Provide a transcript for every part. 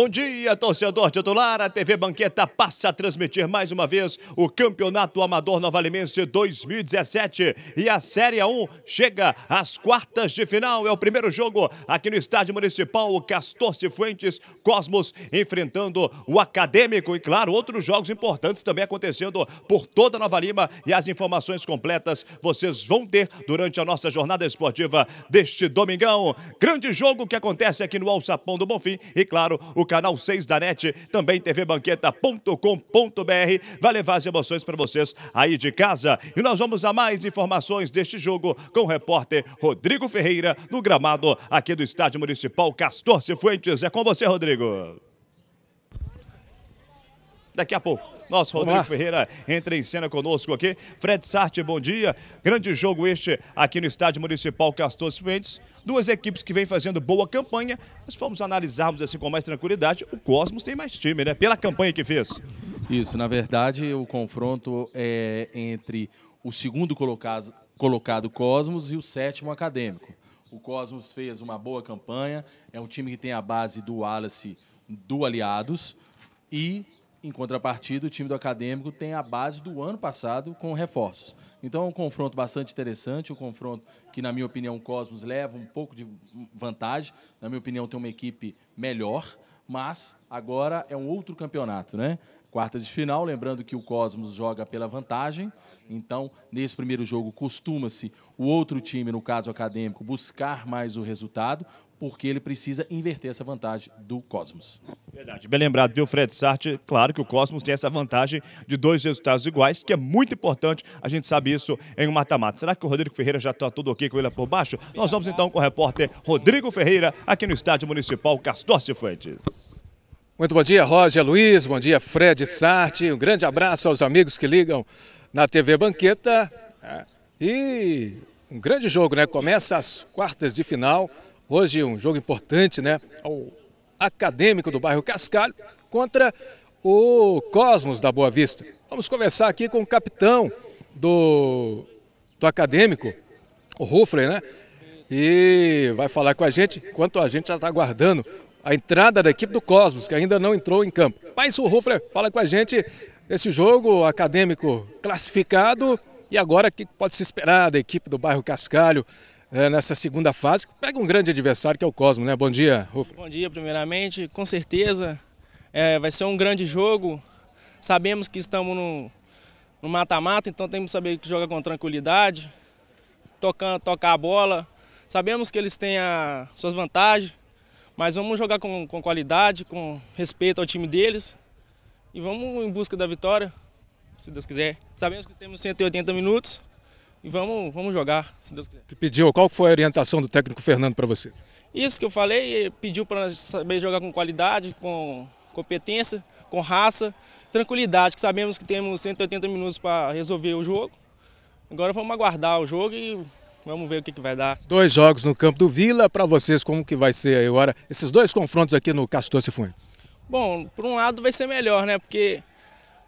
Bom dia, torcedor titular. A TV Banqueta passa a transmitir mais uma vez o Campeonato Amador Nova Limense 2017. E a Série 1 chega às quartas de final. É o primeiro jogo aqui no Estádio Municipal, o Castor Cifuentes Cosmos enfrentando o Acadêmico. E claro, outros jogos importantes também acontecendo por toda Nova Lima. E as informações completas vocês vão ter durante a nossa jornada esportiva deste domingão. Grande jogo que acontece aqui no Alçapão do Bonfim. E claro, o canal 6 da NET, também tvbanqueta.com.br. Vai levar as emoções para vocês aí de casa. E nós vamos a mais informações deste jogo com o repórter Rodrigo Ferreira, no gramado aqui do Estádio Municipal Castor Cifuentes. É com você, Rodrigo daqui a pouco. Nosso Vamos Rodrigo lá. Ferreira entra em cena conosco aqui. Fred Sartre, bom dia. Grande jogo este aqui no Estádio Municipal Castor Fuentes. Duas equipes que vêm fazendo boa campanha, mas vamos analisarmos assim com mais tranquilidade. O Cosmos tem mais time, né? Pela campanha que fez. Isso, na verdade, o confronto é entre o segundo colocado, colocado Cosmos e o sétimo Acadêmico. O Cosmos fez uma boa campanha, é um time que tem a base do Wallace do Aliados e em contrapartida, o time do Acadêmico tem a base do ano passado com reforços. Então é um confronto bastante interessante, um confronto que, na minha opinião, o Cosmos leva um pouco de vantagem. Na minha opinião, tem uma equipe melhor, mas agora é um outro campeonato, né? quartas de final. Lembrando que o Cosmos joga pela vantagem, então nesse primeiro jogo costuma-se o outro time, no caso acadêmico, buscar mais o resultado, porque ele precisa inverter essa vantagem do Cosmos. Verdade, bem lembrado, viu, Fred Sartre? Claro que o Cosmos tem essa vantagem de dois resultados iguais, que é muito importante, a gente sabe isso em um mata-mata. Será que o Rodrigo Ferreira já está tudo ok com ele por baixo? Nós vamos então com o repórter Rodrigo Ferreira, aqui no Estádio Municipal Castor Cifuentes. Muito bom dia, Roger Luiz, bom dia, Fred Sarti. Um grande abraço aos amigos que ligam na TV Banqueta. É. E um grande jogo, né? Começa as quartas de final. Hoje um jogo importante, né? O Acadêmico do bairro Cascalho contra o Cosmos da Boa Vista. Vamos conversar aqui com o capitão do, do Acadêmico, o Ruffler, né? E vai falar com a gente, enquanto a gente já está aguardando a entrada da equipe do Cosmos, que ainda não entrou em campo. Mas o Ruffler, fala com a gente desse jogo acadêmico classificado e agora o que pode se esperar da equipe do bairro Cascalho é, nessa segunda fase, que pega um grande adversário que é o Cosmos, né? Bom dia, Ruffler. Bom dia, primeiramente. Com certeza é, vai ser um grande jogo. Sabemos que estamos no, no mata-mata, então temos que saber que joga com tranquilidade, tocar, tocar a bola. Sabemos que eles têm as suas vantagens, mas vamos jogar com, com qualidade, com respeito ao time deles e vamos em busca da vitória, se Deus quiser. Sabemos que temos 180 minutos e vamos, vamos jogar, se Deus quiser. Que pediu? Qual foi a orientação do técnico Fernando para você? Isso que eu falei, pediu para saber jogar com qualidade, com competência, com raça, tranquilidade, que sabemos que temos 180 minutos para resolver o jogo. Agora vamos aguardar o jogo e Vamos ver o que, que vai dar. Dois jogos no campo do Vila. Para vocês, como que vai ser agora esses dois confrontos aqui no Castor Cifuentes? Bom, por um lado vai ser melhor, né? Porque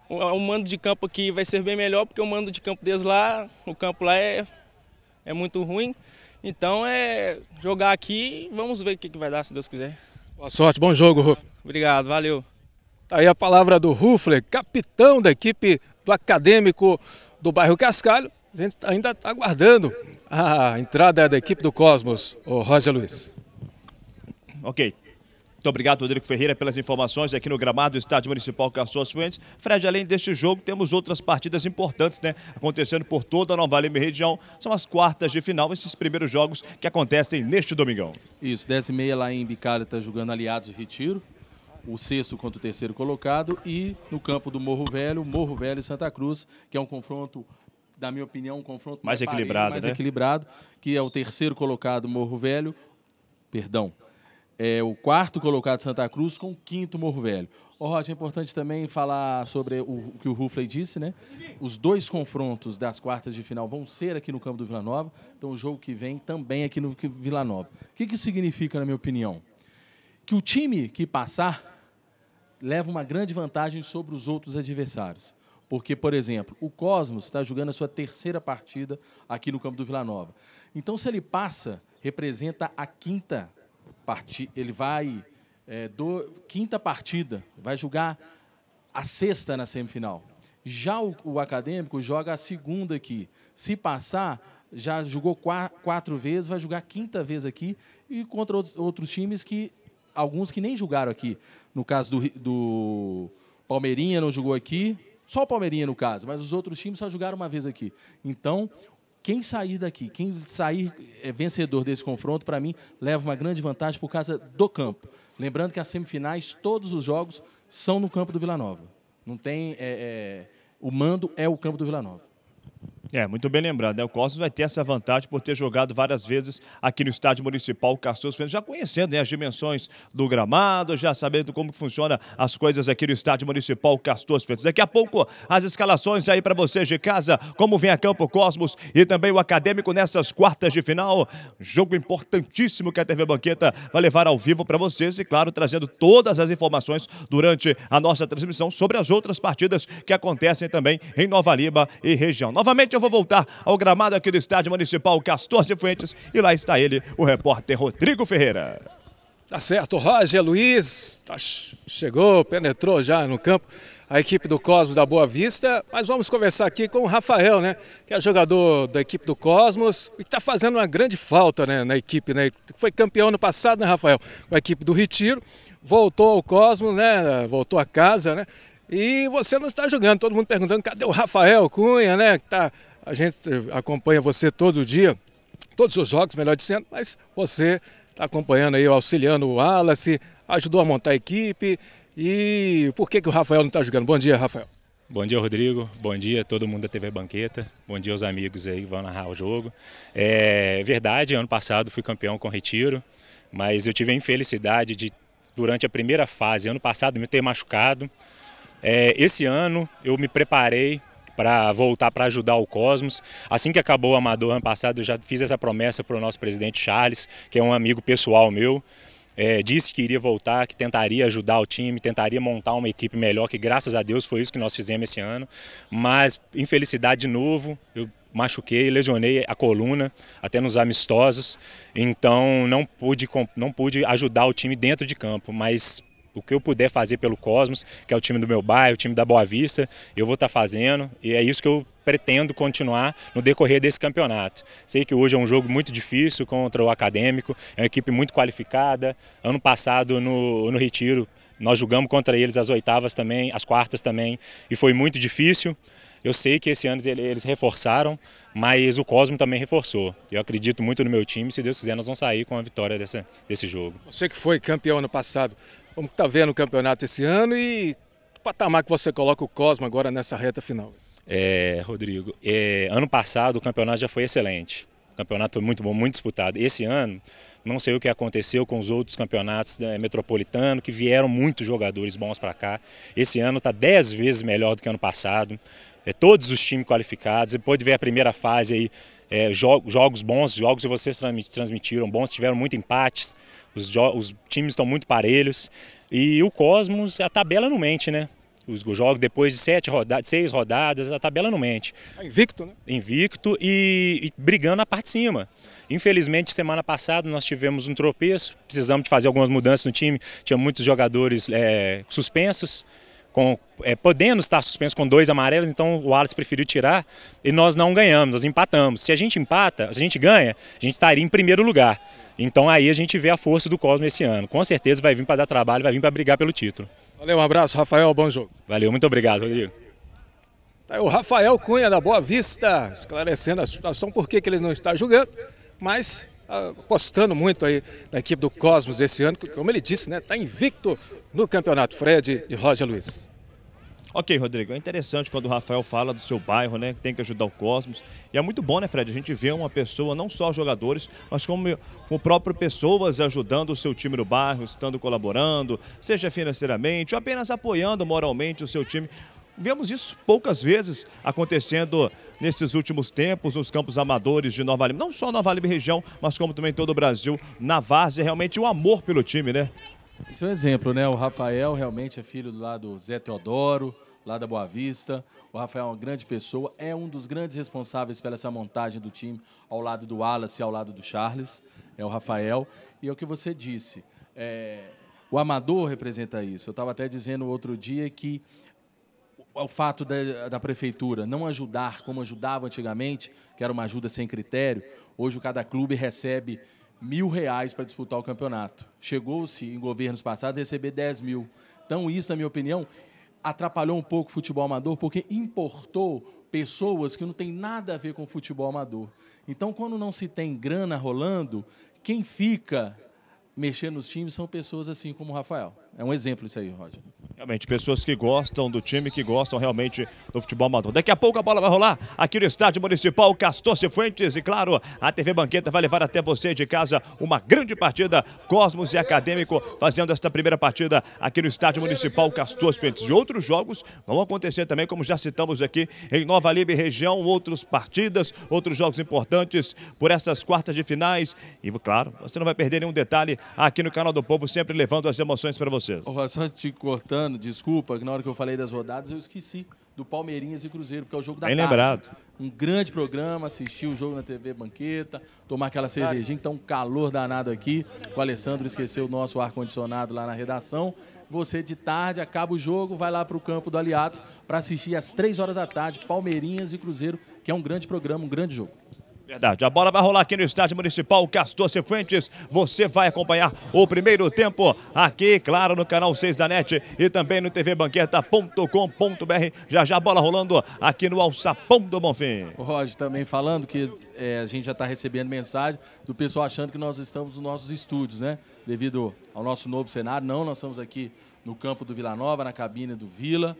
o mando de campo aqui vai ser bem melhor, porque o mando de campo deles lá, o campo lá é, é muito ruim. Então é jogar aqui vamos ver o que, que vai dar, se Deus quiser. Boa sorte, bom jogo, Rufler. Obrigado, valeu. Tá aí a palavra do Rufler, capitão da equipe do Acadêmico do bairro Cascalho. A gente ainda está aguardando a entrada da equipe do Cosmos, o Rosa Luiz. Ok. Muito obrigado, Rodrigo Ferreira, pelas informações aqui no gramado do Estádio Municipal Caçoas Fuentes. Fred, além deste jogo, temos outras partidas importantes, né? Acontecendo por toda a Nova Lima região. São as quartas de final, esses primeiros jogos que acontecem neste domingão. Isso, 10h30 lá em Bicária está jogando Aliados e Retiro. O sexto contra o terceiro colocado. E no campo do Morro Velho, Morro Velho e Santa Cruz, que é um confronto na minha opinião, um confronto mais, mais equilibrado, mais né? equilibrado, que é o terceiro colocado Morro Velho, perdão, é o quarto colocado Santa Cruz com o quinto Morro Velho. Ô, oh, é importante também falar sobre o, que o Rufley disse, né? Os dois confrontos das quartas de final vão ser aqui no campo do Vila Nova, então o jogo que vem também aqui no Vila Nova. O que, que isso significa, na minha opinião? Que o time que passar leva uma grande vantagem sobre os outros adversários. Porque, por exemplo, o Cosmos está jogando a sua terceira partida aqui no campo do Vila Nova. Então, se ele passa, representa a quinta partida. Ele vai. É, do, quinta partida, vai jogar a sexta na semifinal. Já o, o acadêmico joga a segunda aqui. Se passar, já jogou quatro, vezes, vai jogar quinta vez aqui e contra outros, times que alguns que nem jogaram aqui. No caso do, do Palmeirinha não jogou aqui, só o Palmeirinha, no caso, mas os outros times só jogaram uma vez aqui. Então, quem sair daqui, quem sair é, vencedor desse confronto, para mim, leva uma grande vantagem por causa do campo. Lembrando que as semifinais, todos os jogos são no campo do Vila Nova. Não tem. É, é, o mando é o campo do Vila Nova. É, muito bem lembrado, né? O Cosmos vai ter essa vantagem por ter jogado várias vezes aqui no estádio municipal Castor Fernandes, já conhecendo né, as dimensões do gramado, já sabendo como funciona as coisas aqui no estádio municipal Castor Fernandes. Daqui a pouco as escalações aí para vocês de casa, como vem a campo Cosmos e também o Acadêmico nessas quartas de final. Jogo importantíssimo que a TV Banqueta vai levar ao vivo para vocês e claro, trazendo todas as informações durante a nossa transmissão sobre as outras partidas que acontecem também em Nova Liba e região. Novamente eu vou voltar ao gramado aqui do Estádio Municipal Castor de Fuentes e lá está ele, o repórter Rodrigo Ferreira. Tá certo, Roger Luiz tá, chegou, penetrou já no campo a equipe do Cosmos da Boa Vista, mas vamos conversar aqui com o Rafael, né? Que é jogador da equipe do Cosmos e que está fazendo uma grande falta né, na equipe, né? Foi campeão ano passado, né, Rafael? Com a equipe do Retiro, voltou ao Cosmos, né? Voltou a casa, né? E você não está jogando, todo mundo perguntando, cadê o Rafael Cunha, né? Que está a gente eh, acompanha você todo dia, todos os jogos, melhor dizendo, mas você está acompanhando aí, auxiliando o Wallace, ajudou a montar a equipe. E por que, que o Rafael não está jogando? Bom dia, Rafael. Bom dia, Rodrigo. Bom dia todo mundo da TV Banqueta. Bom dia aos amigos aí que vão narrar o jogo. É verdade, ano passado fui campeão com retiro, mas eu tive a infelicidade de, durante a primeira fase, ano passado, me ter machucado. É, esse ano eu me preparei para voltar para ajudar o Cosmos. Assim que acabou o Amador ano passado, eu já fiz essa promessa para o nosso presidente Charles, que é um amigo pessoal meu. É, disse que iria voltar, que tentaria ajudar o time, tentaria montar uma equipe melhor, que graças a Deus foi isso que nós fizemos esse ano. Mas, infelicidade de novo, eu machuquei, lesionei a coluna, até nos amistosos. Então, não pude, não pude ajudar o time dentro de campo, mas o que eu puder fazer pelo Cosmos, que é o time do meu bairro, o time da Boa Vista, eu vou estar tá fazendo e é isso que eu pretendo continuar no decorrer desse campeonato. Sei que hoje é um jogo muito difícil contra o Acadêmico, é uma equipe muito qualificada. Ano passado no, no Retiro nós jogamos contra eles as oitavas também, as quartas também e foi muito difícil. Eu sei que esse ano eles reforçaram, mas o Cosmo também reforçou. Eu acredito muito no meu time, se Deus quiser nós vamos sair com a vitória dessa, desse jogo. Você que foi campeão ano passado, como está vendo o campeonato esse ano e o patamar que você coloca o Cosmo agora nessa reta final? É, Rodrigo, é, ano passado o campeonato já foi excelente. O campeonato foi muito bom, muito disputado. Esse ano, não sei o que aconteceu com os outros campeonatos né, metropolitano, que vieram muitos jogadores bons para cá. Esse ano está 10 vezes melhor do que ano passado. É, todos os times qualificados, depois de ver a primeira fase aí é, jo jogos bons, jogos que vocês transmitiram bons, tiveram muito empates, os, os times estão muito parelhos. E o Cosmos, a tabela não mente, né? Os jogos depois de sete rodadas, seis rodadas, a tabela não mente. Tá invicto, né? Invicto e, e brigando na parte de cima. Infelizmente, semana passada nós tivemos um tropeço, precisamos de fazer algumas mudanças no time, tinha muitos jogadores é, suspensos com, é, podendo estar suspenso com dois amarelos, então o Alisson preferiu tirar e nós não ganhamos, nós empatamos. Se a gente empata, se a gente ganha, a gente estaria em primeiro lugar. Então aí a gente vê a força do Cosmo esse ano. Com certeza vai vir para dar trabalho, vai vir para brigar pelo título. Valeu, um abraço, Rafael, bom jogo. Valeu, muito obrigado, Rodrigo. Tá aí o Rafael Cunha da Boa Vista esclarecendo a situação, por que, que ele não está jogando, mas ah, apostando muito aí na equipe do Cosmos esse ano, como ele disse, né, está invicto no campeonato. Fred e Roger Luiz. Ok, Rodrigo, é interessante quando o Rafael fala do seu bairro, né? Que tem que ajudar o Cosmos. E é muito bom, né, Fred? A gente vê uma pessoa, não só jogadores, mas como, como próprio pessoas ajudando o seu time no bairro, estando colaborando, seja financeiramente ou apenas apoiando moralmente o seu time vemos isso poucas vezes acontecendo nesses últimos tempos nos campos amadores de Nova Lima. Não só Nova Lima região, mas como também todo o Brasil, na várzea, é realmente o um amor pelo time, né? Isso é um exemplo, né? O Rafael realmente é filho lá do Zé Teodoro, lá da Boa Vista. O Rafael é uma grande pessoa, é um dos grandes responsáveis pela essa montagem do time, ao lado do Wallace e ao lado do Charles. É o Rafael. E é o que você disse. É... O amador representa isso. Eu estava até dizendo outro dia que o fato da, da, prefeitura não ajudar como ajudava antigamente, que era uma ajuda sem critério, hoje cada clube recebe mil reais para disputar o campeonato. Chegou-se em governos passados a receber 10 mil. Então, isso, na minha opinião, atrapalhou um pouco o futebol amador, porque importou pessoas que não têm nada a ver com o futebol amador. Então, quando não se tem grana rolando, quem fica mexendo nos times são pessoas assim como o Rafael. É um exemplo isso aí, Roger. Realmente, pessoas que gostam do time, que gostam realmente do futebol amador. Daqui a pouco a bola vai rolar aqui no estádio municipal Castor Cifuentes. E claro, a TV Banqueta vai levar até você de casa uma grande partida. Cosmos e Acadêmico fazendo esta primeira partida aqui no estádio municipal Castor Cifuentes. E outros jogos vão acontecer também, como já citamos aqui em Nova Libre região. Outros partidas, outros jogos importantes por essas quartas de finais. E claro, você não vai perder nenhum detalhe aqui no Canal do Povo, sempre levando as emoções para você vocês. Oh, só te cortando, desculpa, que na hora que eu falei das rodadas eu esqueci do Palmeirinhas e Cruzeiro, porque é o jogo da Bem tarde. lembrado. Um grande programa, assistir o jogo na TV Banqueta, tomar aquela cervejinha, que tá um calor danado aqui. O Alessandro esqueceu o nosso ar-condicionado lá na redação. Você de tarde acaba o jogo, vai lá para o campo do Aliados para assistir às três horas da tarde Palmeirinhas e Cruzeiro, que é um grande programa, um grande jogo. Verdade. A bola vai rolar aqui no estádio municipal Castor Cifuentes. Você vai acompanhar o primeiro tempo aqui, claro, no canal 6 da NET e também no tvbanqueta.com.br. Já já a bola rolando aqui no Alçapão do Bonfim. O Roger também falando que é, a gente já está recebendo mensagem do pessoal achando que nós estamos nos nossos estúdios, né? Devido ao nosso novo cenário. Não, nós estamos aqui no campo do Vila Nova, na cabine do Vila.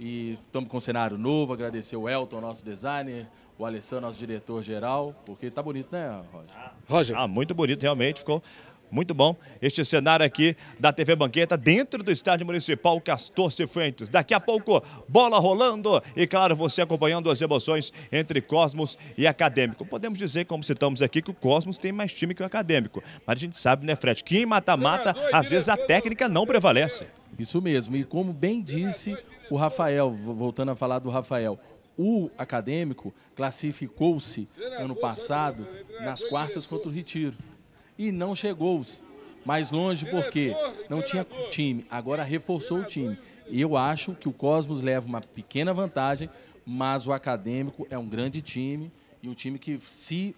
E estamos com um cenário novo. Agradecer o Elton, nosso designer, o Alessandro, nosso diretor-geral, porque tá bonito, né, Roger? Roger. Ah, muito bonito, realmente, ficou muito bom este cenário aqui da TV Banqueta, dentro do estádio municipal Castor Cifuentes. Daqui a pouco, bola rolando e, claro, você acompanhando as emoções entre Cosmos e Acadêmico. Podemos dizer, como citamos aqui, que o Cosmos tem mais time que o Acadêmico. Mas a gente sabe, né, Fred, que em mata-mata, às vezes a técnica não prevalece. Isso mesmo, e como bem disse o Rafael, voltando a falar do Rafael, o acadêmico classificou-se ano passado nas quartas contra o Retiro e não chegou mais longe porque não tinha time, agora reforçou o time. Eu acho que o Cosmos leva uma pequena vantagem, mas o Acadêmico é um grande time e um time que se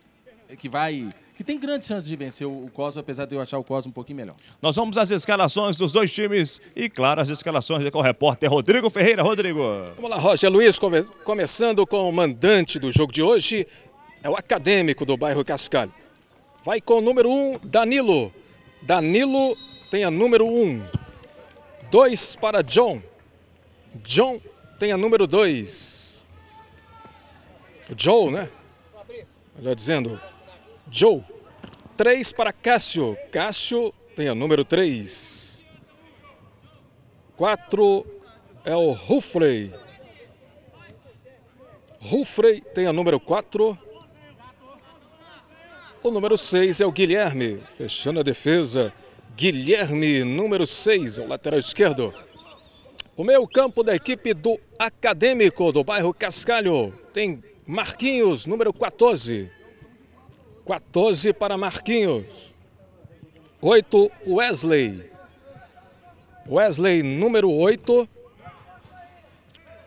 que vai que tem grandes chances de vencer o Cosmo, apesar de eu achar o Cosmo um pouquinho melhor. Nós vamos às escalações dos dois times e, claro, as escalações com o repórter Rodrigo Ferreira. Rodrigo. Vamos lá, Roger Luiz, come começando com o mandante do jogo de hoje, é o acadêmico do bairro Cascalho. Vai com o número 1, um, Danilo. Danilo tem a número 1. Um. 2 para John. John tem a número 2. Joe, né? Melhor dizendo, Joe. 3 para Cássio. Cássio tem o número 3. 4 é o Huffrey. Huffrey tem a número 4. O número 6 é o Guilherme. Fechando a defesa. Guilherme, número 6, é o lateral esquerdo. O meio campo da equipe do Acadêmico do bairro Cascalho. Tem Marquinhos, número 14. 14 para Marquinhos. 8, Wesley. Wesley, número 8.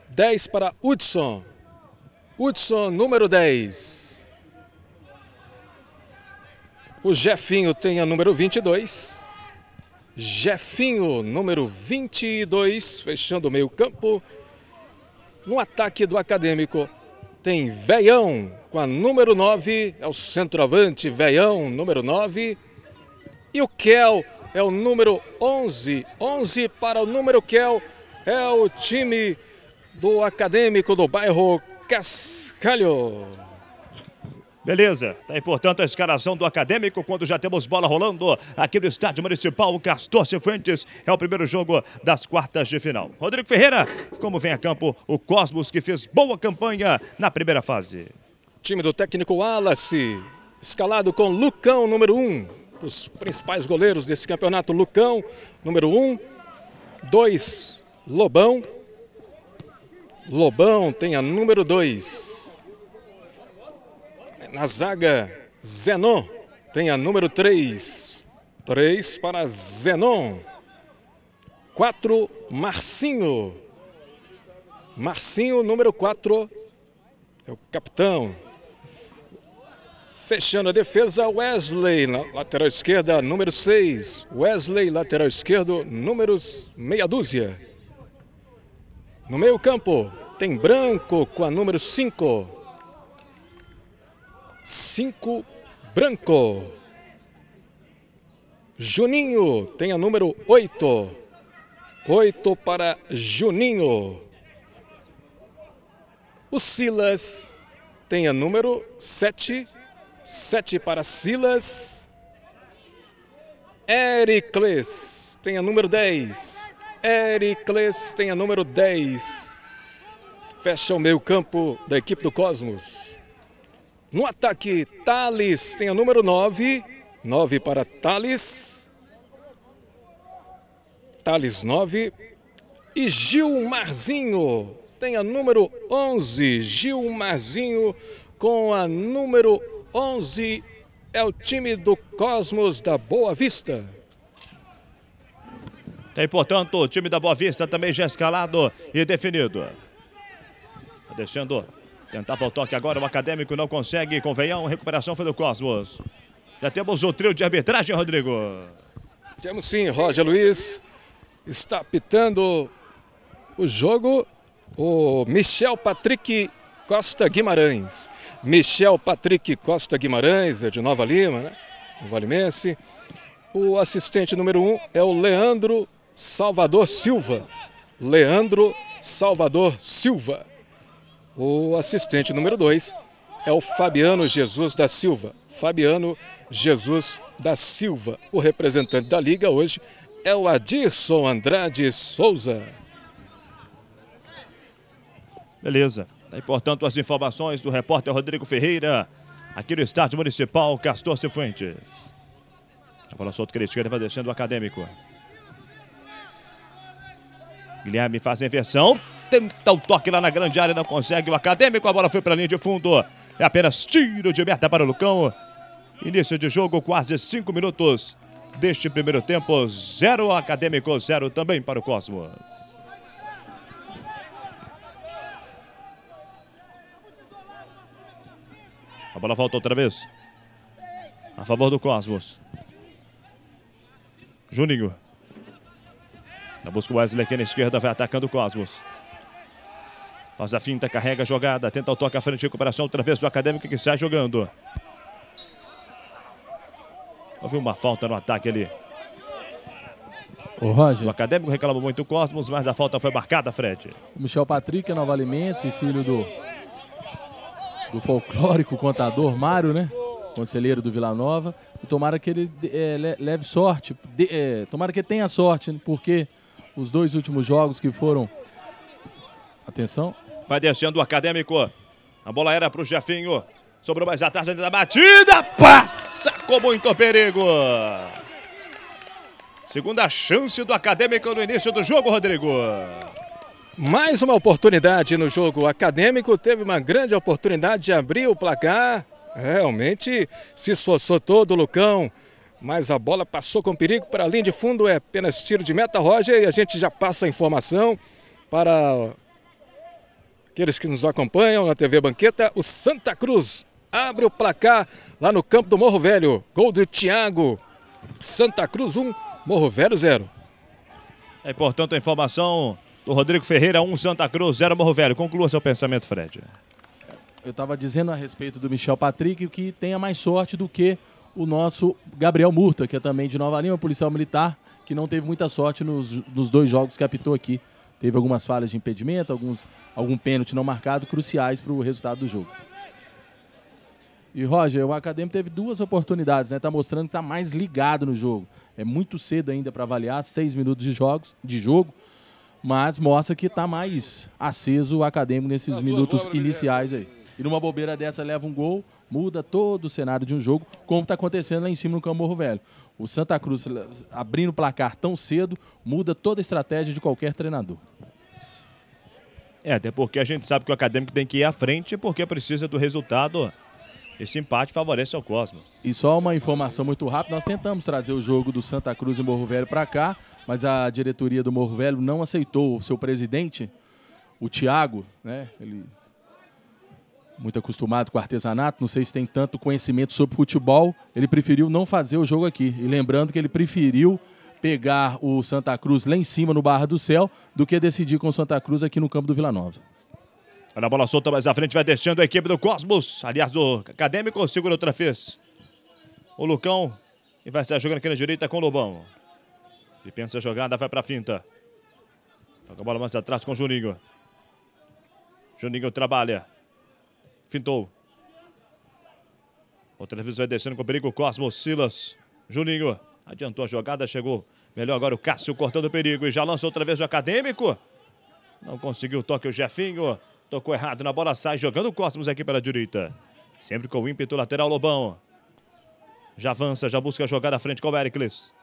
10 para Hudson. Hudson, número 10. O Jefinho tem a número 22. Jefinho, número 22, fechando o meio campo. No ataque do Acadêmico, tem Veião com a número 9, é o centroavante Veião, número 9. E o Kel é o número 11, 11 para o número Kel, é o time do Acadêmico do bairro Cascalho. Beleza, tá aí, portanto, a escalação do Acadêmico, quando já temos bola rolando aqui no Estádio Municipal, o Castor Cifuentes, é o primeiro jogo das quartas de final. Rodrigo Ferreira, como vem a campo o Cosmos, que fez boa campanha na primeira fase. Time do técnico Wallace, escalado com Lucão, número 1, um, os principais goleiros desse campeonato, Lucão, número 1, um, 2, Lobão, Lobão tem a número 2, na zaga, Zenon. Tem a número 3. 3 para Zenon. 4, Marcinho. Marcinho, número 4, é o capitão. Fechando a defesa, Wesley, na lateral esquerda, número 6. Wesley, lateral esquerdo, números meia dúzia. No meio campo, tem Branco com a número 5. 5 branco. Juninho tem a número 8. 8 para Juninho. O Silas tem a número 7. 7 para Silas. Ericles tem a número 10. Ericles tem a número 10. Fecha o meio campo da equipe do Cosmos. No ataque, Thales tem o número 9. 9 para Thales. Thales 9. E Gilmarzinho tem a número 11. Gilmarzinho com a número 11 é o time do Cosmos da Boa Vista. Tem, portanto, o time da Boa Vista também já escalado e definido. Tá descendo Tentava o toque agora, o acadêmico não consegue. Convenhão, recuperação foi do Cosmos. Já temos o trio de arbitragem, Rodrigo. Temos sim, Roger Luiz. Está pitando o jogo o Michel Patrick Costa Guimarães. Michel Patrick Costa Guimarães, é de Nova Lima, né? No Valimense. O assistente número um é o Leandro Salvador Silva. Leandro Salvador Silva. O assistente número 2 é o Fabiano Jesus da Silva. Fabiano Jesus da Silva. O representante da liga hoje é o Adirson Andrade Souza. Beleza. Aí, é portanto, as informações do repórter Rodrigo Ferreira, aqui no estádio municipal Castor Cifuentes. A bola solta que ele vai descendo o acadêmico. Guilherme faz a inversão tenta o toque lá na grande área, não consegue. O Acadêmico, a bola foi para a linha de fundo. É apenas tiro de meta para o Lucão. Início de jogo, quase cinco minutos deste primeiro tempo. Zero Acadêmico, zero também para o Cosmos. A bola volta outra vez. A favor do Cosmos. Juninho. Na busca o Wesley aqui na esquerda, vai atacando o Cosmos. Faz a finta, carrega a jogada, tenta o toque à frente, de recuperação, outra vez do Acadêmico que sai jogando. Houve uma falta no ataque ali. O Roger. O Acadêmico reclamou muito o Cosmos, mas a falta foi marcada, Fred. O Michel Patrick é Alimense, filho do, do folclórico contador Mário, né? Conselheiro do Vila Nova. E tomara que ele é, leve sorte, de, é, tomara que ele tenha sorte, né? porque os dois últimos jogos que foram... Atenção, Vai descendo o acadêmico. A bola era para o Jefinho. Sobrou mais atrás da batida. Passa com muito perigo. Segunda chance do Acadêmico no início do jogo, Rodrigo. Mais uma oportunidade no jogo. Acadêmico teve uma grande oportunidade de abrir o placar. Realmente se esforçou todo o Lucão. Mas a bola passou com perigo para a linha de fundo. É apenas tiro de meta, Roger. E a gente já passa a informação para aqueles que nos acompanham na TV Banqueta, o Santa Cruz abre o placar lá no campo do Morro Velho. Gol do Thiago. Santa Cruz 1, Morro Velho 0. É, portanto, a informação do Rodrigo Ferreira 1, Santa Cruz 0, Morro Velho. Conclua seu pensamento, Fred. Eu estava dizendo a respeito do Michel Patrick que tenha mais sorte do que o nosso Gabriel Murta, que é também de Nova Lima, policial militar, que não teve muita sorte nos, nos dois jogos que apitou aqui teve algumas falhas de impedimento, alguns, algum pênalti não marcado, cruciais para o resultado do jogo. E Roger, o Acadêmico teve duas oportunidades, né? está mostrando que está mais ligado no jogo. É muito cedo ainda para avaliar, seis minutos de jogos, de jogo, mas mostra que está mais aceso o Acadêmico nesses minutos iniciais aí. E numa bobeira dessa leva um gol, muda todo o cenário de um jogo, como está acontecendo lá em cima no Camorro Velho o Santa Cruz eh, abrindo o placar tão cedo muda toda a estratégia de qualquer treinador. É, até porque a gente sabe que o Acadêmico tem que ir à frente porque precisa do resultado. Esse empate favorece ao Cosmos. E só uma informação muito rápida: nós tentamos trazer o jogo do Santa Cruz e Morro Velho para cá, mas a diretoria do Morro Velho não aceitou. O seu presidente, o Thiago, né? Ele muito acostumado com artesanato, não sei se tem tanto conhecimento sobre futebol, ele preferiu não fazer o jogo aqui. E lembrando que ele preferiu pegar o Santa Cruz lá em cima no Barra do Céu do que decidir com o Santa Cruz aqui no campo do Vila Nova. Olha a bola solta mais à frente, vai deixando a equipe do Cosmos. Aliás, o Acadêmico segura outra vez. O Lucão e vai ser jogando aqui na direita com o Lobão. Ele pensa a jogada, vai para a finta. Toca a bola mais atrás com o Juninho. Juninho trabalha. Fintou. Outra vez vai descendo com perigo. Cosmo, Silas, Juninho. Adiantou a jogada, chegou. Melhor agora o Cássio cortando o perigo. E já lança outra vez o Acadêmico. Não conseguiu o toque o Jefinho. Tocou errado na bola, sai jogando o Cosmos aqui pela direita. Sempre com o ímpeto lateral, Lobão. Já avança, já busca a jogada à frente com o Ericles.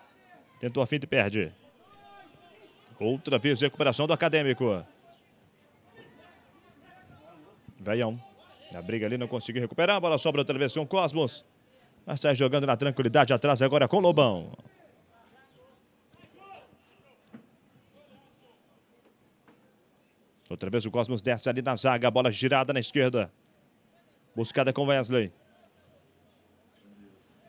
Tentou a finta e perde. Outra vez recuperação do Acadêmico. Veião. Na briga ali, não conseguiu recuperar. A bola sobra do Televisão Cosmos. Mas sai jogando na tranquilidade atrás agora com o Lobão. Outra vez o Cosmos desce ali na zaga. A bola girada na esquerda. Buscada com Wesley.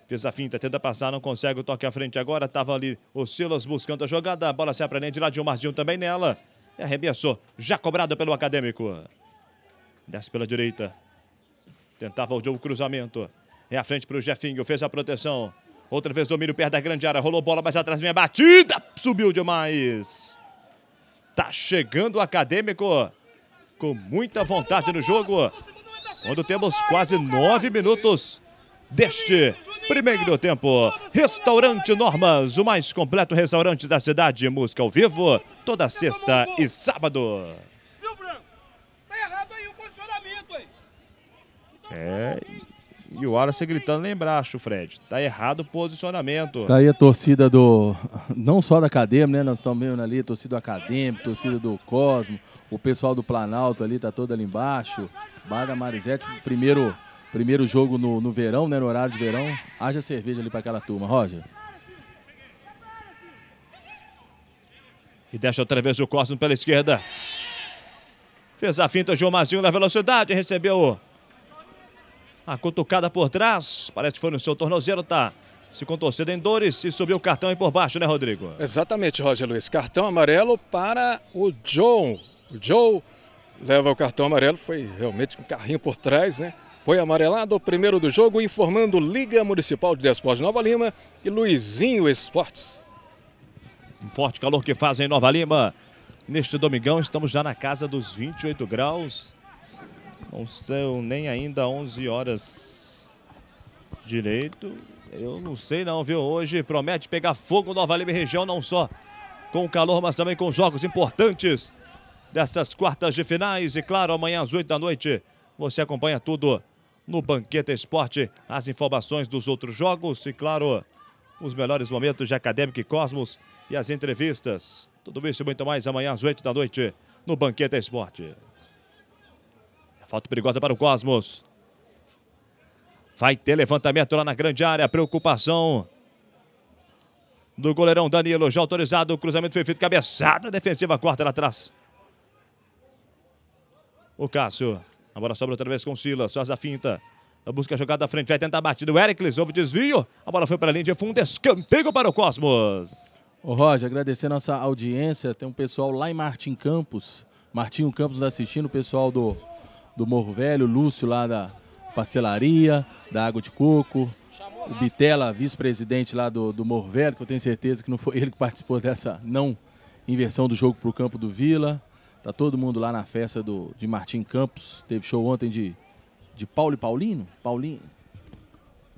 Fez a finta, tenta passar, não consegue o toque à frente agora. estava ali o Silas buscando a jogada. A bola se aprende lá de um Marzinho também nela. E arremessou, já cobrado pelo Acadêmico. Desce pela direita. Tentava o jogo cruzamento. É a frente para o Jefinho, fez a proteção. Outra vez domínio, perto da grande área. Rolou bola mais atrás, vem a batida. Subiu demais. Tá chegando o Acadêmico com muita vontade no jogo. Quando temos quase nove minutos deste primeiro tempo. Restaurante Normas, o mais completo restaurante da cidade. Música ao vivo, toda sexta e sábado. É, e o Wallace gritando lá embaixo, Fred. Tá errado o posicionamento. Tá aí a torcida do. Não só da Acadêmica, né? Nós estamos vendo ali a torcida acadêmica, torcida do Cosmo, o pessoal do Planalto ali tá todo ali embaixo. Bar Marizete, primeiro, primeiro jogo no, no verão, né? No horário de verão. Haja cerveja ali para aquela turma, Roger. E deixa outra vez o Cosmo pela esquerda. Fez a finta, João Mazinho na velocidade, recebeu a cutucada por trás, parece que foi no seu tornozelo, tá se contorcendo em dores e subiu o cartão aí por baixo, né, Rodrigo? Exatamente, Roger Luiz. Cartão amarelo para o John. O Joe leva o cartão amarelo, foi realmente um carrinho por trás, né? Foi amarelado o primeiro do jogo, informando Liga Municipal de Desportes Nova Lima e Luizinho Esportes. Um forte calor que faz em Nova Lima. Neste domingão, estamos já na casa dos 28 graus. Não são nem ainda 11 horas direito. Eu não sei não, viu? Hoje promete pegar fogo Nova Lima região, não só com o calor, mas também com jogos importantes dessas quartas de finais. E claro, amanhã às 8 da noite você acompanha tudo no Banqueta Esporte. As informações dos outros jogos e claro, os melhores momentos de Acadêmico e Cosmos e as entrevistas. Tudo isso e muito mais amanhã às 8 da noite no Banqueta Esporte. Falta perigosa para o Cosmos. Vai ter levantamento lá na grande área. Preocupação do goleirão Danilo. Já autorizado. O cruzamento foi feito. Cabeçada defensiva. Corta lá atrás. O Cássio. A bola sobra outra vez com o Silas. Faz a finta. Busca a jogada da frente. Vai tentar a batida. O Ericles. Houve desvio. A bola foi para a linha de fundo. Escanteio para o Cosmos. Ô Roger, agradecer a nossa audiência. Tem um pessoal lá em Martim Campos. Martinho Campos assistindo. O pessoal do do Morro Velho, Lúcio lá da parcelaria, da Água de Coco, o Bitela, vice-presidente lá do, do Morro Velho, que eu tenho certeza que não foi ele que participou dessa não inversão do jogo para o campo do Vila. Tá todo mundo lá na festa do, de Martim Campos. Teve show ontem de, de Paulo e Paulino? Paulinho?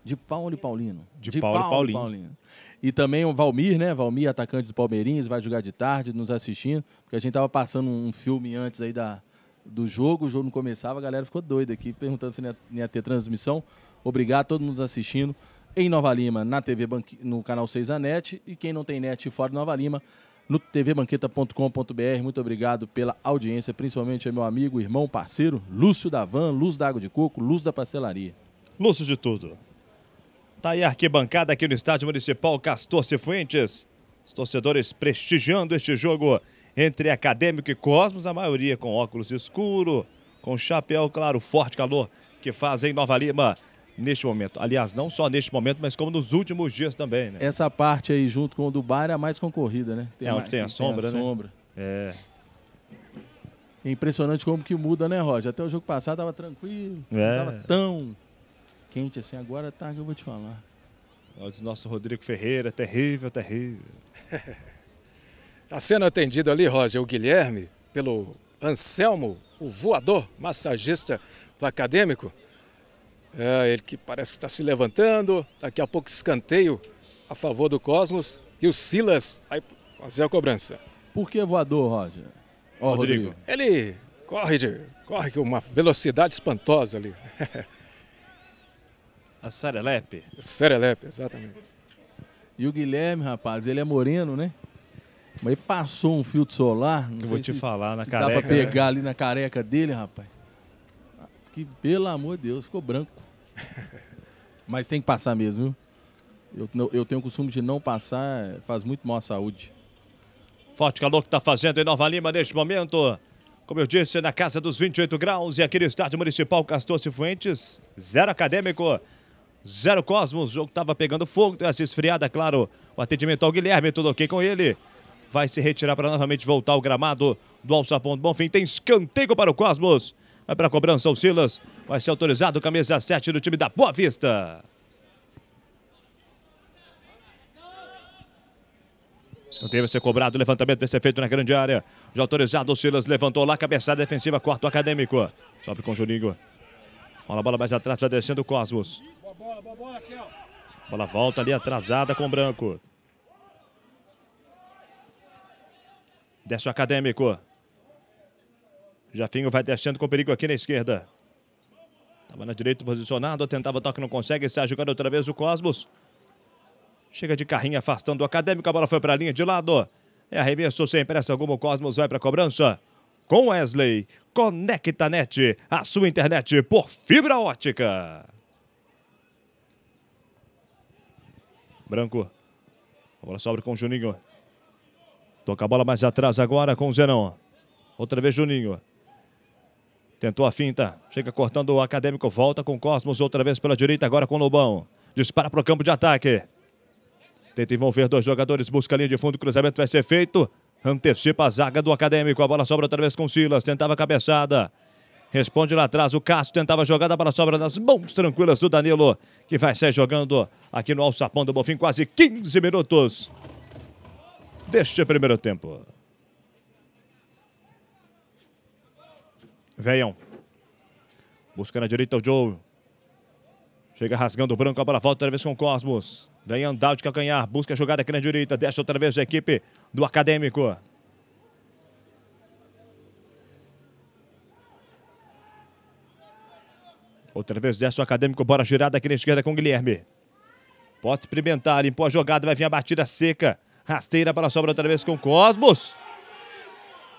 De Paulo e Paulino. De, de Paulo, Paulo, e Paulino. Paulino. E também o Valmir, né? Valmir, atacante do Palmeirinhas, vai jogar de tarde, nos assistindo. Porque a gente tava passando um filme antes aí da, do jogo, o jogo não começava, a galera ficou doida aqui, perguntando se não ia, ia ter transmissão. Obrigado a todo mundo assistindo em Nova Lima, na TV Banque, no canal 6 a NET, e quem não tem NET fora de Nova Lima, no tvbanqueta.com.br. Muito obrigado pela audiência, principalmente ao meu amigo, irmão, parceiro, Lúcio da Van, Luz da Água de Coco, Luz da Parcelaria. Lúcio de tudo. Tá aí a arquibancada aqui no Estádio Municipal Castor Cifuentes. Os torcedores prestigiando este jogo entre Acadêmico e Cosmos, a maioria com óculos escuro, com chapéu, claro, forte calor que faz em Nova Lima neste momento. Aliás, não só neste momento, mas como nos últimos dias também, né? Essa parte aí, junto com o do bar, é a mais concorrida, né? Tem é, onde tem, a sombra, tem a né? sombra. É. é. impressionante como que muda, né, Roger? Até o jogo passado tava tranquilo, é. tava tão quente assim. Agora tá, que eu vou te falar. Nosso Rodrigo Ferreira, terrível, terrível. Está sendo atendido ali, Roger, o Guilherme, pelo Anselmo, o voador massagista do acadêmico. É, ele que parece que está se levantando. Daqui a pouco escanteio a favor do Cosmos. E o Silas vai fazer a cobrança. Por que voador, Roger? Oh, Rodrigo. Rodrigo. Ele corre, de, corre com uma velocidade espantosa ali. a Serelepe. Serelepe, exatamente. E o Guilherme, rapaz, ele é moreno, né? Mas passou um filtro solar. Não que eu vou te se, falar na careca. Dá pra pegar né? ali na careca dele, rapaz. Que, pelo amor de Deus, ficou branco. Mas tem que passar mesmo, viu? Eu, eu tenho o costume de não passar, faz muito mal à saúde. Forte calor que tá fazendo em Nova Lima neste momento. Como eu disse, na casa dos 28 graus e aqui no estádio municipal Castor Cifuentes, zero acadêmico, zero Cosmos. O jogo tava pegando fogo, deu essa esfriada, claro. O atendimento ao Guilherme, tudo ok com ele vai se retirar para novamente voltar ao gramado do Alçapão do Bonfim. Tem escanteio para o Cosmos. Vai para a cobrança o Silas. Vai ser autorizado camisa 7 do time da Boa Vista. Escanteio vai ser cobrado, levantamento vai ser feito na grande área. Já autorizado, o Silas levantou lá, cabeçada defensiva, quarto acadêmico. Sobe com o Juninho. Olha a bola mais atrás, vai descendo o Cosmos. Boa bola, boa bola aqui, ó. Bola volta ali atrasada com o Branco. Desce o acadêmico. Jafinho vai descendo com perigo aqui na esquerda. Estava na direita posicionado, tentava toque, não consegue. Sai jogando outra vez o Cosmos. Chega de carrinho afastando o acadêmico. A bola foi para a linha de lado. É arremesso sem pressa alguma. O Cosmos vai para a cobrança. Com Wesley, conecta net a sua internet por fibra ótica. Branco. A bola sobra com o Juninho. Toca a bola mais atrás agora com o Zenon. Outra vez Juninho. Tentou a finta. Chega cortando o Acadêmico. Volta com Cosmos. Outra vez pela direita. Agora com o Lobão. Dispara para o campo de ataque. Tenta envolver dois jogadores. Busca a linha de fundo. cruzamento vai ser feito. Antecipa a zaga do Acadêmico. A bola sobra outra vez com Silas. Tentava a cabeçada. Responde lá atrás. O Cássio tentava jogada A bola sobra nas mãos tranquilas do Danilo. Que vai sair jogando aqui no alçapão do Bonfim. Quase 15 minutos deste primeiro tempo. Venham. Busca na direita o Joe. Chega rasgando o branco, a bola volta outra vez com o Cosmos. Vem andar de calcanhar, busca a jogada aqui na direita, deixa outra vez a equipe do Acadêmico. Outra vez desce o Acadêmico, bora girada aqui na esquerda com o Guilherme. Pode experimentar, limpou a jogada, vai vir a batida seca. Rasteira para a sobra outra vez com Cosmos.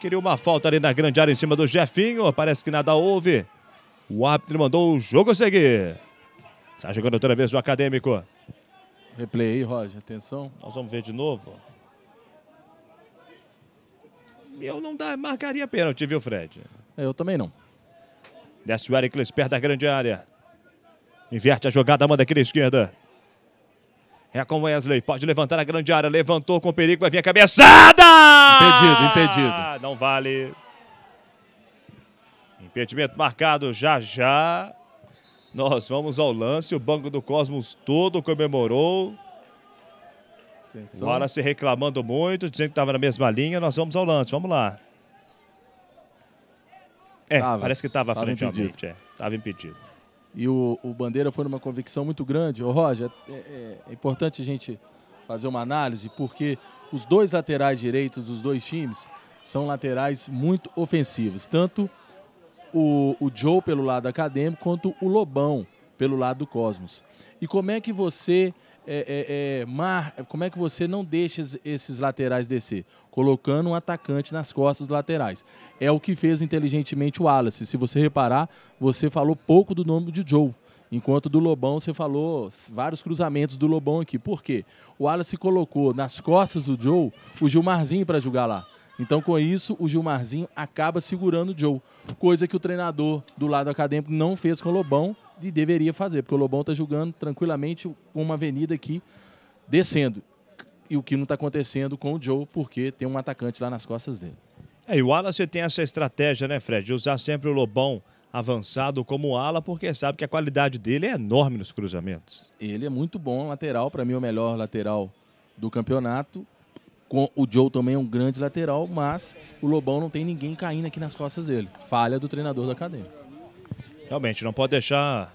Queria uma falta ali na grande área em cima do Jefinho. Parece que nada houve. O árbitro mandou o jogo seguir. Está jogando outra vez o Acadêmico. Replay aí, Roger. Atenção. Nós vamos ver de novo. Eu não dá, marcaria pênalti, viu, Fred? É, eu também não. Desce o Eric perto da grande área. Inverte a jogada, manda aqui na esquerda. É com Wesley. Pode levantar a grande área. Levantou com perigo. Vai vir a cabeçada! Impedido, impedido. Não vale. Impedimento marcado já já. Nós vamos ao lance. O Banco do Cosmos todo comemorou. Atenção. O reclamando muito, dizendo que estava na mesma linha. Nós vamos ao lance. Vamos lá. É, tava. parece que estava à frente, impedido. realmente. Estava é. impedido. E o, o Bandeira foi numa convicção muito grande. Ô, Roger, é, é, é, importante a gente fazer uma análise, porque os dois laterais direitos dos dois times são laterais muito ofensivos. Tanto o, o Joe pelo lado acadêmico, quanto o Lobão pelo lado do Cosmos. E como é que você é, é, é, mar, como é que você não deixa esses laterais descer? Colocando um atacante nas costas dos laterais. É o que fez inteligentemente o Wallace. Se você reparar, você falou pouco do nome de Joe. Enquanto do Lobão, você falou vários cruzamentos do Lobão aqui. Por quê? O Wallace colocou nas costas do Joe o Gilmarzinho para jogar lá. Então, com isso, o Gilmarzinho acaba segurando o Joe, coisa que o treinador do lado acadêmico não fez com o Lobão e deveria fazer, porque o Lobão está julgando tranquilamente uma avenida aqui descendo. E o que não está acontecendo com o Joe, porque tem um atacante lá nas costas dele. É, e o Wallace tem essa estratégia, né, Fred? De usar sempre o Lobão avançado como ala, porque sabe que a qualidade dele é enorme nos cruzamentos. Ele é muito bom lateral, para mim é o melhor lateral do campeonato. Com o Joe também é um grande lateral, mas o Lobão não tem ninguém caindo aqui nas costas dele. Falha do treinador da academia. Realmente, não pode deixar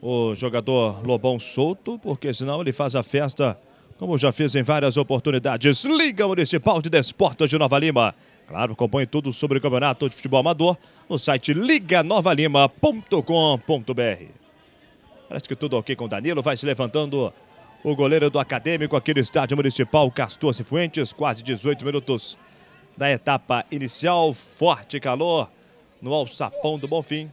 o jogador Lobão solto, porque senão ele faz a festa, como já fez em várias oportunidades. Liga Municipal de Desportos de Nova Lima. Claro, acompanhe tudo sobre o Campeonato de Futebol Amador no site liganovalima.com.br. Parece que tudo ok com Danilo, vai se levantando o goleiro do Acadêmico aqui no estádio municipal, Castor Cifuentes, quase 18 minutos da etapa inicial, forte calor no alçapão do Bonfim.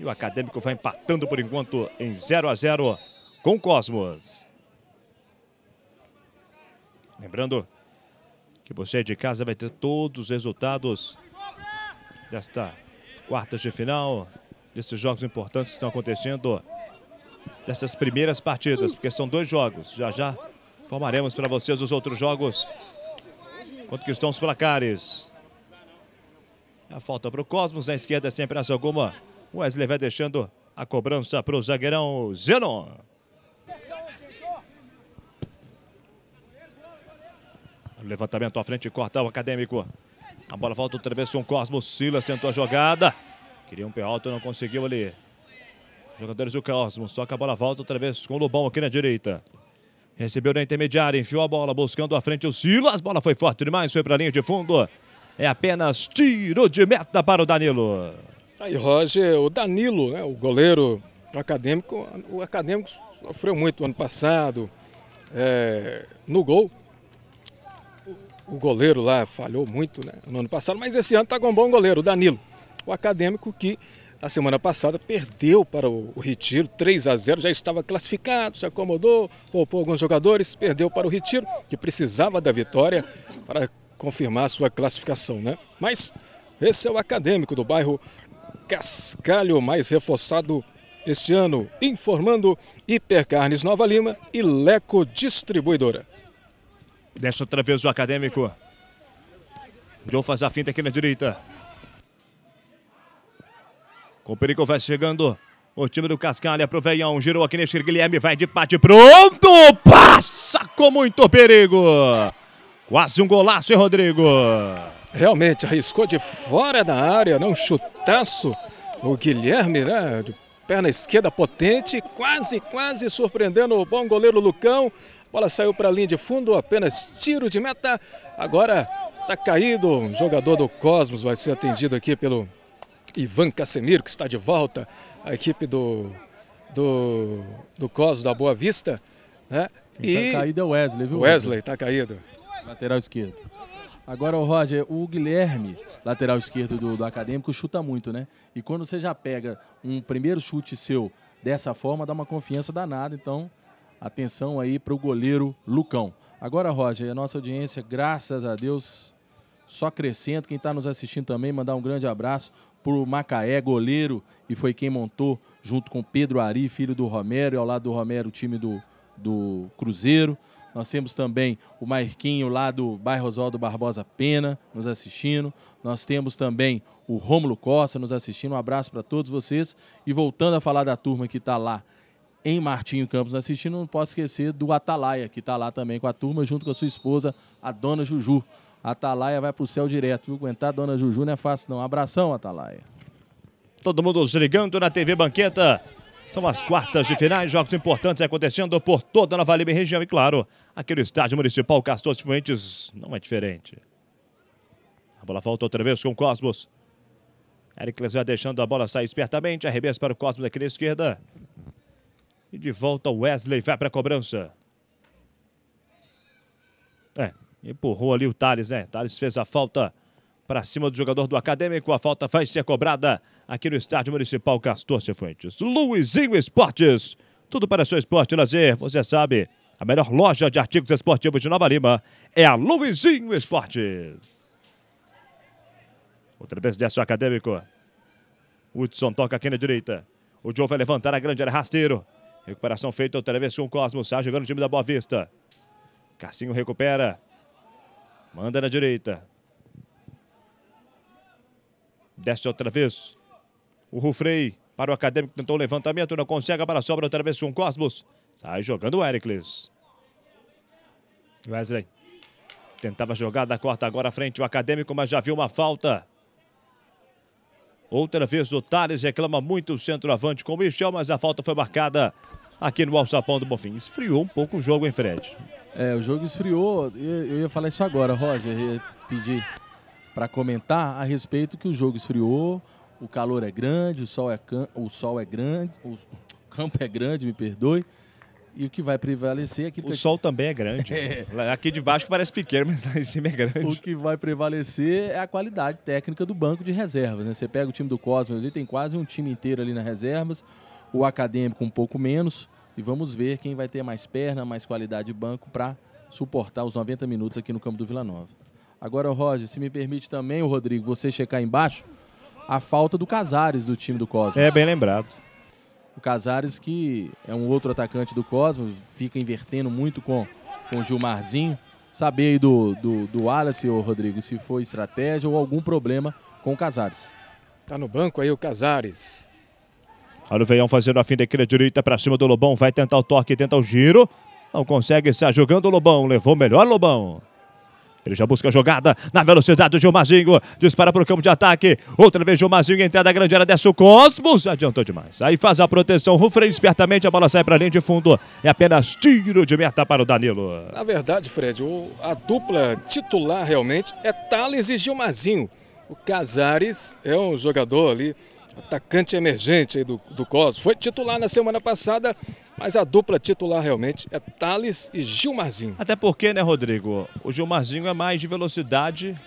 E o Acadêmico vai empatando por enquanto em 0 a 0 com o Cosmos. Lembrando que você de casa vai ter todos os resultados desta quartas de final, desses jogos importantes que estão acontecendo, dessas primeiras partidas, porque são dois jogos. Já já formaremos para vocês os outros jogos. Quanto que estão os placares? A falta para o Cosmos, na esquerda sempre essa alguma Wesley vai deixando a cobrança para o zagueirão Zenon. Levantamento à frente, corta o acadêmico. A bola volta outra vez com o Cosmo. Silas tentou a jogada. Queria um pé alto, não conseguiu ali. Jogadores do Cosmo, só que a bola volta outra vez com o Lobão aqui na direita. Recebeu na intermediária, enfiou a bola, buscando à frente o Silas. Bola foi forte demais, foi para a linha de fundo. É apenas tiro de meta para o Danilo. Aí Roger, o Danilo, né, o goleiro acadêmico, o acadêmico sofreu muito ano passado é, no gol. O, goleiro lá falhou muito né, no ano passado, mas esse ano está com um bom goleiro, o Danilo. O acadêmico que na semana passada perdeu para o, Retiro 3 a 0, já estava classificado, se acomodou, poupou alguns jogadores, perdeu para o Retiro, que precisava da vitória para confirmar sua classificação, né? Mas esse é o acadêmico do bairro Cascalho, mais reforçado este ano, informando Hipercarnes Nova Lima e Leco Distribuidora. Deixa outra vez o acadêmico. João faz a finta aqui na direita. Com o perigo vai chegando. O time do Cascalho é pro Veião. Girou aqui neste Guilherme. Vai de parte. Pronto! Passa com muito perigo. Quase um golaço, hein, Rodrigo? realmente arriscou de fora da área, né? um chutaço. O Guilherme, né? De perna esquerda potente, quase, quase surpreendendo o bom goleiro Lucão. A bola saiu para a linha de fundo, apenas tiro de meta. Agora está caído um jogador do Cosmos, vai ser atendido aqui pelo Ivan Casemiro, que está de volta. A equipe do, do, do Cosmos da Boa Vista. Né? Quem tá e... caído é o Wesley, viu? Wesley está caído. Lateral esquerdo. Agora, o Roger, o Guilherme, lateral esquerdo do, do Acadêmico, chuta muito, né? E quando você já pega um primeiro chute seu dessa forma, dá uma confiança danada. Então, atenção aí para o goleiro Lucão. Agora, Roger, a nossa audiência, graças a Deus, só crescendo. Quem está nos assistindo também, mandar um grande abraço para o Macaé, goleiro, e foi quem montou, junto com Pedro Ari, filho do Romero, e ao lado do Romero, o time do, do Cruzeiro. Nós temos também o Marquinho lá do bairro Oswaldo Barbosa Pena nos assistindo. Nós temos também o Rômulo Costa nos assistindo. Um abraço para todos vocês. E voltando a falar da turma que está lá em Martinho Campos assistindo, não posso esquecer do Atalaia, que está lá também com a turma, junto com a sua esposa, a dona Juju. A Atalaia vai para o céu direto. Viu? Aguentar a dona Juju não é fácil, não. Um abração, Atalaia. Todo mundo se ligando na TV Banqueta. São as quartas de finais, jogos importantes acontecendo por toda a Nova Lima e região. E claro, aquele estádio municipal Castor Fuentes não é diferente. A bola volta outra vez com o Cosmos. Ericles vai deixando a bola sair espertamente. Arremesso para o Cosmos aqui na esquerda. E de volta o Wesley vai para a cobrança. É, empurrou ali o Thales, né? Thales fez a falta para cima do jogador do Acadêmico. A falta vai ser cobrada aqui no Estádio Municipal Castor Cifuentes. Luizinho Esportes, tudo para seu esporte e lazer, você sabe. A melhor loja de artigos esportivos de Nova Lima é a Luizinho Esportes. Outra vez desce o Acadêmico. Hudson toca aqui na direita. O Joe vai levantar a grande área, rasteiro. Recuperação feita outra vez com o Cosmos. Sai jogando o time da Boa Vista. Cassinho recupera. Manda na direita. Desce outra vez. O Rufrei para o Acadêmico, tentou o levantamento, não consegue, para a sobra outra vez com Cosmos. Sai jogando o Ericles. Wesley tentava jogar da corta agora à frente o Acadêmico, mas já viu uma falta. Outra vez o Thales reclama muito o centroavante com o Michel, mas a falta foi marcada aqui no Alçapão do Bofim. Esfriou um pouco o jogo, hein, Fred? É, o jogo esfriou. Eu ia falar isso agora, Roger. Eu ia pedir para comentar a respeito que o jogo esfriou, o calor é grande, o sol é, o sol é grande, o campo é grande, me perdoe. E o que vai prevalecer é aquilo O que... sol também é grande. É. Aqui de baixo parece pequeno, mas lá em cima é grande. O que vai prevalecer é a qualidade técnica do banco de reservas. Né? Você pega o time do Cosmos, ele tem quase um time inteiro ali nas reservas, o acadêmico um pouco menos. E vamos ver quem vai ter mais perna, mais qualidade de banco para suportar os 90 minutos aqui no campo do Vila Nova. Agora, Roger, se me permite também, o Rodrigo, você checar embaixo a falta do Casares do time do Cosmos. É bem lembrado. O Casares, que é um outro atacante do Cosmos, fica invertendo muito com, com o Gilmarzinho. Saber aí do, do, do Wallace, ô Rodrigo, se foi estratégia ou algum problema com o Casares. Tá no banco aí o Casares. Olha o Veião fazendo a fim daquele direita para cima do Lobão. Vai tentar o toque, tenta o giro. Não consegue se jogando o Lobão. Levou melhor Lobão. Ele já busca a jogada na velocidade do Gilmarzinho. Dispara para o campo de ataque. Outra vez Gilmarzinho, entrada grande área, desce o Cosmos. Adiantou demais. Aí faz a proteção. Rufrei espertamente, a bola sai para a linha de fundo. É apenas tiro de meta para o Danilo. Na verdade, Fred, o, a dupla titular realmente é Thales e Gilmarzinho. O Casares é um jogador ali atacante emergente do, do Cosmos. Foi titular na semana passada, mas a dupla titular realmente é Thales e Gilmarzinho. Até porque, né, Rodrigo? O Gilmarzinho é mais de velocidade,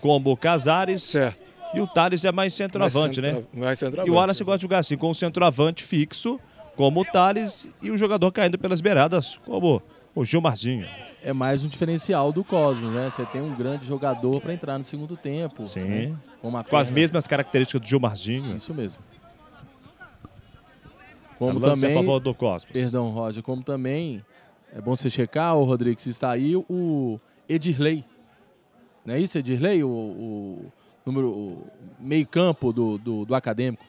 como o Casares. Certo. E o Thales é mais centroavante, mais centro... né? Mais centroavante. E o Wallace né? gosta de jogar assim, com o centroavante fixo, como o Thales, e o jogador caindo pelas beiradas, como o Gilmarzinho. É mais um diferencial do Cosmos, né? Você tem um grande jogador para entrar no segundo tempo. Sim. Né? Com, com as mesmas características do Gilmarzinho. Isso mesmo. Como tá também a favor do Perdão, Roger. Como também é bom você checar, o Rodrigo, se está aí o Edirley. Não é isso, Edirley? O, o número o meio campo do, do, do acadêmico.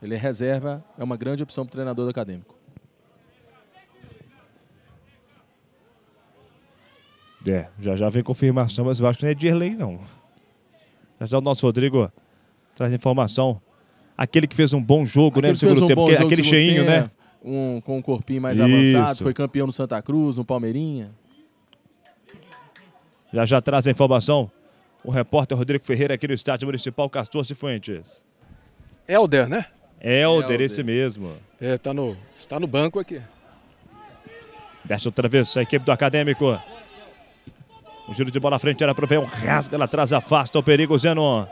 Ele é reserva, é uma grande opção para o treinador do acadêmico. É, já já vem confirmação, mas eu acho que não é Edirley não. Já já o nosso Rodrigo traz informação Aquele que fez um bom jogo, né? No segundo um tempo, aquele cheinho, né? É, um, com um corpinho mais Isso. avançado, foi campeão no Santa Cruz, no Palmeirinha. Já já traz a informação o repórter Rodrigo Ferreira aqui no Estádio Municipal Castor Cifuentes. Helder, né? Helder, esse mesmo. É, tá no, está no banco aqui. Desce outra vez a equipe do Acadêmico. O giro de bola à frente era para o um rasga lá atrás, afasta o perigo, Zenon.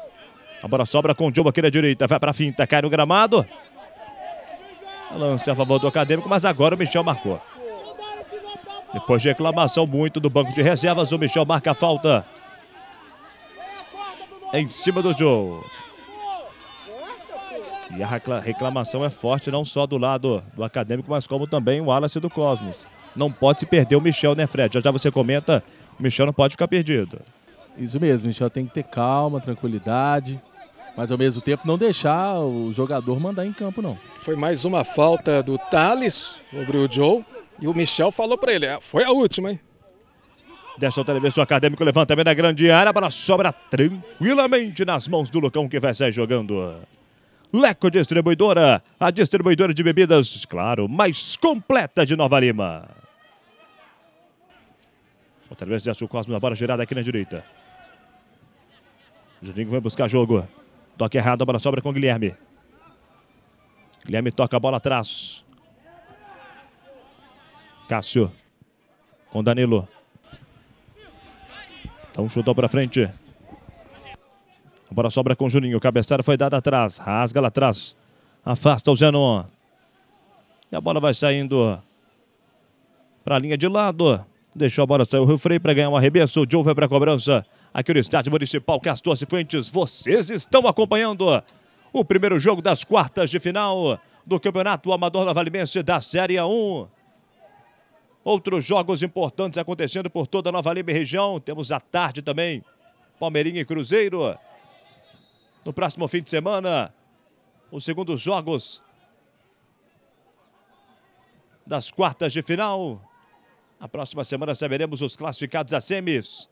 A bola sobra com o Diogo aqui na direita. Vai pra finta, cai no gramado. Lance a favor do Acadêmico, mas agora o Michel marcou. Depois de reclamação muito do banco de reservas, o Michel marca a falta. Em cima do Joe. E a reclamação é forte, não só do lado do Acadêmico, mas como também o Wallace do Cosmos. Não pode se perder o Michel, né, Fred? Já já você comenta, o Michel não pode ficar perdido. Isso mesmo, Michel tem que ter calma, tranquilidade mas ao mesmo tempo não deixar o jogador mandar em campo, não. Foi mais uma falta do Thales sobre o Joe. E o Michel falou para ele: é, foi a última, hein? vez, o acadêmico, levanta bem na grande área, a bola sobra tranquilamente nas mãos do Lucão que vai sair jogando. Leco Distribuidora, a distribuidora de bebidas, claro, mais completa de Nova Lima. Outra vez desce o Cosmo na bola girada aqui na direita. Juninho vai buscar jogo. Toque errado, a bola sobra com o Guilherme. Guilherme toca a bola atrás. Cássio. Com Danilo. Então chutou para frente. A bola sobra com Juninho. O Cabeçada foi dada atrás. Rasga lá atrás. Afasta o Zenon. E a bola vai saindo para a linha de lado. Deixou a bola sair o Frei para ganhar um arremesso. O Joe vai para a cobrança aqui no Estádio Municipal Castor Cifuentes. Vocês estão acompanhando o primeiro jogo das quartas de final do Campeonato Amador Novalimense da Série 1. Outros jogos importantes acontecendo por toda a Nova Lima e região. Temos à tarde também Palmeirinha e Cruzeiro. No próximo fim de semana, os segundos jogos das quartas de final. Na próxima semana saberemos os classificados a semis.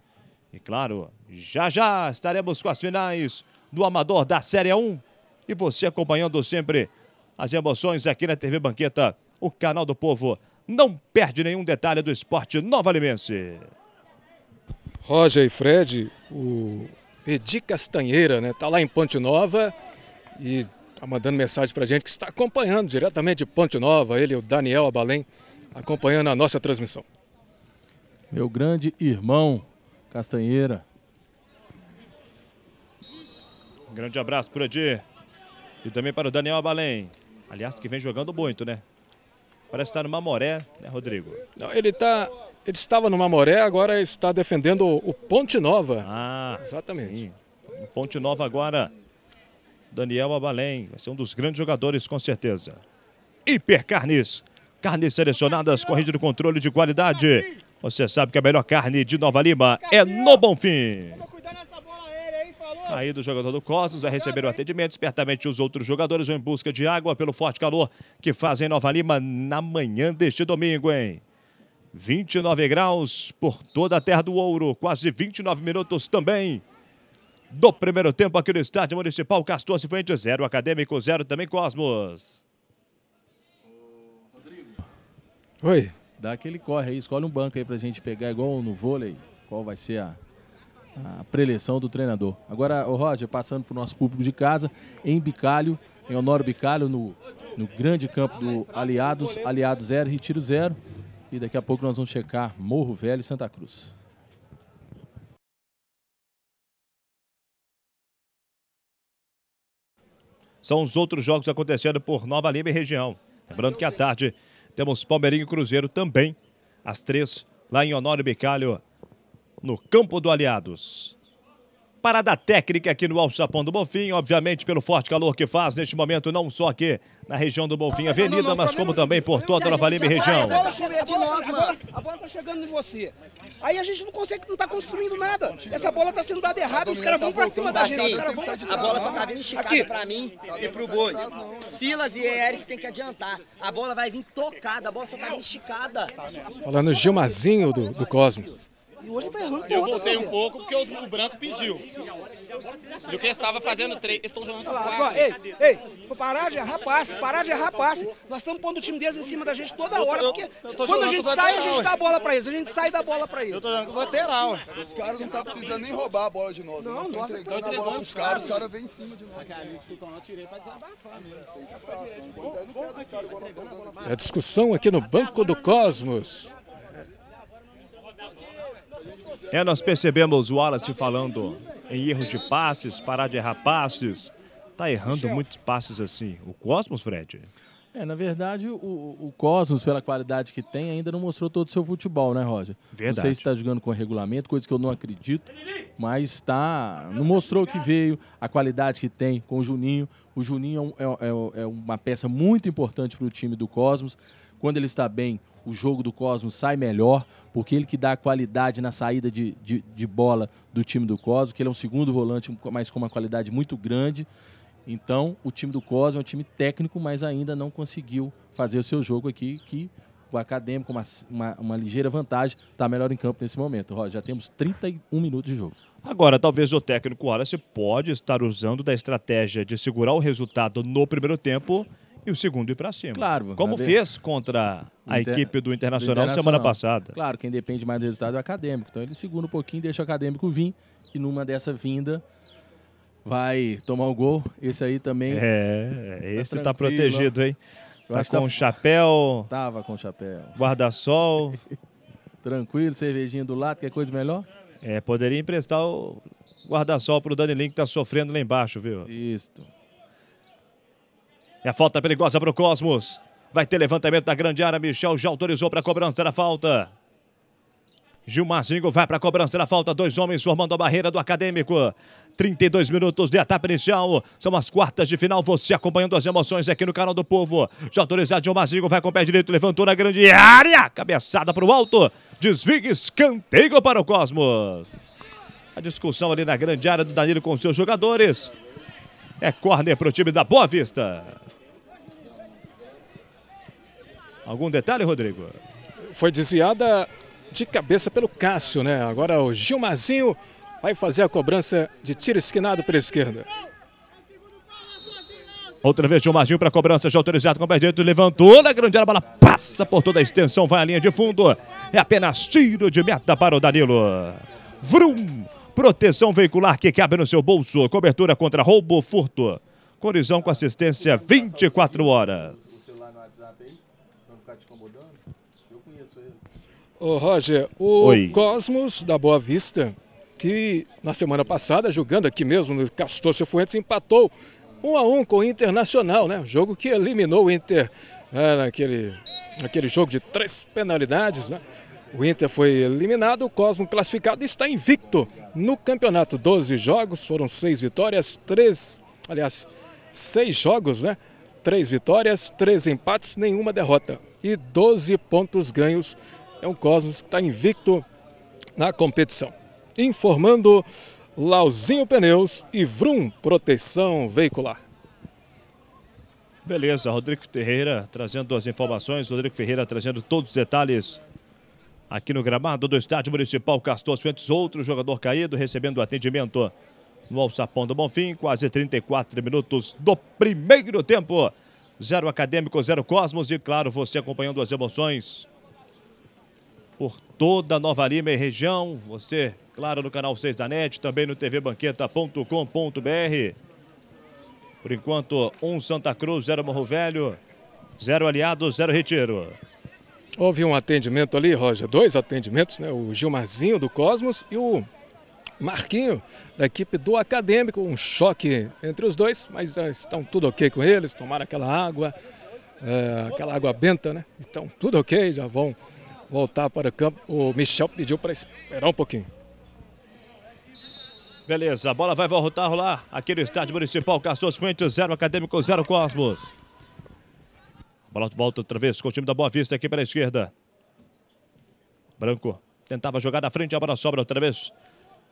E claro, já já estaremos com as finais do Amador da Série 1 e você acompanhando sempre as emoções aqui na TV Banqueta, o canal do povo. Não perde nenhum detalhe do esporte nova limense. Roger e Fred, o Edi Castanheira, né? Tá lá em Ponte Nova e tá mandando mensagem a gente que está acompanhando diretamente de Ponte Nova, ele o Daniel Abalém acompanhando a nossa transmissão. Meu grande irmão Castanheira. grande abraço para o Edir. E também para o Daniel Abalém. Aliás, que vem jogando muito, né? Parece estar no Mamoré, né, Rodrigo? Não, ele tá. Ele estava no Mamoré, agora está defendendo o Ponte Nova. Ah, exatamente. Sim. Ponte Nova agora. Daniel Abalém vai ser um dos grandes jogadores, com certeza. Hipercarnes. Carnes selecionadas com de controle de qualidade. Você sabe que a melhor carne de Nova Lima é no Bonfim. Aí do jogador do Cosmos vai receber o atendimento. Espertamente os outros jogadores vão em busca de água pelo forte calor que fazem Nova Lima na manhã deste domingo, hein? 29 graus por toda a terra do ouro. Quase 29 minutos também do primeiro tempo aqui no estádio municipal. Castor de zero Acadêmico, zero também Cosmos. Oi dá aquele corre aí, escolhe um banco aí pra gente pegar, igual no vôlei, qual vai ser a, a preleção do treinador. Agora, o Roger, passando pro nosso público de casa, em Bicalho, em Honório Bicalho, no, no grande campo do Aliados, Aliados zero, Retiro zero. E daqui a pouco nós vamos checar Morro Velho e Santa Cruz. São os outros jogos acontecendo por Nova Lima e região. Lembrando que à tarde temos Palmeirinho e Cruzeiro também, às três, lá em Honório Bicalho, no campo do Aliados parada técnica aqui no Alçapão do Bonfim, obviamente pelo forte calor que faz neste momento, não só aqui na região do Bonfim Avenida, não, não, não, mas como também por toda a Nova Lima região. A bola está chegando em você. Aí a gente não consegue, não está construindo nada. Essa bola está sendo dada errada, os caras vão para cima da gente. a bola só está vindo esticada para mim e para o Boi. Silas e Eric tem que adiantar. A bola vai vir tocada, a bola só está vindo esticada. Falando Gilmazinho do, do Cosmos. E hoje tá errando Eu voltei né, um pouco porque o branco pediu. E o que eles fazendo três, eles jogando com quatro. Ei, ei, parar de errar passe, parar de errar passe. Nós estamos pondo o time deles em cima da gente toda hora, porque quando a gente sai, a gente dá a bola pra eles. A gente sai da bola pra eles. Eu tô jogando com lateral. Os caras não tá precisando nem roubar a bola de nós. Não, nós entregando tá a bola pros caras, os caras vêm em cima de nós. É a discussão aqui no Banco do Cosmos. É, nós percebemos o Wallace falando em erro de passes, parar de errar passes. Tá errando muitos passes assim. O Cosmos, Fred? É, na verdade, o, o Cosmos, pela qualidade que tem, ainda não mostrou todo o seu futebol, né, Roger? Verdade. Não sei se está jogando com regulamento, coisa que eu não acredito, mas tá, não mostrou o que veio, a qualidade que tem com o Juninho. O Juninho é, é, é, é uma peça muito importante para o time do Cosmos. Quando ele está bem, o jogo do Cosmos sai melhor, porque ele que dá a qualidade na saída de, de, de bola do time do Cosmos, que ele é um segundo volante, mas com uma qualidade muito grande. Então, o time do Cosmos é um time técnico, mas ainda não conseguiu fazer o seu jogo aqui, que o Acadêmico, uma, uma, uma ligeira vantagem, está melhor em campo nesse momento. Roger, já temos 31 minutos de jogo. Agora, talvez o técnico Wallace pode estar usando da estratégia de segurar o resultado no primeiro tempo e o segundo ir para cima. Claro. Como fez contra a Inter... equipe do Internacional, do Internacional, semana passada. Claro, quem depende mais do resultado é o acadêmico. Então ele segura um pouquinho, deixa o acadêmico vir e numa dessa vinda vai tomar o gol. Esse aí também. É, tá esse tá, tá protegido, hein? Eu tá, tá com tá... chapéu. Tava com chapéu. Guarda-sol. tranquilo, cervejinha do lado, quer coisa melhor? É, poderia emprestar o guarda-sol pro Danilinho que tá sofrendo lá embaixo, viu? Isso. É falta perigosa para o Cosmos. Vai ter levantamento da grande área. Michel já autorizou para a cobrança da falta. Gilmarzinho vai para a cobrança da falta. Dois homens formando a barreira do acadêmico. 32 minutos de etapa inicial. São as quartas de final. Você acompanhando as emoções aqui no canal do Povo. Já autorizado, Gilmarzinho vai com o pé direito. Levantou na grande área. Cabeçada para o alto. Desvio escanteio para o Cosmos. A discussão ali na grande área do Danilo com seus jogadores. É córner para o time da Boa Vista. Algum detalhe, Rodrigo? Foi desviada de cabeça pelo Cássio, né? Agora o Gilmarzinho vai fazer a cobrança de tiro esquinado pela esquerda. Outra vez Gilmarzinho para cobrança, já autorizado com o pé direito, levantou na grande área, a bola passa por toda a extensão, vai à linha de fundo. É apenas tiro de meta para o Danilo. Vrum! Proteção veicular que cabe no seu bolso. Cobertura contra roubo, furto. Colisão com assistência 24 horas. Ô Roger, o Oi. Cosmos da Boa Vista, que na semana passada, jogando aqui mesmo no Castor Fuentes empatou 1 um a 1 um com o Internacional, né? Jogo que eliminou o Inter né, naquele, naquele jogo de três penalidades, né? O Inter foi eliminado, o Cosmo classificado está invicto no campeonato. 12 jogos, foram seis vitórias, três, aliás, seis jogos, né? Três vitórias, três empates, nenhuma derrota e 12 pontos ganhos é um Cosmos que está invicto na competição. Informando Lauzinho Pneus e Vrum Proteção Veicular. Beleza, Rodrigo Ferreira trazendo as informações, Rodrigo Ferreira trazendo todos os detalhes aqui no gramado do estádio municipal Castor Fuentes, outro jogador caído recebendo atendimento no Alçapão do Bonfim, quase 34 minutos do primeiro tempo. Zero Acadêmico, zero Cosmos e claro, você acompanhando as emoções por toda Nova Lima e região. Você, claro, no canal 6 da NET, também no tvbanqueta.com.br. Por enquanto, 1 um Santa Cruz, 0 Morro Velho, 0 Aliado, 0 Retiro. Houve um atendimento ali, Roger, dois atendimentos, né? O Gilmarzinho do Cosmos e o Marquinho, da equipe do Acadêmico. Um choque entre os dois, mas eh, estão tudo ok com eles, tomaram aquela água, eh, aquela água benta, né? Então, tudo ok, já vão voltar para o campo. O Michel pediu para esperar um pouquinho. Beleza, a bola vai voltar a rolar aqui no estádio municipal. Castor Fuentes, 0, Acadêmico 0, Cosmos. A bola volta outra vez com o time da Boa Vista aqui para a esquerda. Branco tentava jogar na frente, a bola sobra outra vez.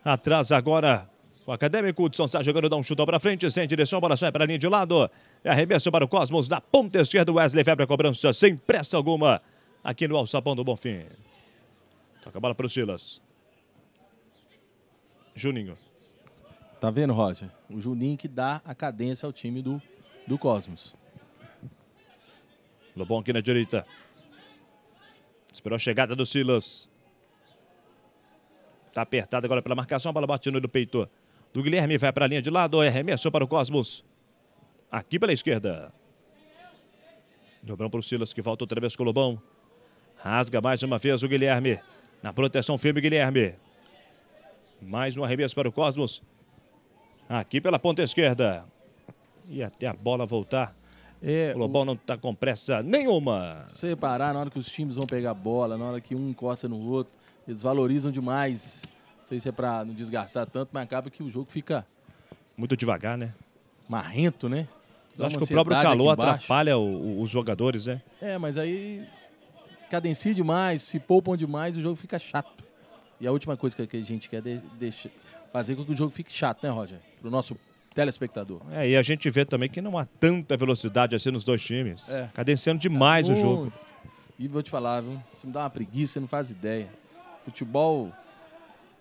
Atrás agora o Acadêmico. Hudson sai jogando, dá um chutão para frente, sem direção, a bola sai para a linha de lado. É arremesso para o Cosmos, na ponta esquerda, Wesley Febre, cobrança sem pressa alguma aqui no Alçapão do Bonfim. Toca a bola para o Silas. Juninho. Tá vendo, Roger? O Juninho que dá a cadência ao time do, do Cosmos. Lobão aqui na direita. Esperou a chegada do Silas. Tá apertado agora pela marcação. A bola bate no do peito do Guilherme. Vai para a linha de lado. É arremesso para o Cosmos. Aqui pela esquerda. dobrão para o Silas que volta outra vez com o Lobão. Rasga mais uma vez o Guilherme. Na proteção firme, Guilherme. Mais um arremesso para o Cosmos. Aqui pela ponta esquerda. E até a bola voltar. É, o Lobão o... não está com pressa nenhuma. Se você reparar, na hora que os times vão pegar a bola, na hora que um encosta no outro, eles valorizam demais. Não sei se é para não desgastar tanto, mas acaba que o jogo fica... Muito devagar, né? Marrento, né? acho que o próprio calor atrapalha o, o, os jogadores, né? É, mas aí cadenciam demais, se poupam demais, o jogo fica chato. E a última coisa que a gente quer é fazer com que o jogo fique chato, né, Roger? Para o nosso telespectador. É, e a gente vê também que não há tanta velocidade assim nos dois times. É. Cadenciando demais é, o tá jogo. E vou te falar, viu? Você me dá uma preguiça, você não faz ideia. Futebol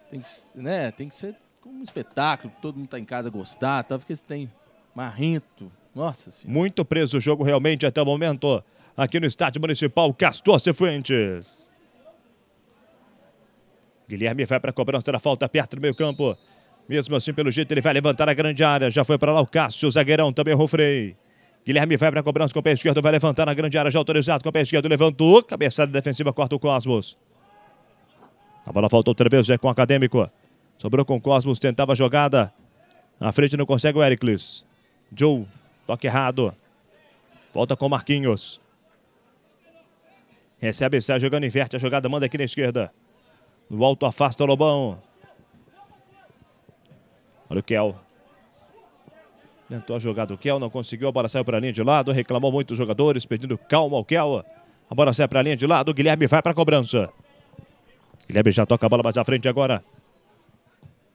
tem que, né, tem que ser como um espetáculo, todo mundo está em casa gostar, tal, porque você tem marrento. Nossa senhora. Muito preso o jogo realmente até o momento aqui no Estádio Municipal Castor Cifuentes. Guilherme vai para a cobrança da falta perto do meio campo. Mesmo assim, pelo jeito, ele vai levantar a grande área. Já foi para lá o Cássio, o zagueirão, também errou freio. Guilherme vai para a cobrança com o pé esquerdo, vai levantar na grande área, já autorizado com o pé esquerdo, levantou. Cabeçada defensiva, corta o Cosmos. A bola faltou outra vez, já é com o Acadêmico. Sobrou com o Cosmos, tentava a jogada. Na frente não consegue o Ericles. Joe, toque errado. Volta com o Marquinhos. Recebe, sai é jogando, inverte a jogada, manda aqui na esquerda. No alto, afasta o Lobão. Olha o Kel. Tentou a jogada do Kel, não conseguiu. A bola saiu para a linha de lado. Reclamou muito os jogadores, pedindo calma ao Kel. A bola sai para a linha de lado. O Guilherme vai para a cobrança. Guilherme já toca a bola mais à frente agora.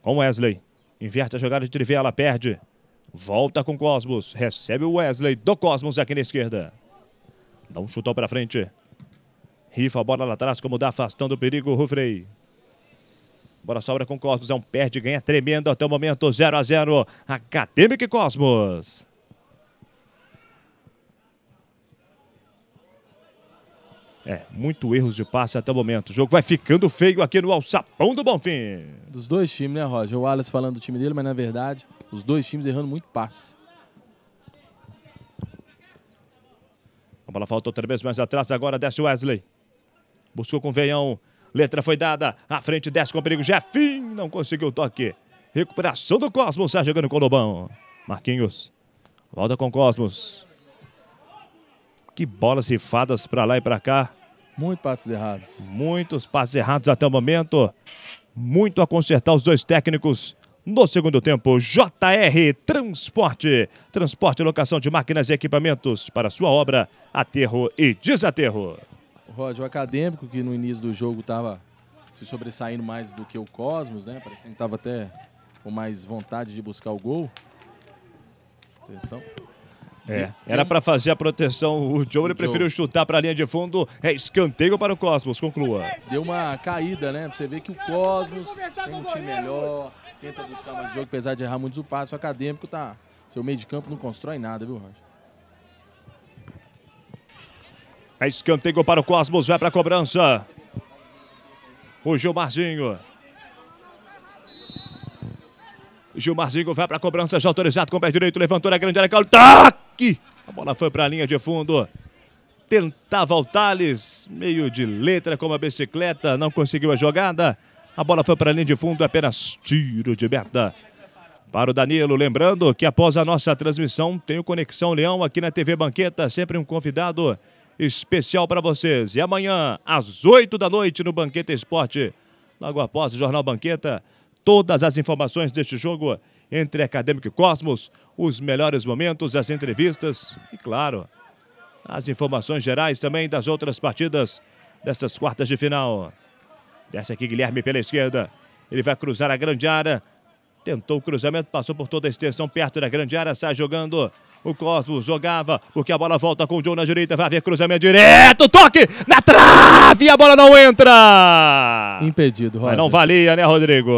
Com Wesley. Inverte a jogada de Trivela, perde. Volta com Cosmos. Recebe o Wesley do Cosmos aqui na esquerda. Dá um chutão para frente. Rifa a bola lá atrás, como dá afastando o perigo o Rufrei. Bora sobra com Cosmos, é um perde, ganha tremendo até o momento, 0 a 0 Acadêmico Cosmos. É, muito erros de passe até o momento. O jogo vai ficando feio aqui no Alçapão do Bonfim. Dos dois times, né, Roger? O Wallace falando do time dele, mas na verdade, os dois times errando muito passe. A bola faltou três vezes mais atrás, agora desce o Wesley. Buscou com o veião. Letra foi dada. A frente, desce com perigo. Jefim não conseguiu o toque. Recuperação do Cosmos. Sai jogando com o Lobão. Marquinhos. Volta com o Cosmos. Que bolas rifadas para lá e para cá. Muitos passes errados. Muitos passes errados até o momento. Muito a consertar os dois técnicos. No segundo tempo, JR Transporte. Transporte e locação de máquinas e equipamentos para sua obra, aterro e desaterro. Roger, o acadêmico que no início do jogo estava se sobressaindo mais do que o Cosmos, né? Parecendo que estava até com mais vontade de buscar o gol. Atenção. É, era para fazer a proteção. O Joe, ele preferiu chutar para a linha de fundo. É escanteio para o Cosmos. Conclua. Deu uma caída, né? Você vê que o Cosmos tem um time melhor, tenta buscar mais jogo, apesar de errar muitos o passo. O acadêmico tá. Seu meio de campo não constrói nada, viu, Roger? É escanteio para o Cosmos, vai para a cobrança. O Gilmarzinho. Gilmarzinho vai para a cobrança, já autorizado com o pé direito, levantou na é grande área, é toque! A bola foi para a linha de fundo. Tentava o Thales, meio de letra como a bicicleta, não conseguiu a jogada. A bola foi para a linha de fundo, apenas tiro de meta. Para o Danilo, lembrando que após a nossa transmissão tem o Conexão Leão aqui na TV Banqueta, sempre um convidado especial para vocês. E amanhã, às 8 da noite, no Banqueta Esporte, logo após o Jornal Banqueta, todas as informações deste jogo entre Acadêmico e Cosmos, os melhores momentos, as entrevistas e, claro, as informações gerais também das outras partidas dessas quartas de final. Desce aqui Guilherme pela esquerda. Ele vai cruzar a grande área. Tentou o cruzamento, passou por toda a extensão perto da grande área, sai jogando o Cosmos jogava, porque a bola volta com o John na direita. Vai ver cruzamento direto. Toque na trave. A bola não entra. Impedido, Roger. Mas não valia, né, Rodrigo?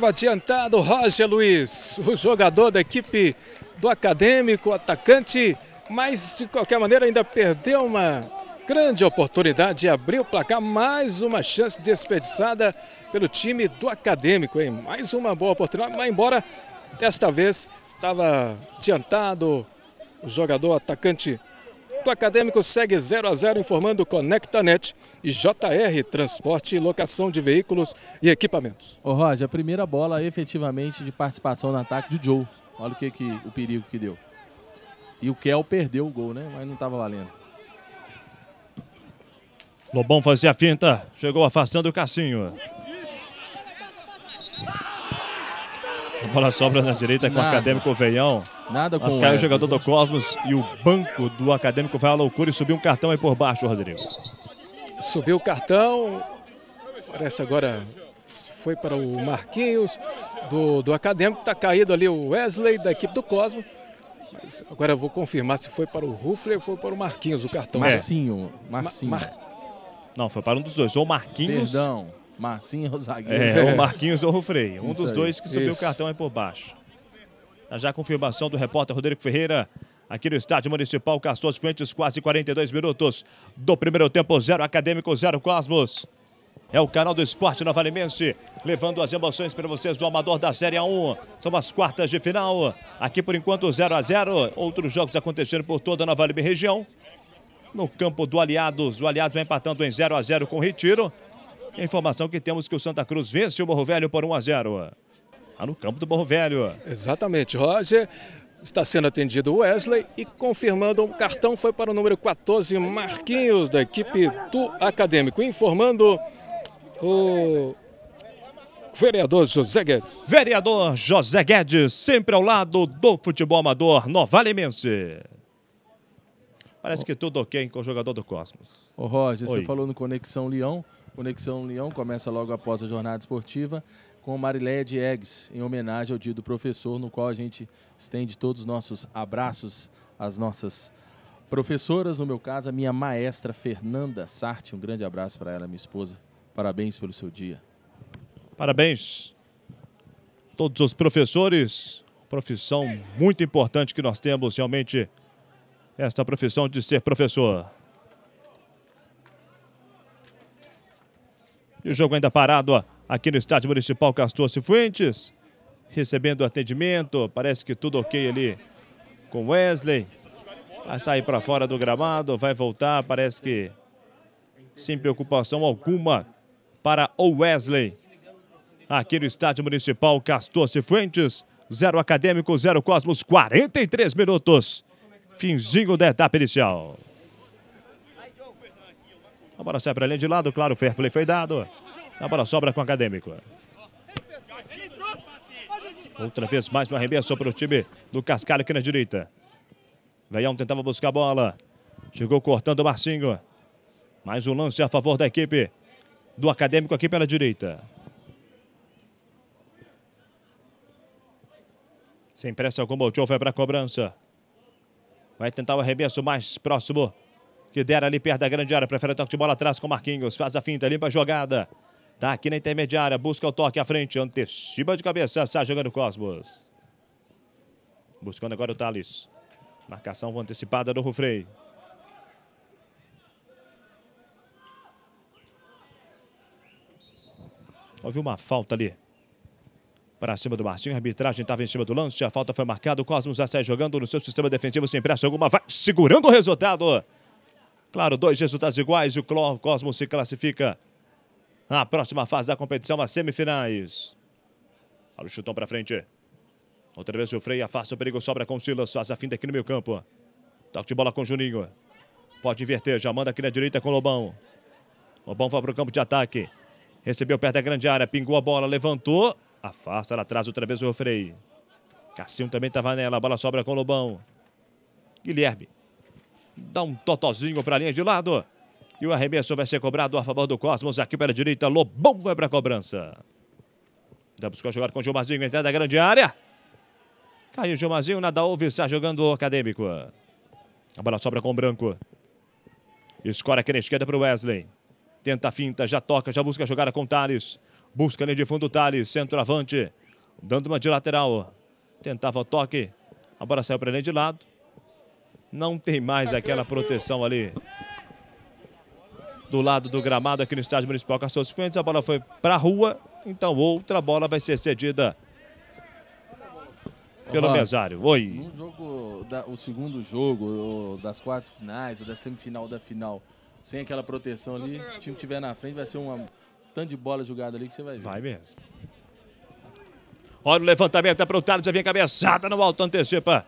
Adiantado, Roger Luiz. O jogador da equipe do Acadêmico, atacante. Mas, de qualquer maneira, ainda perdeu uma grande oportunidade de abrir o placar. Mais uma chance desperdiçada pelo time do Acadêmico, hein? Mais uma boa oportunidade. Vai embora Desta vez estava adiantado o jogador atacante do Acadêmico segue 0 a 0 informando ConectaNet e JR Transporte e Locação de Veículos e Equipamentos. Ô Roger, a primeira bola efetivamente de participação no ataque de Joe. Olha o que, que o perigo que deu. E o Kel perdeu o gol, né? Mas não estava valendo. Lobão fazia a finta, chegou afastando o Cassinho. A bola sobra na direita com Nada. o Acadêmico Veião. Nada com Mas caiu o jogador do Cosmos e o banco do Acadêmico vai à loucura e subiu um cartão aí por baixo, Rodrigo. Subiu o cartão. Parece agora foi para o Marquinhos do, do Acadêmico. Está caído ali o Wesley da equipe do Cosmos. Mas agora eu vou confirmar se foi para o Ruffler ou foi para o Marquinhos o cartão. Marcinho. É. Marcinho. Mar Mar Não, foi para um dos dois. Ou Marquinhos. Perdão. Marcinho é ou zagueiro. É, é, o Marquinhos ou Rufrei. Um Isso dos aí. dois que subiu Isso. o cartão aí é por baixo. Tá já confirmação do repórter Rodrigo Ferreira aqui no Estádio Municipal Castor Fuentes, quase 42 minutos do primeiro tempo, zero Acadêmico, zero Cosmos. É o canal do Esporte Nova Alimense, levando as emoções para vocês do Amador da Série A1. São as quartas de final. Aqui por enquanto 0 a 0 Outros jogos acontecendo por toda a Nova Alimense região. No campo do Aliados, o Aliados vai empatando em 0 a 0 com o Retiro. E a informação que temos que o Santa Cruz vence o Morro Velho por 1 a 0. Lá no campo do Morro Velho. Exatamente, Roger. Está sendo atendido Wesley e confirmando o cartão foi para o número 14, Marquinhos, da equipe do Acadêmico. Informando o vereador José Guedes. Vereador José Guedes, sempre ao lado do futebol amador novalimense. Parece que tudo ok com o jogador do Cosmos. Ô Roger, Oi. você falou no Conexão Leão. Conexão Leão começa logo após a jornada esportiva com Marileia Diegues, em homenagem ao Dia do Professor, no qual a gente estende todos os nossos abraços às nossas professoras, no meu caso, a minha maestra Fernanda Sarte. Um grande abraço para ela, minha esposa. Parabéns pelo seu dia. Parabéns. Todos os professores, profissão muito importante que nós temos, realmente, esta profissão de ser professor. E o jogo ainda parado ó, aqui no estádio municipal Castor Cifuentes. Recebendo atendimento, parece que tudo ok ali com Wesley. Vai sair para fora do gramado, vai voltar, parece que sem preocupação alguma para o Wesley. Aqui no estádio municipal Castor Cifuentes, 0 Acadêmico, 0 Cosmos, 43 minutos. Finzinho da etapa inicial. A bola sai para linha de lado, claro, o fair play foi dado. A bola sobra com o Acadêmico. Outra vez mais um arremesso para o time do Cascalho aqui na direita. Veião tentava buscar a bola. Chegou cortando o Marcinho. Mais um lance a favor da equipe do Acadêmico aqui pela direita. Sem pressa alguma, o Tchou vai para a cobrança. Vai tentar o arremesso mais próximo que dera ali perto da grande área, prefere toque de bola atrás com o Marquinhos, faz a finta, limpa a jogada. Tá aqui na intermediária, busca o toque à frente, antecipa de cabeça, sai jogando Cosmos. Buscando agora o Thales. Marcação antecipada do Rufrei. Houve uma falta ali. Para cima do Marcinho, a arbitragem estava em cima do lance, a falta foi marcada, o Cosmos já sai jogando no seu sistema defensivo sem pressa alguma, vai segurando o resultado. Claro, dois resultados iguais e o Cosmos se classifica na próxima fase da competição, as semifinais. Olha o chutão para frente. Outra vez o a afasta o perigo, sobra com o Silas, faz a finta aqui no meio campo. Toque de bola com o Juninho. Pode inverter, já manda aqui na direita com o Lobão. Lobão vai para o campo de ataque. Recebeu perto da grande área, pingou a bola, levantou. Afasta lá atrás, outra vez o Frei. Cassinho também estava nela, a bola sobra com o Lobão. Guilherme Dá um totozinho para a linha de lado. E o arremesso vai ser cobrado a favor do Cosmos. Aqui pela direita, Lobão vai para a cobrança. Já buscou jogar com o Gilmarzinho, entrada da grande área. Caiu o Gilmarzinho, nada houve, está jogando o Acadêmico. A bola sobra com o Branco. Escora aqui na esquerda para o Wesley. Tenta a finta, já toca, já busca a jogada com o Thales. Busca ali de fundo o Thales, centroavante. Dando uma de lateral. Tentava o toque. A bola saiu para ele de lado. Não tem mais tá aquela proteção ali do lado do gramado aqui no estádio municipal Castor Fuentes. A bola foi para a rua, então outra bola vai ser cedida pelo Olá, mesário. Oi. No jogo, da, o segundo jogo das quartas finais, ou da semifinal da final, sem aquela proteção ali, o time tiver na frente, vai ser uma um tanto de bola jogada ali que você vai ver. Vai mesmo. Olha o levantamento, é pro Thales, já vem a cabeçada no alto, antecipa.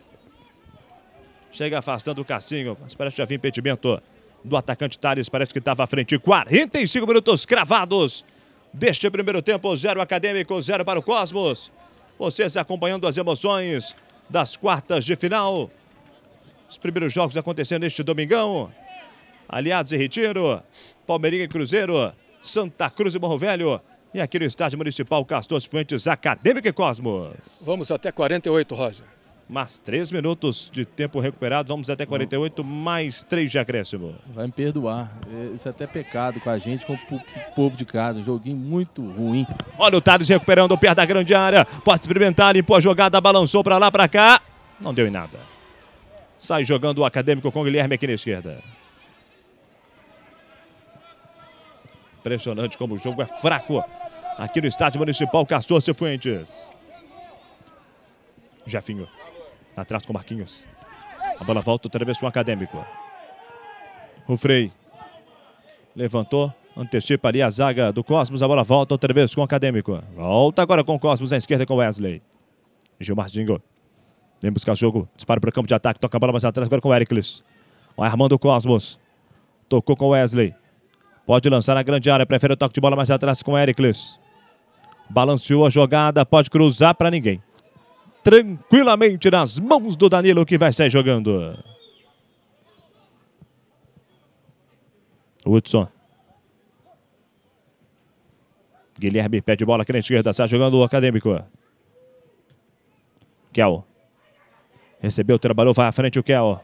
Chega afastando o Cassinho, mas parece que já havia impedimento do atacante Thales, parece que estava à frente. 45 minutos cravados deste primeiro tempo, zero acadêmico, zero para o Cosmos. Vocês acompanhando as emoções das quartas de final. Os primeiros jogos acontecendo neste domingão. Aliados e Retiro, Palmeirinha e Cruzeiro, Santa Cruz e Morro Velho. E aqui no Estádio Municipal Castor Fuentes, Acadêmica e Cosmos. Vamos até 48, Roger. Mas três minutos de tempo recuperado, vamos até 48, mais três de acréscimo. Vai me perdoar. É, isso é até pecado com a gente, com o povo de casa. Um joguinho muito ruim. Olha o Thales recuperando perto da grande área. Pode experimentar, limpou a jogada, balançou para lá, para cá. Não deu em nada. Sai jogando o acadêmico com o Guilherme aqui na esquerda. Impressionante como o jogo é fraco aqui no estádio municipal Castor Cifuentes. Jefinho. Atrás com o Marquinhos. A bola volta, outra vez com o Acadêmico. O Frei levantou, antecipa ali a zaga do Cosmos. A bola volta, outra vez com o Acadêmico. Volta agora com o Cosmos, à esquerda com o Wesley. Gilmar Dingo. Vem buscar jogo, dispara para o campo de ataque, toca a bola mais atrás agora com o Ericles. Vai armando o Cosmos. Tocou com o Wesley. Pode lançar na grande área, prefere o toque de bola mais atrás com o Ericles. Balanceou a jogada, pode cruzar para ninguém tranquilamente nas mãos do Danilo que vai sair jogando. Hudson. Guilherme pede bola aqui na esquerda, está jogando o Acadêmico. Kel. Recebeu, trabalhou, vai à frente o Kel.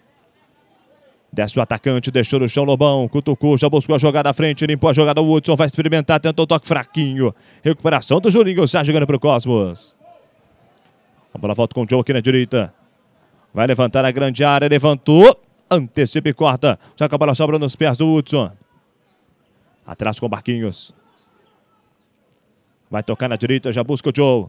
Desce o atacante, deixou no chão Lobão, cutucou, já buscou a jogada à frente, limpou a jogada, o Hudson vai experimentar, tentou o toque fraquinho. Recuperação do Julinho, sai jogando para o Cosmos. A bola volta com o Joe aqui na direita. Vai levantar a grande área, levantou. Antecipa e corta. Só que a bola sobra nos pés do Hudson. Atrás com o Barquinhos. Vai tocar na direita, já busca o Joe.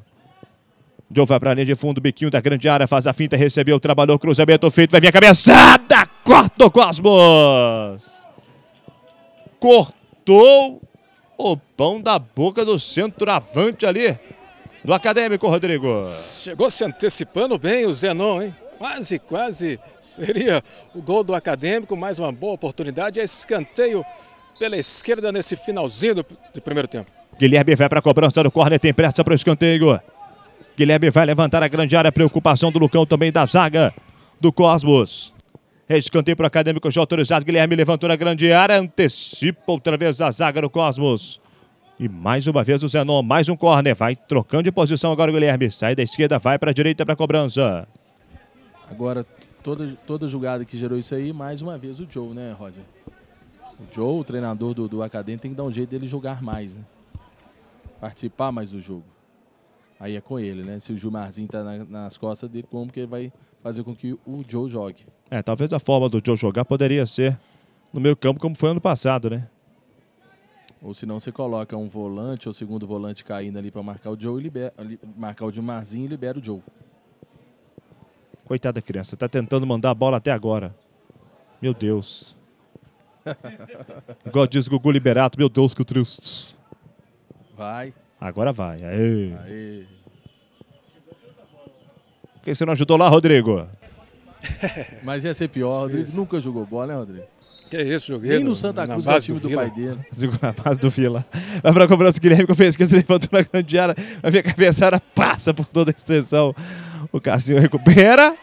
Joe vai para a linha de fundo, biquinho da grande área, faz a finta, recebeu, trabalhou, cruzamento feito, vai vir a cabeçada! Corta o Cosmos! Cortou o pão da boca do centroavante ali do Acadêmico, Rodrigo. Chegou se antecipando bem o Zenon, hein? Quase, quase seria o gol do Acadêmico, mais uma boa oportunidade. É escanteio pela esquerda nesse finalzinho do, do primeiro tempo. Guilherme vai para a cobrança do corner, tem pressa para o escanteio. Guilherme vai levantar a grande área, preocupação do Lucão também da zaga do Cosmos. Escanteio para o Acadêmico já autorizado. Guilherme levantou na grande área, antecipa outra vez a zaga do Cosmos. E mais uma vez o Zenon, mais um corner. Vai trocando de posição agora o Guilherme. Sai da esquerda, vai para a direita para cobrança. Agora, toda, toda jogada que gerou isso aí, mais uma vez o Joe, né, Roger? O Joe, o treinador do, do tem que dar um jeito dele jogar mais, né? Participar mais do jogo. Aí é com ele, né? Se o Gilmarzinho tá na, nas costas dele, como que ele vai fazer com que o Joe jogue? É, talvez a forma do Joe jogar poderia ser no meio campo como foi ano passado, né? Ou se não, você coloca um volante ou segundo volante caindo ali para marcar o Joe e libera, marcar o Marzinho e libera o Joe. Coitada da criança, tá tentando mandar a bola até agora. Meu Deus. Igual diz Gugu Liberato, meu Deus, que tristes. Vai. Agora vai. Aê. Aê. Por que você não ajudou lá, Rodrigo? Mas ia ser pior, Rodrigo nunca jogou bola, né, Rodrigo? Que é isso, joguei. Nem no Santa Cruz, é o time do, do pai dele. Na base do Vila. Vai para a cobrança, Guilherme com pesquisa, levantou na grande área. A minha cabeçada passa por toda a extensão. O Cassinho recupera.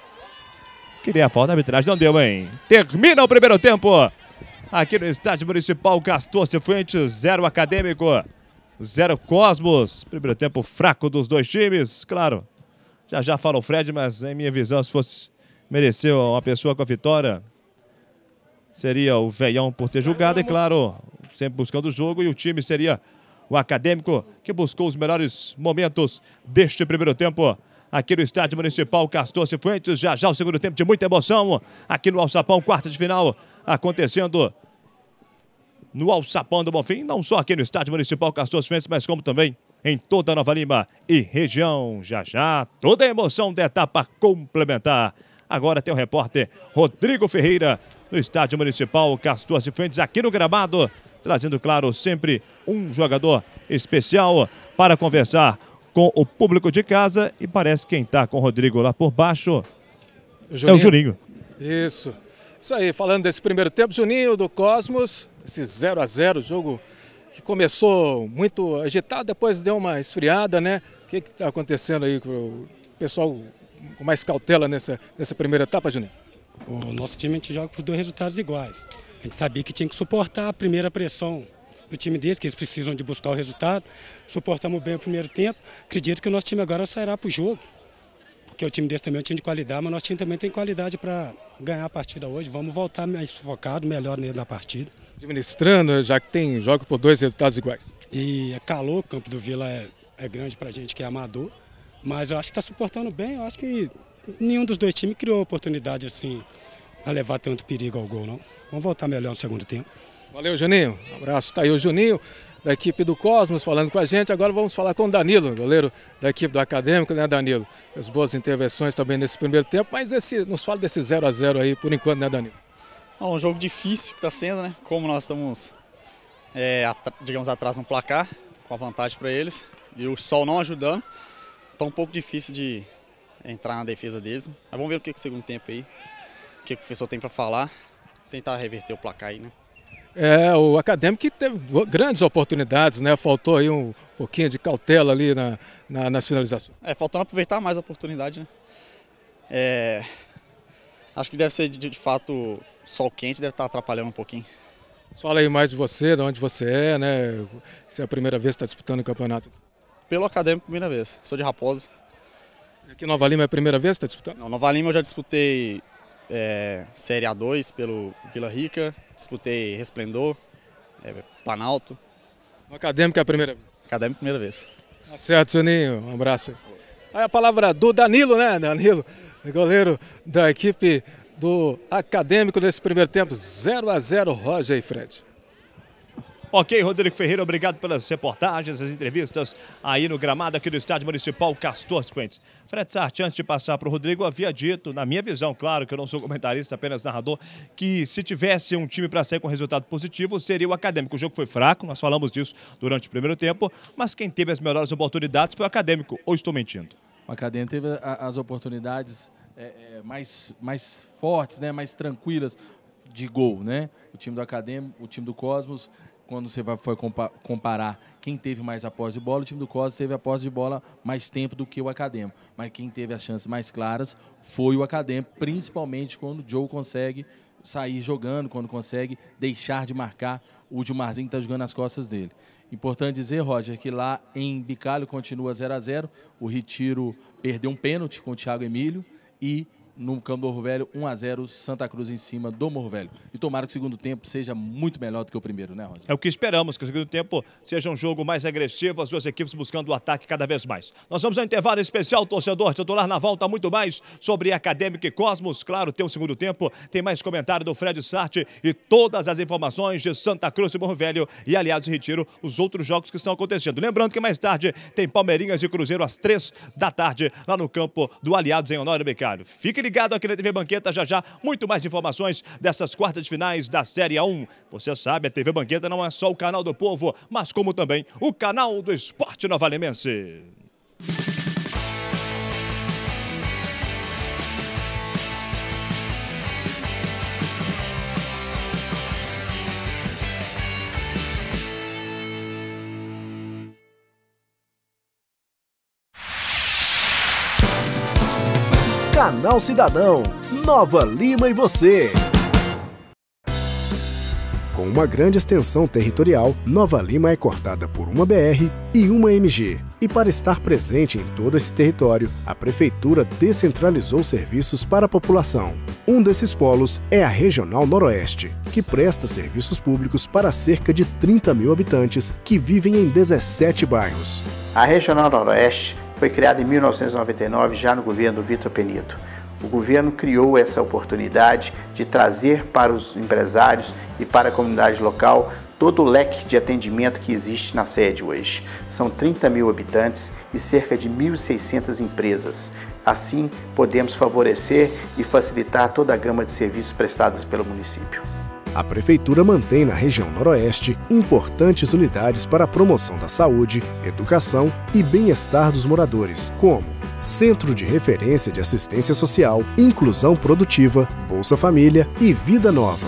Queria a falta, a arbitragem não deu, hein? Termina o primeiro tempo. Aqui no estádio municipal, Castor Cifuentes, zero acadêmico, zero Cosmos. Primeiro tempo fraco dos dois times, claro. Já já fala o Fred, mas em minha visão, se fosse mereceu uma pessoa com a vitória, seria o Veião por ter julgado, é claro, sempre buscando o jogo, e o time seria o acadêmico que buscou os melhores momentos deste primeiro tempo. Aqui no Estádio Municipal Castor Cifuentes, já já o segundo tempo de muita emoção. Aqui no Alçapão, quarta de final, acontecendo no Alçapão do Bonfim, não só aqui no Estádio Municipal Castor Cifuentes, mas como também em toda Nova Lima e região. Já já, toda a emoção da etapa complementar. Agora tem o repórter Rodrigo Ferreira no Estádio Municipal Castor Cifuentes, Fuentes, aqui no gramado, trazendo, claro, sempre um jogador especial para conversar com o público de casa e parece quem está com o Rodrigo lá por baixo Juninho. é o Juninho. Isso. Isso aí, falando desse primeiro tempo, Juninho do Cosmos, esse 0 a 0 jogo que começou muito agitado, depois deu uma esfriada, né? O que está acontecendo aí com o pessoal com mais cautela nessa, nessa primeira etapa, Juninho? O nosso time a gente joga com dois resultados iguais. A gente sabia que tinha que suportar a primeira pressão do time deles, que eles precisam de buscar o resultado. Suportamos bem o primeiro tempo. Acredito que o nosso time agora sairá para o jogo. Porque o time deles também é um time de qualidade, mas o nosso time também tem qualidade para ganhar a partida hoje. Vamos voltar mais focado, melhor na partida. Administrando, já que tem jogo por dois resultados iguais. E é calor, o campo do Vila é, é grande para a gente que é amador. Mas eu acho que está suportando bem, eu acho que nenhum dos dois times criou oportunidade assim a levar tanto perigo ao gol, não. Vamos voltar melhor no segundo tempo. Valeu, Juninho. Um abraço. Tá aí o Juninho, da equipe do Cosmos, falando com a gente. Agora vamos falar com o Danilo, goleiro da equipe do Acadêmico, né, Danilo? As boas intervenções também nesse primeiro tempo, mas esse, nos fala desse 0 a 0 aí por enquanto, né, Danilo? É um jogo difícil que está sendo, né? Como nós estamos, é, digamos, atrás no placar, com a vantagem para eles, e o sol não ajudando, está um pouco difícil de entrar na defesa deles. Mas vamos ver o que é o segundo tempo aí, o que, o professor tem para falar, tentar reverter o placar aí, né? É, o acadêmico que teve grandes oportunidades, né? Faltou aí um pouquinho de cautela ali na, na nas finalizações. É, faltou aproveitar mais a oportunidade, né? É, acho que deve ser de, de fato sol quente, deve estar tá atrapalhando um pouquinho. Fala aí mais de você, de onde você é, né? Se é a primeira vez que está disputando o campeonato. Pelo acadêmico, primeira vez. Sou de Raposo. Aqui em Nova Lima é a primeira vez que está disputando? Não, Nova Lima eu já disputei é, Série A2 pelo Vila Rica, disputei Resplendor, é, Panalto. No Acadêmico é a primeira vez? Acadêmico primeira vez. Tá certo, Juninho. Um abraço. Aí a palavra do Danilo, né, Danilo? Goleiro da equipe do Acadêmico nesse primeiro tempo. 0 a 0 Roger e Fred. Ok, Rodrigo Ferreira, obrigado pelas reportagens, as entrevistas aí no gramado aqui do Estádio Municipal Castor Fuentes. Fred Sartre, antes de passar para o Rodrigo, havia dito, na minha visão, claro que eu não sou comentarista, apenas narrador, que se tivesse um time para sair com resultado positivo, seria o Acadêmico. O jogo foi fraco, nós falamos disso durante o primeiro tempo, mas quem teve as melhores oportunidades foi o Acadêmico, ou estou mentindo? O Acadêmico teve as oportunidades é, é, mais, mais fortes, né, mais tranquilas de gol, né? O time do Acadêmico, o time do Cosmos quando você vai, foi comparar quem teve mais a posse de bola, o time do Cosa teve a posse de bola mais tempo do que o Acadêmico. Mas quem teve as chances mais claras foi o Acadêmico, principalmente quando o Joe consegue sair jogando, quando consegue deixar de marcar o Gilmarzinho que está jogando nas costas dele. Importante dizer, Roger, que lá em Bicalho continua 0 a 0 O Retiro perdeu um pênalti com o Thiago Emílio e no campo do Morro Velho, 1 a 0 Santa Cruz em cima do Morro Velho. E tomara que o segundo tempo seja muito melhor do que o primeiro, né, Rosa? É o que esperamos, que o segundo tempo seja um jogo mais agressivo, as duas equipes buscando o ataque cada vez mais. Nós vamos ao intervalo especial, torcedor titular na volta, muito mais sobre Acadêmico e Cosmos. Claro, tem o um segundo tempo, tem mais comentário do Fred Sarte e todas as informações de Santa Cruz e Morro Velho e, Aliados Retiro, os outros jogos que estão acontecendo. Lembrando que mais tarde tem Palmeirinhas e Cruzeiro às três da tarde, lá no campo do Aliados em Honório Becário. Fique ligado aqui na TV Banqueta já já. Muito mais informações dessas quartas de finais da Série A1. Você sabe, a TV Banqueta não é só o canal do povo, mas como também o canal do esporte novalenense. Canal Cidadão, Nova Lima e você. Com uma grande extensão territorial, Nova Lima é cortada por uma BR e uma MG. E para estar presente em todo esse território, a prefeitura descentralizou serviços para a população. Um desses polos é a Regional Noroeste, que presta serviços públicos para cerca de 30 mil habitantes que vivem em 17 bairros. A Regional Noroeste foi criada em 1999, já no governo do Vitor Penito. O governo criou essa oportunidade de trazer para os empresários e para a comunidade local todo o leque de atendimento que existe na sede hoje. São 30 mil habitantes e cerca de 1.600 empresas. Assim, podemos favorecer e facilitar toda a gama de serviços prestados pelo município a Prefeitura mantém na região Noroeste importantes unidades para a promoção da saúde, educação e bem-estar dos moradores, como Centro de Referência de Assistência Social, Inclusão Produtiva, Bolsa Família e Vida Nova,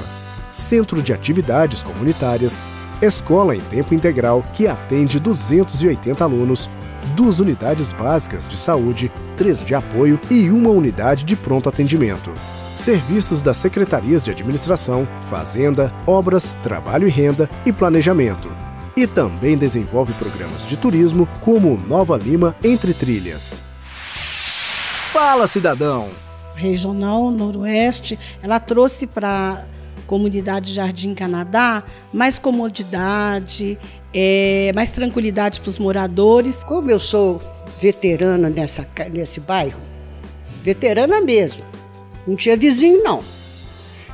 Centro de Atividades Comunitárias, Escola em Tempo Integral, que atende 280 alunos, duas unidades básicas de saúde, três de apoio e uma unidade de pronto atendimento serviços das secretarias de administração, fazenda, obras, trabalho e renda e planejamento. E também desenvolve programas de turismo como o Nova Lima Entre Trilhas. Fala, cidadão! Regional Noroeste, ela trouxe para comunidade Jardim Canadá, mais comodidade, é, mais tranquilidade para os moradores. Como eu sou veterana nessa, nesse bairro, veterana mesmo, não tinha vizinho, não.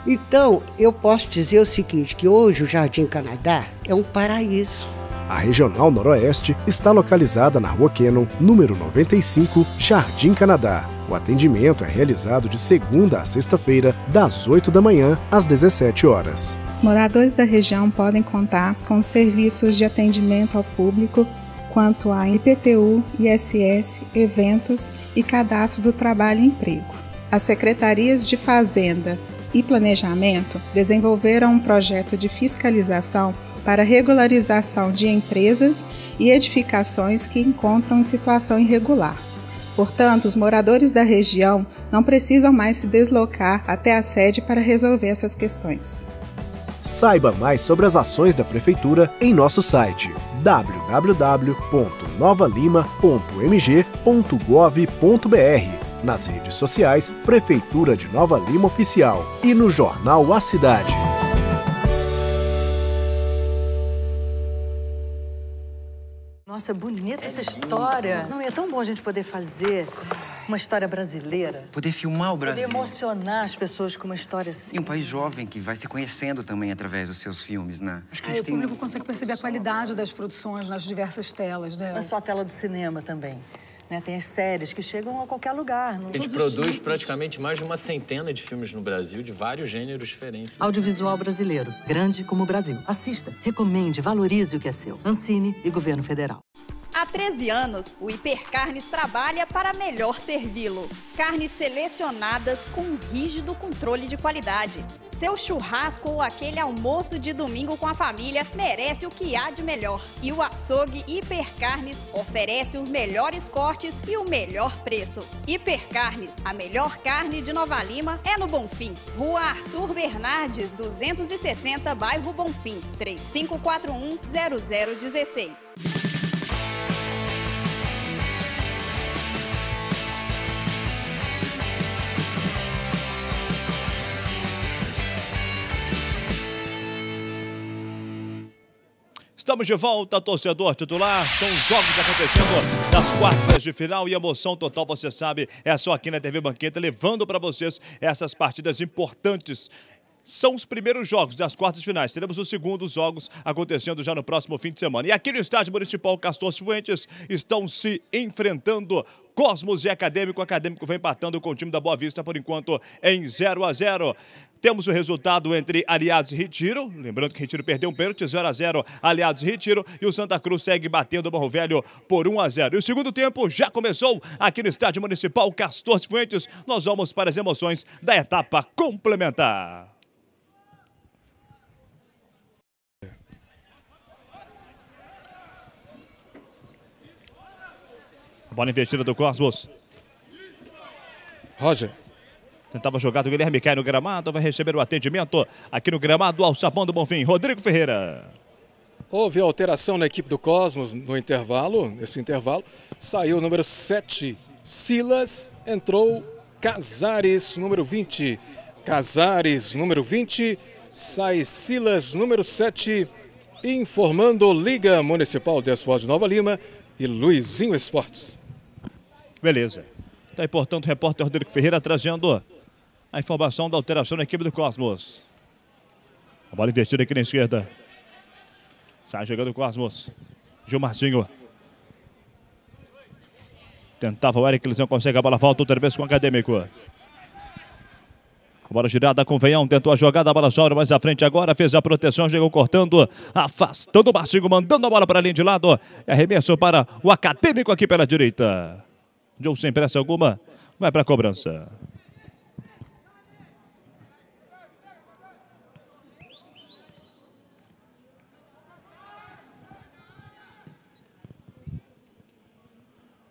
Então, eu posso dizer o seguinte, que hoje o Jardim Canadá é um paraíso. A Regional Noroeste está localizada na Rua Kenon, número 95, Jardim Canadá. O atendimento é realizado de segunda a sexta-feira, das 8 da manhã às 17 horas. Os moradores da região podem contar com serviços de atendimento ao público quanto a IPTU, ISS, eventos e cadastro do trabalho e emprego as secretarias de Fazenda e Planejamento desenvolveram um projeto de fiscalização para regularização de empresas e edificações que encontram em situação irregular. Portanto, os moradores da região não precisam mais se deslocar até a sede para resolver essas questões. Saiba mais sobre as ações da Prefeitura em nosso site www.novalima.mg.gov.br nas redes sociais Prefeitura de Nova Lima Oficial e no jornal A Cidade. Nossa, é bonita essa história. Não, é tão bom a gente poder fazer uma história brasileira. Poder filmar o Brasil. Poder emocionar as pessoas com uma história assim. E um país jovem que vai se conhecendo também através dos seus filmes, né? Acho que é, a gente o tem... público consegue perceber a qualidade das produções nas diversas telas, né? Não é só a tela do cinema também. Né? Tem as séries que chegam a qualquer lugar. A gente produz praticamente mais de uma centena de filmes no Brasil, de vários gêneros diferentes. Audiovisual brasileiro, grande como o Brasil. Assista, recomende, valorize o que é seu. Ancine e Governo Federal. Há 13 anos, o Hipercarnes trabalha para melhor servi-lo. Carnes selecionadas com rígido controle de qualidade. Seu churrasco ou aquele almoço de domingo com a família merece o que há de melhor. E o açougue Hipercarnes oferece os melhores cortes e o melhor preço. Hipercarnes, a melhor carne de Nova Lima é no Bonfim. Rua Arthur Bernardes, 260, bairro Bonfim, 3541 0016. Estamos de volta, torcedor titular. São jogos acontecendo nas quartas de final e emoção total, você sabe, é só aqui na TV Banqueta, levando para vocês essas partidas importantes são os primeiros jogos das quartas finais. Teremos os segundos jogos acontecendo já no próximo fim de semana. E aqui no Estádio Municipal Castor Fuentes estão se enfrentando Cosmos e Acadêmico. O Acadêmico vem empatando com o time da Boa Vista por enquanto em 0 a 0. Temos o resultado entre Aliados e Retiro. Lembrando que Retiro perdeu um pênalti, 0 a 0 Aliados e Retiro. E o Santa Cruz segue batendo o Barro Velho por 1 a 0 E o segundo tempo já começou aqui no Estádio Municipal Castor Fuentes. Nós vamos para as emoções da etapa complementar. Bola investida do Cosmos. Roger. Tentava jogar do Guilherme, cai no gramado, vai receber o atendimento aqui no gramado ao Sabão do Bonfim. Rodrigo Ferreira. Houve alteração na equipe do Cosmos no intervalo, nesse intervalo. Saiu o número 7, Silas, entrou Casares, número 20. Casares, número 20, sai Silas, número 7, informando Liga Municipal de Esporte de Nova Lima e Luizinho Esportes. Beleza. está aí, portanto, o repórter Rodrigo Ferreira trazendo a informação da alteração na equipe do Cosmos. A bola invertida aqui na esquerda. Sai jogando o Cosmos. Gilmarzinho. Tentava o Eric, eles não conseguem a bola, volta outra vez com o Acadêmico. Bola girada com o Veião, tentou a jogada, a bola sobra mais à frente agora, fez a proteção, chegou cortando, afastando o Marcinho, mandando a bola para a linha de lado. É arremesso para o Acadêmico aqui pela direita. Joe sem pressa alguma, vai para a cobrança.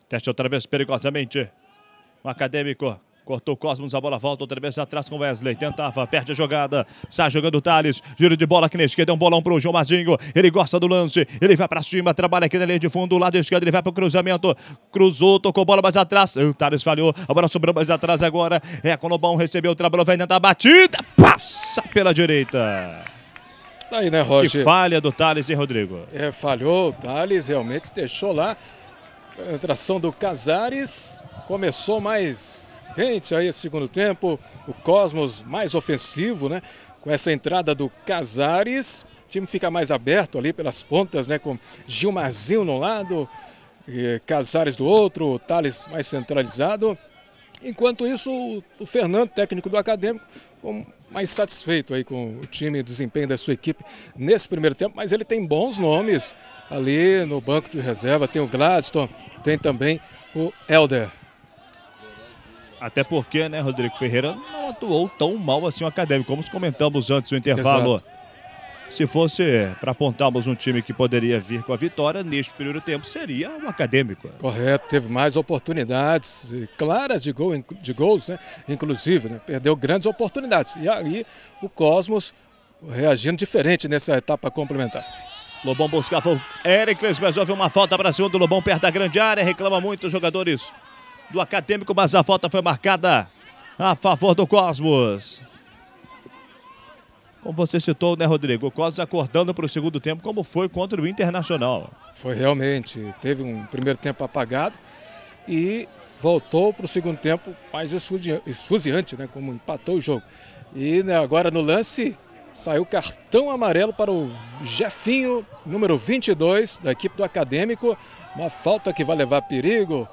Teste outra vez perigosamente. O acadêmico Cortou o Cosmos, a bola volta outra vez atrás com Wesley. Tentava, perde a jogada. Sai jogando o Thales. Giro de bola aqui na esquerda. É um bolão pro João Mazinho. Ele gosta do lance. Ele vai pra cima. Trabalha aqui na linha de fundo. Lado esquerdo. Ele vai pro cruzamento. Cruzou, tocou bola mais atrás. O hum, Thales falhou. A bola sobrou mais atrás agora. É, Colobão recebeu. Trabalhou, vai tentar a batida. Passa pela direita. Aí, né, Roger? Que falha do Thales, hein, Rodrigo? É, falhou. O Thales realmente deixou lá Penetração do Casares. Começou mais quente aí esse segundo tempo. O Cosmos mais ofensivo, né? Com essa entrada do Casares. O time fica mais aberto ali pelas pontas, né? Com Gilmarzinho no lado, Casares do outro, Thales mais centralizado. Enquanto isso, o Fernando, técnico do Acadêmico, mais satisfeito aí com o time, o desempenho da sua equipe nesse primeiro tempo, mas ele tem bons nomes ali no banco de reserva, tem o Gladstone, tem também o Elder. Até porque, né, Rodrigo Ferreira não atuou tão mal assim o acadêmico, como comentamos antes do intervalo. Exato. Se fosse para apontarmos um time que poderia vir com a vitória, neste primeiro tempo seria o um Acadêmico. Correto, teve mais oportunidades claras de, gol, de gols, né? inclusive, né? perdeu grandes oportunidades. E aí o Cosmos reagindo diferente nessa etapa complementar. Lobão buscava o Ericles, houve uma falta para cima do Lobão, perto da grande área, reclama muito os jogadores do Acadêmico, mas a falta foi marcada a favor do Cosmos como você citou, né, Rodrigo? O Cosmos acordando para o segundo tempo, como foi contra o Internacional. Foi realmente. Teve um primeiro tempo apagado e voltou para o segundo tempo mais esfuziante, né? Como empatou o jogo. E né, agora no lance saiu cartão amarelo para o Jefinho, número 22 da equipe do Acadêmico. Uma falta que vai levar perigo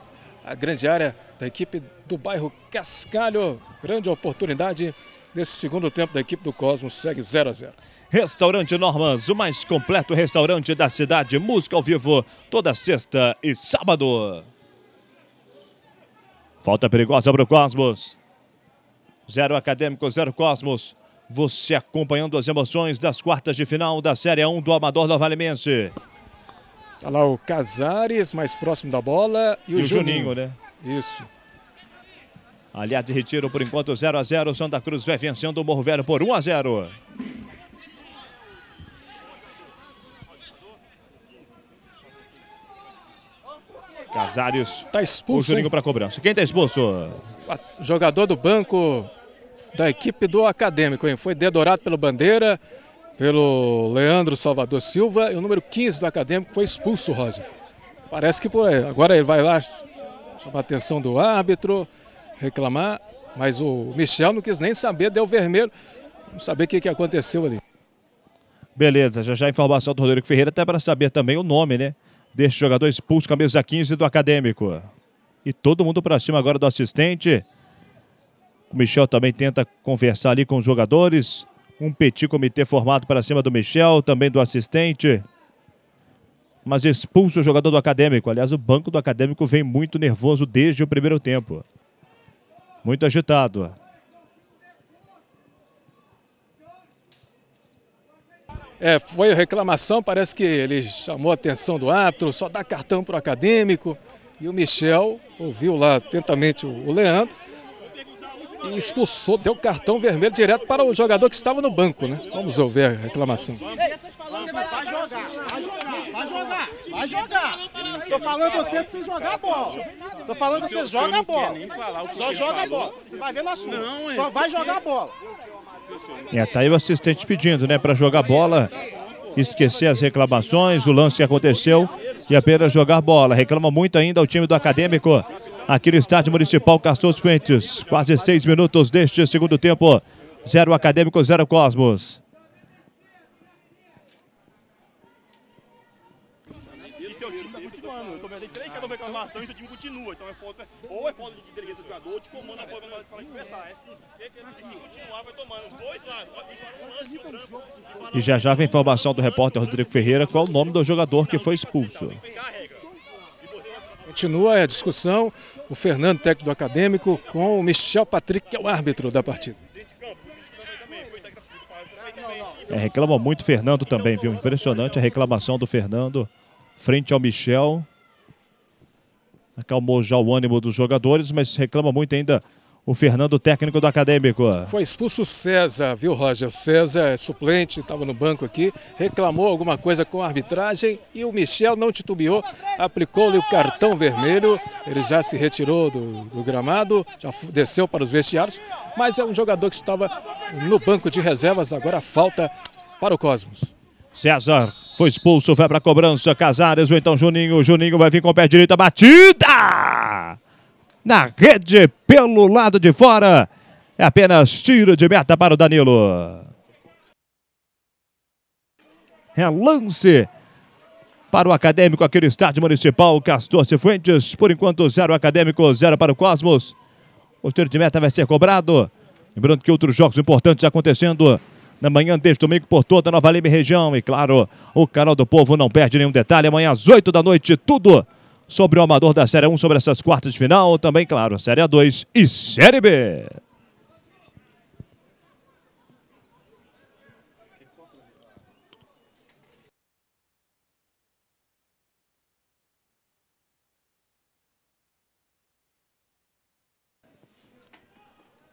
à grande área da equipe do bairro Cascalho. Grande oportunidade Nesse segundo tempo da equipe do Cosmos segue 0 a 0. Restaurante Normans, o mais completo restaurante da cidade. Música ao vivo toda sexta e sábado. Falta perigosa para o Cosmos. Zero Acadêmico, zero Cosmos. Você acompanhando as emoções das quartas de final da Série 1 do Amador Nova Alimense. Está lá o Casares mais próximo da bola e o, e o Juninho. Juninho, né? Isso. Aliás, retiro por enquanto 0 a 0 Santa Cruz vai vencendo o Morro Velho por 1 a 0 Casares. está expulso. O Juninho para cobrança. Quem está expulso? jogador do banco da equipe do Acadêmico, hein? Foi dedorado pelo Bandeira, pelo Leandro Salvador Silva. E o número 15 do Acadêmico foi expulso, Rosa. Parece que por aí. Agora ele vai lá chamar a atenção do árbitro reclamar, mas o Michel não quis nem saber, deu vermelho. não saber o que, que aconteceu ali. Beleza, já já a informação do Rodrigo Ferreira, até para saber também o nome, né? Deste jogador expulso, camisa 15 do Acadêmico. E todo mundo para cima agora do assistente. O Michel também tenta conversar ali com os jogadores. Um petit comitê formado para cima do Michel, também do assistente. Mas expulso o jogador do Acadêmico. Aliás, o banco do Acadêmico vem muito nervoso desde o primeiro tempo. Muito agitado. É, foi reclamação, parece que ele chamou a atenção do árbitro, só dá cartão para o acadêmico. E o Michel ouviu lá atentamente o Leandro e expulsou, deu cartão vermelho direto para o jogador que estava no banco, né? Vamos ouvir a reclamação. vai jogar, vai jogar, vai jogar, Estou falando você se jogar bola. Tô falando que você joga a bola. Só joga a bola. Você vai ver na sua. Não, é Só vai jogar a bola. É, tá aí o assistente pedindo, né, para jogar bola, esquecer as reclamações, o lance aconteceu e apenas jogar bola. Reclama muito ainda o time do Acadêmico aqui no estádio municipal Castor Fuentes. Quase seis minutos deste segundo tempo. Zero Acadêmico, zero Cosmos. marcação e seu time continua. Então é falta, ou é falta de inteligência do jogador, ou te comanda a forma de conversar. É assim, se continuar, vai tomando os dois lados. E já já vem informação do repórter Rodrigo Ferreira qual é o nome do jogador que foi expulso. Continua a discussão, o Fernando, técnico do Acadêmico, com o Michel Patrick, que é o árbitro da partida. É, reclama muito Fernando também, viu? Impressionante a reclamação do Fernando frente ao Michel acalmou já o ânimo dos jogadores, mas reclama muito ainda o Fernando, técnico do Acadêmico. Foi expulso o César, viu, Roger? O César é suplente, estava no banco aqui, reclamou alguma coisa com a arbitragem e o Michel não titubeou, aplicou-lhe o cartão vermelho. Ele já se retirou do, do, gramado, já desceu para os vestiários, mas é um jogador que estava no banco de reservas, agora falta para o Cosmos. César foi expulso, vai para cobrança. Casares ou então Juninho. Juninho vai vir com o pé direito. Batida! Na rede, pelo lado de fora. É apenas tiro de meta para o Danilo. É lance para o Acadêmico aqui no estádio municipal. Castor Cifuentes, por enquanto, zero Acadêmico, zero para o Cosmos. O tiro de meta vai ser cobrado. Lembrando que outros jogos importantes acontecendo na manhã deste domingo por toda Nova Lima região. E claro, o Canal do Povo não perde nenhum detalhe. Amanhã às 8 da noite, tudo sobre o amador da Série 1, sobre essas quartas de final. Também, claro, Série A2 e Série B.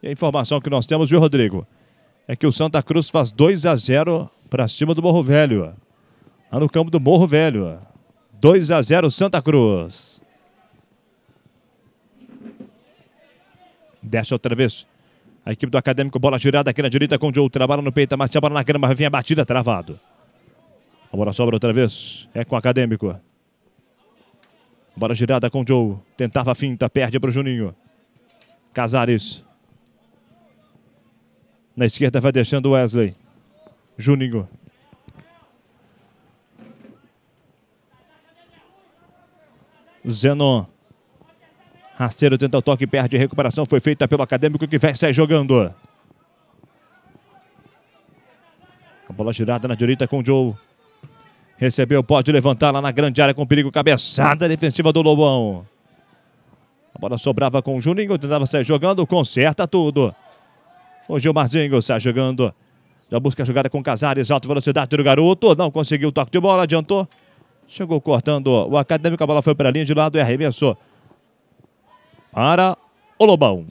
E a informação que nós temos, viu, Rodrigo? é que o Santa Cruz faz 2 a 0 para cima do Morro Velho. Lá no campo do Morro Velho. 2 a 0 Santa Cruz. Desce outra vez. A equipe do Acadêmico, bola girada aqui na direita com o Joe. Trabalha no peito, a bola na grama, a batida, travado. A bola sobra outra vez. É com o Acadêmico. Bola girada com o Joe. Tentava a finta, perde para o Juninho. Casares. Na esquerda vai deixando Wesley. Juninho. Zenon. Rasteiro tenta o toque, perde. Recuperação foi feita pelo Acadêmico que vai, sai jogando. A bola girada na direita com o Joe. Recebeu, pode levantar lá na grande área com perigo. Cabeçada defensiva do Lobão. A bola sobrava com o Juninho, tentava sair jogando, conserta tudo. O Gilmarzinho sai jogando. Já busca a jogada com Casares, alta velocidade do garoto. Não conseguiu o toque de bola, adiantou. Chegou cortando o Acadêmico, a bola foi para a linha de lado e arremessou. Para o Lobão.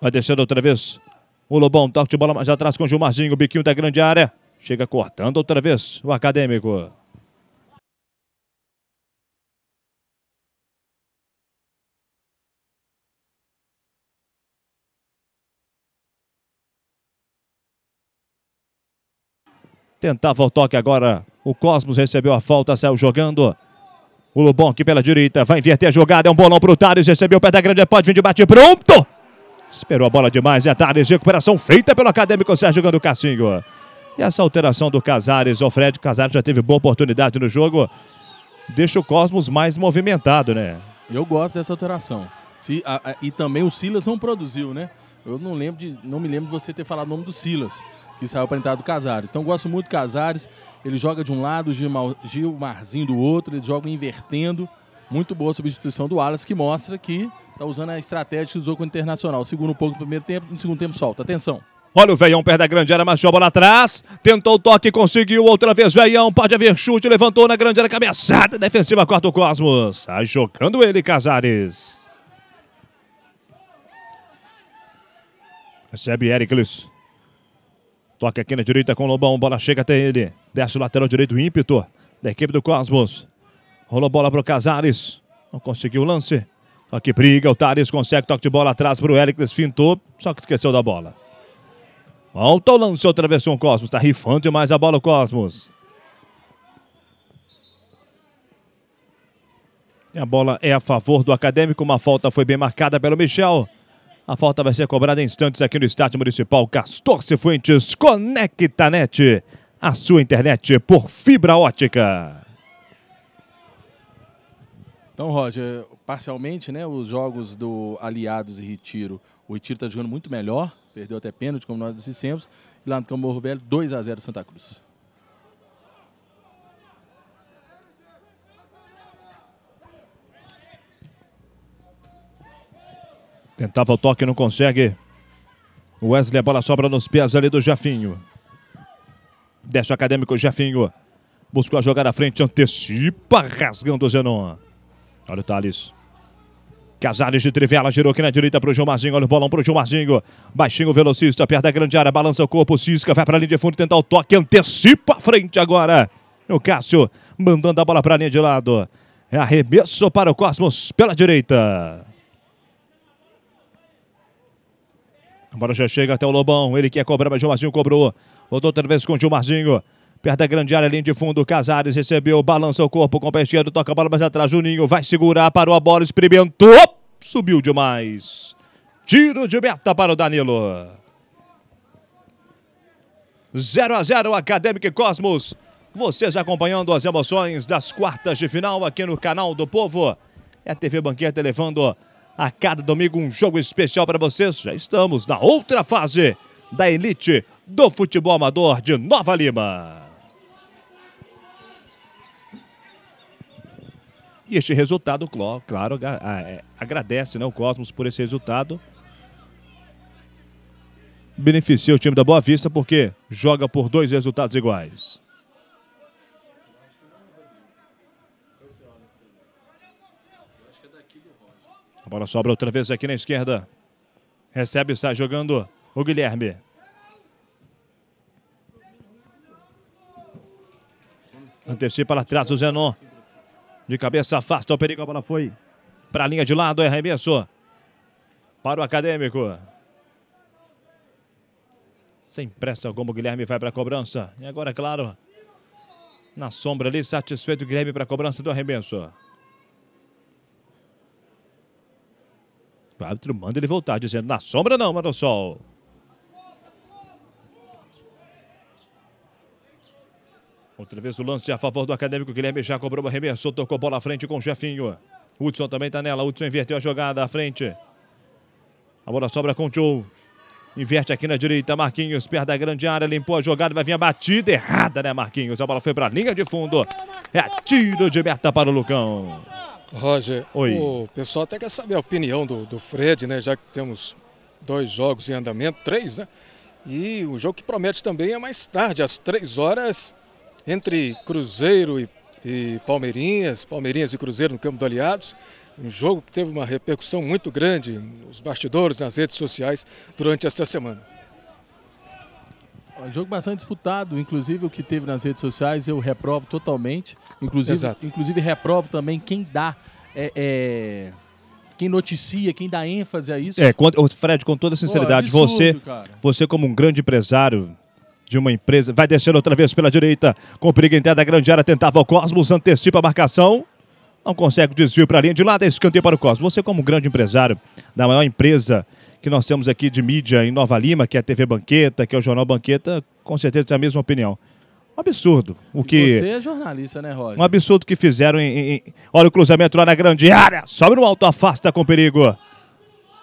Vai descendo outra vez o Lobão, toque de bola mais atrás com o Gilmarzinho, o biquinho da grande área. Chega cortando outra vez o acadêmico. Tentava o toque agora. O Cosmos recebeu a falta, saiu jogando. O Lubon aqui pela direita. Vai inverter a jogada. É um bolão para o Thales. Recebeu o pé da grande. Pode vir de bate pronto. Esperou a bola demais. É Thales. Recuperação feita pelo Acadêmico Sérgio Gando Cassinho. E essa alteração do Casares o Fred, Casares já teve boa oportunidade no jogo, deixa o Cosmos mais movimentado, né? Eu gosto dessa alteração. Se, a, a, e também o Silas não produziu, né? Eu não lembro de, não me lembro de você ter falado o nome do Silas, que saiu para entrar do Casares. Então gosto muito do Casares. Ele joga de um lado, Gil Gilmarzinho do outro, eles jogam invertendo. Muito boa a substituição do Alas, que mostra que está usando a estratégia que usou com o Internacional. Segura um pouco no primeiro tempo, no segundo tempo solta. Atenção. Olha o Veião, perto da grande área, mas bola atrás. Tentou o toque, conseguiu. Outra vez, Veião. Pode haver chute, levantou na grande área, cabeçada. Defensiva, corta o Cosmos. Sai jogando ele, Casares. Recebe Ericles. Toque aqui na direita com o Lobão. Bola chega até ele. Desce o lateral direito, ímpeto da equipe do Cosmos. Rolou bola para o Casares. Não conseguiu o lance. toque briga, o Thales consegue toque de bola atrás para o Ericles. Fintou, só que esqueceu da bola. Volta o lance, atravessou o Cosmos. Está rifando demais a bola o Cosmos. E a bola é a favor do Acadêmico. Uma falta foi bem marcada pelo Michel. A falta vai ser cobrada em instantes aqui no Estádio Municipal. Castor Cifuentes, net. A sua internet por fibra ótica. Então, Roger, parcialmente, né, os jogos do Aliados e Retiro. O Retiro está jogando muito melhor, perdeu até pênalti, como nós dissemos. E lá no Camorro Velho, 2 a 0 Santa Cruz. Tentava o toque, não consegue. Wesley, a bola sobra nos pés ali do Jafinho. Desce o acadêmico Jafinho. Buscou a jogada à frente, antecipa, rasgando o Zenon. Olha o Thales. Casares de Trivela, girou aqui na direita pro Gilmarzinho, olha o bolão pro Gilmarzinho. Baixinho, velocista, perto da grande área, balança o corpo, cisca, vai pra linha de fundo, tentar o toque, antecipa a frente agora. O Cássio mandando a bola pra linha de lado. É arremesso para o Cosmos pela direita. A bola já chega até o Lobão, ele quer cobrar, mas Gilmarzinho cobrou. Voltou outra vez com o Gilmarzinho. Perto da grande área, linha de fundo, Casares recebeu, balança o corpo com o pé esquerdo, toca a bola mais atrás, Juninho vai segurar, parou a bola, experimentou, subiu demais. Tiro de meta para o Danilo. 0 a 0 Academic Cosmos. Vocês acompanhando as emoções das quartas de final aqui no canal do Povo. É a TV Banqueta levando a cada domingo um jogo especial para vocês. Já estamos na outra fase da elite do futebol amador de Nova Lima. E este resultado, claro, é, agradece né, o Cosmos por esse resultado. Beneficia o time da Boa Vista porque joga por dois resultados iguais. A bola sobra outra vez aqui na esquerda. Recebe e sai jogando o Guilherme. Antecipa lá atrás o Zenon. De cabeça afasta o perigo, a bola foi para a linha de lado, é arremesso para o Acadêmico. Sem pressa alguma, o Guilherme vai para a cobrança. E agora, claro, na sombra ali, satisfeito o Guilherme para a cobrança do arremesso. O árbitro manda ele voltar, dizendo, na sombra não, manda sol. Outra vez o lance a favor do acadêmico Guilherme já cobrou o arremesso, tocou bola à frente com o Jefinho. Hudson também está nela, Hudson inverteu a jogada à frente. A bola sobra com o Joe. Inverte aqui na direita, Marquinhos perto da grande área, limpou a jogada, vai vir a batida errada, né Marquinhos? A bola foi para a linha de fundo. É tiro de meta para o Lucão. Roger, Oi. o pessoal até quer saber a opinião do, do Fred, né? Já que temos dois jogos em andamento, três, né? E o jogo que promete também é mais tarde, às três horas, entre Cruzeiro e, e Palmeirinhas, Palmeirinhas e Cruzeiro no campo do Aliados. Um jogo que teve uma repercussão muito grande nos bastidores, nas redes sociais, durante esta semana. Um jogo bastante disputado, inclusive o que teve nas redes sociais eu reprovo totalmente. Inclusive, Exato. inclusive reprovo também quem dá. É, é, quem noticia, quem dá ênfase a isso. É, Fred, com toda sinceridade, Pô, é absurdo, você, cara. você como um grande empresário, de uma empresa. Vai descendo outra vez pela direita. Com perigo em da grande área. Tentava o Cosmos. Antecipa a marcação. Não consegue o desvio para a linha de lado. É escanteio para o Cosmos. Você como grande empresário da maior empresa que nós temos aqui de mídia em Nova Lima, que é a TV Banqueta, que é o Jornal Banqueta, com certeza tem é a mesma opinião. Um absurdo. O que... Você é jornalista, né, Roger? Um absurdo que fizeram em, em... Olha o cruzamento lá na grande área. Sobe no alto, afasta com perigo.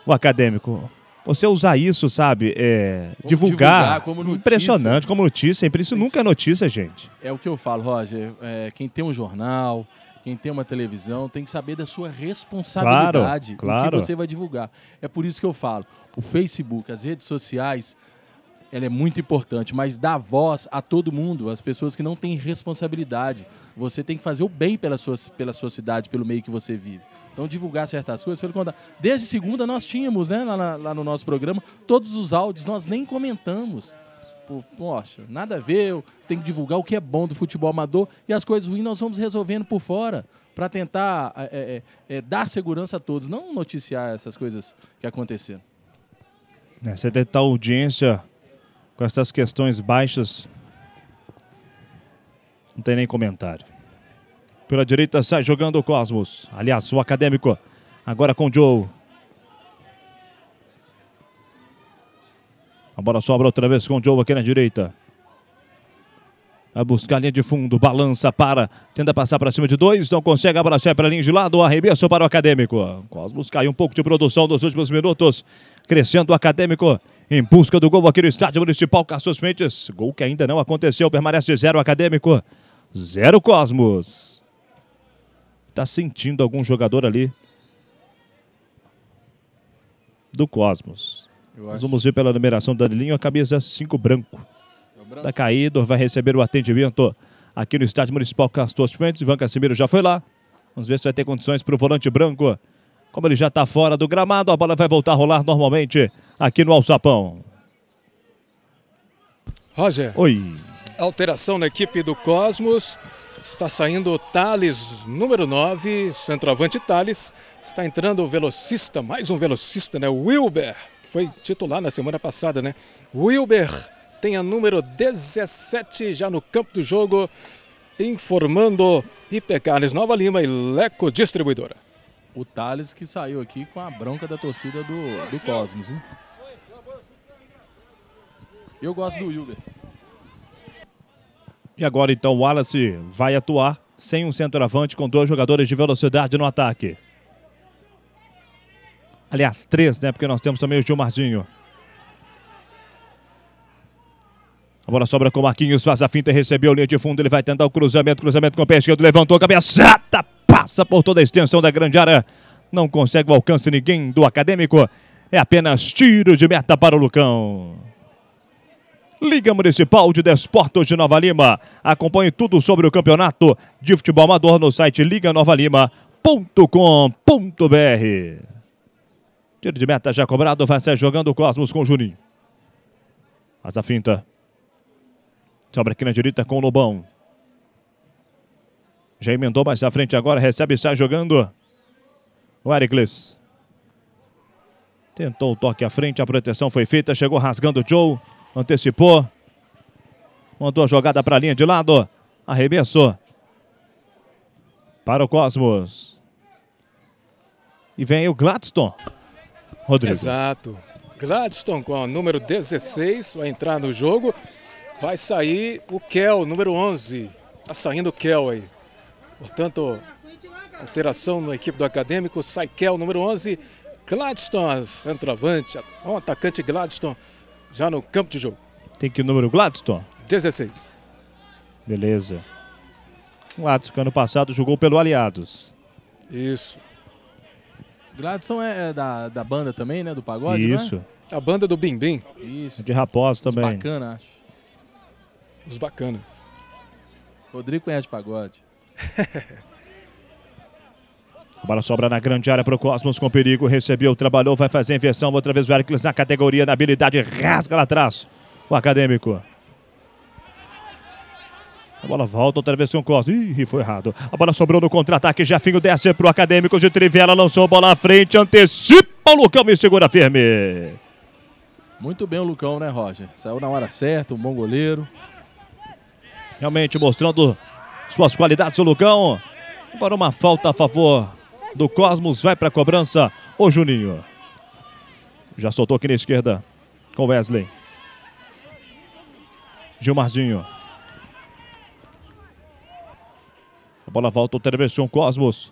O acadêmico você usar isso, sabe? É, como divulgar. divulgar como notícia. Impressionante, como notícia. Isso nunca é notícia, gente. É o que eu falo, Roger. É, quem tem um jornal, quem tem uma televisão, tem que saber da sua responsabilidade. Claro, claro. O que você vai divulgar. É por isso que eu falo. O Facebook, as redes sociais, ela é muito importante, mas dá voz a todo mundo, as pessoas que não têm responsabilidade. Você tem que fazer o bem pela sua, pela sua cidade, pelo meio que você vive. Então, divulgar certas coisas, pelo contrário. Desde segunda, nós tínhamos, né, lá, lá no nosso programa, todos os áudios, nós nem comentamos. poxa, nada a ver, tem que divulgar o que é bom do futebol amador e as coisas ruins nós vamos resolvendo por fora para tentar é, é, é, é, dar segurança a todos, não noticiar essas coisas que aconteceram. É, você tal audiência com essas questões baixas, não tem nem comentário. Pela direita sai jogando o Cosmos. Aliás, o Acadêmico. Agora com o Joe. A bola sobra outra vez com o Joe aqui na direita. Vai buscar a linha de fundo, balança, para, tenta passar para cima de dois, não consegue, a bola sai para a linha de lado, arremesso para o Acadêmico. Cosmos caiu um pouco de produção nos últimos minutos, crescendo o Acadêmico em busca do gol aqui no estádio municipal Caços Fentes. Gol que ainda não aconteceu, permanece zero Acadêmico, zero Cosmos está sentindo algum jogador ali do Cosmos. Nós vamos ver pela numeração do Danilinho, a camisa 5 branco. Está é caído, vai receber o atendimento aqui no estádio municipal Castor Fuentes. Ivan Casimiro já foi lá. Vamos ver se vai ter condições para o volante branco. Como ele já está fora do gramado, a bola vai voltar a rolar normalmente aqui no Alçapão. Roger. Oi. Alteração na equipe do Cosmos. Está saindo o Thales, número 9, centroavante Thales. Está entrando o velocista, mais um velocista, né? Wilber, que foi titular na semana passada, né? Wilber tem a número 17 já no campo do jogo, informando Ipecales Nova Lima e Leco Distribuidora. O Thales que saiu aqui com a bronca da torcida do, do Cosmos, hein? Eu gosto do Wilber. E agora então o Wallace vai atuar sem um centroavante com dois jogadores de velocidade no ataque. Aliás, três, né? Porque nós temos também o Gilmarzinho. A bola sobra com o Marquinhos, faz a finta, recebeu linha de fundo, ele vai tentar o cruzamento, cruzamento com o pé esquerdo, levantou, cabeçada, passa por toda a extensão da grande área. Não consegue o alcance ninguém do acadêmico. É apenas tiro de meta para o Lucão. Liga Municipal de Desportos de Nova Lima. Acompanhe tudo sobre o campeonato de futebol amador no site liganovalima.com.br. Tiro de meta já cobrado, vai ser jogando o Cosmos com o Juninho. Asa finta. Sobra aqui na direita com o Lobão. Já emendou mais à frente agora, recebe e sai jogando. O Ericles. Tentou o toque à frente, a proteção foi feita, chegou rasgando o Joe. Antecipou. Mandou a jogada para a linha de lado. Arremessou. Para o Cosmos. E vem o Gladstone. Rodrigo. Exato. Gladstone com o número 16 vai entrar no jogo. Vai sair o Kel, número 11. Está saindo o Kel aí. Portanto, alteração na equipe do Acadêmico. Sai Kel, número 11. Gladstone, centroavante, um atacante Gladstone já no campo de jogo. Tem que o número Gladstone? 16. Beleza. Gladstone, que ano passado jogou pelo Aliados. Isso. Gladstone é, é da, da banda também, né? Do pagode, é? Isso. A banda do Bim Bim. Isso. De Raposo também. Os bacana, acho. Os bacanas. Rodrigo conhece pagode. A bola sobra na grande área para o Cosmos com perigo. Recebeu, trabalhou, vai fazer inversão. Outra vez o Hercules na categoria, na habilidade. Rasga lá atrás o Acadêmico. A bola volta outra vez com o Cosmos. Ih, foi errado. A bola sobrou no contra-ataque. Jafinho desce pro Acadêmico de Trivela. Lançou a bola à frente. Antecipa o Lucão e segura firme. Muito bem o Lucão, né, Roger? Saiu na hora certa. Um bom goleiro. Realmente mostrando suas qualidades o Lucão. Agora uma falta a favor do Cosmos. Vai para a cobrança o Juninho. Já soltou aqui na esquerda com Wesley. Gilmarzinho. A bola volta ao Television Cosmos.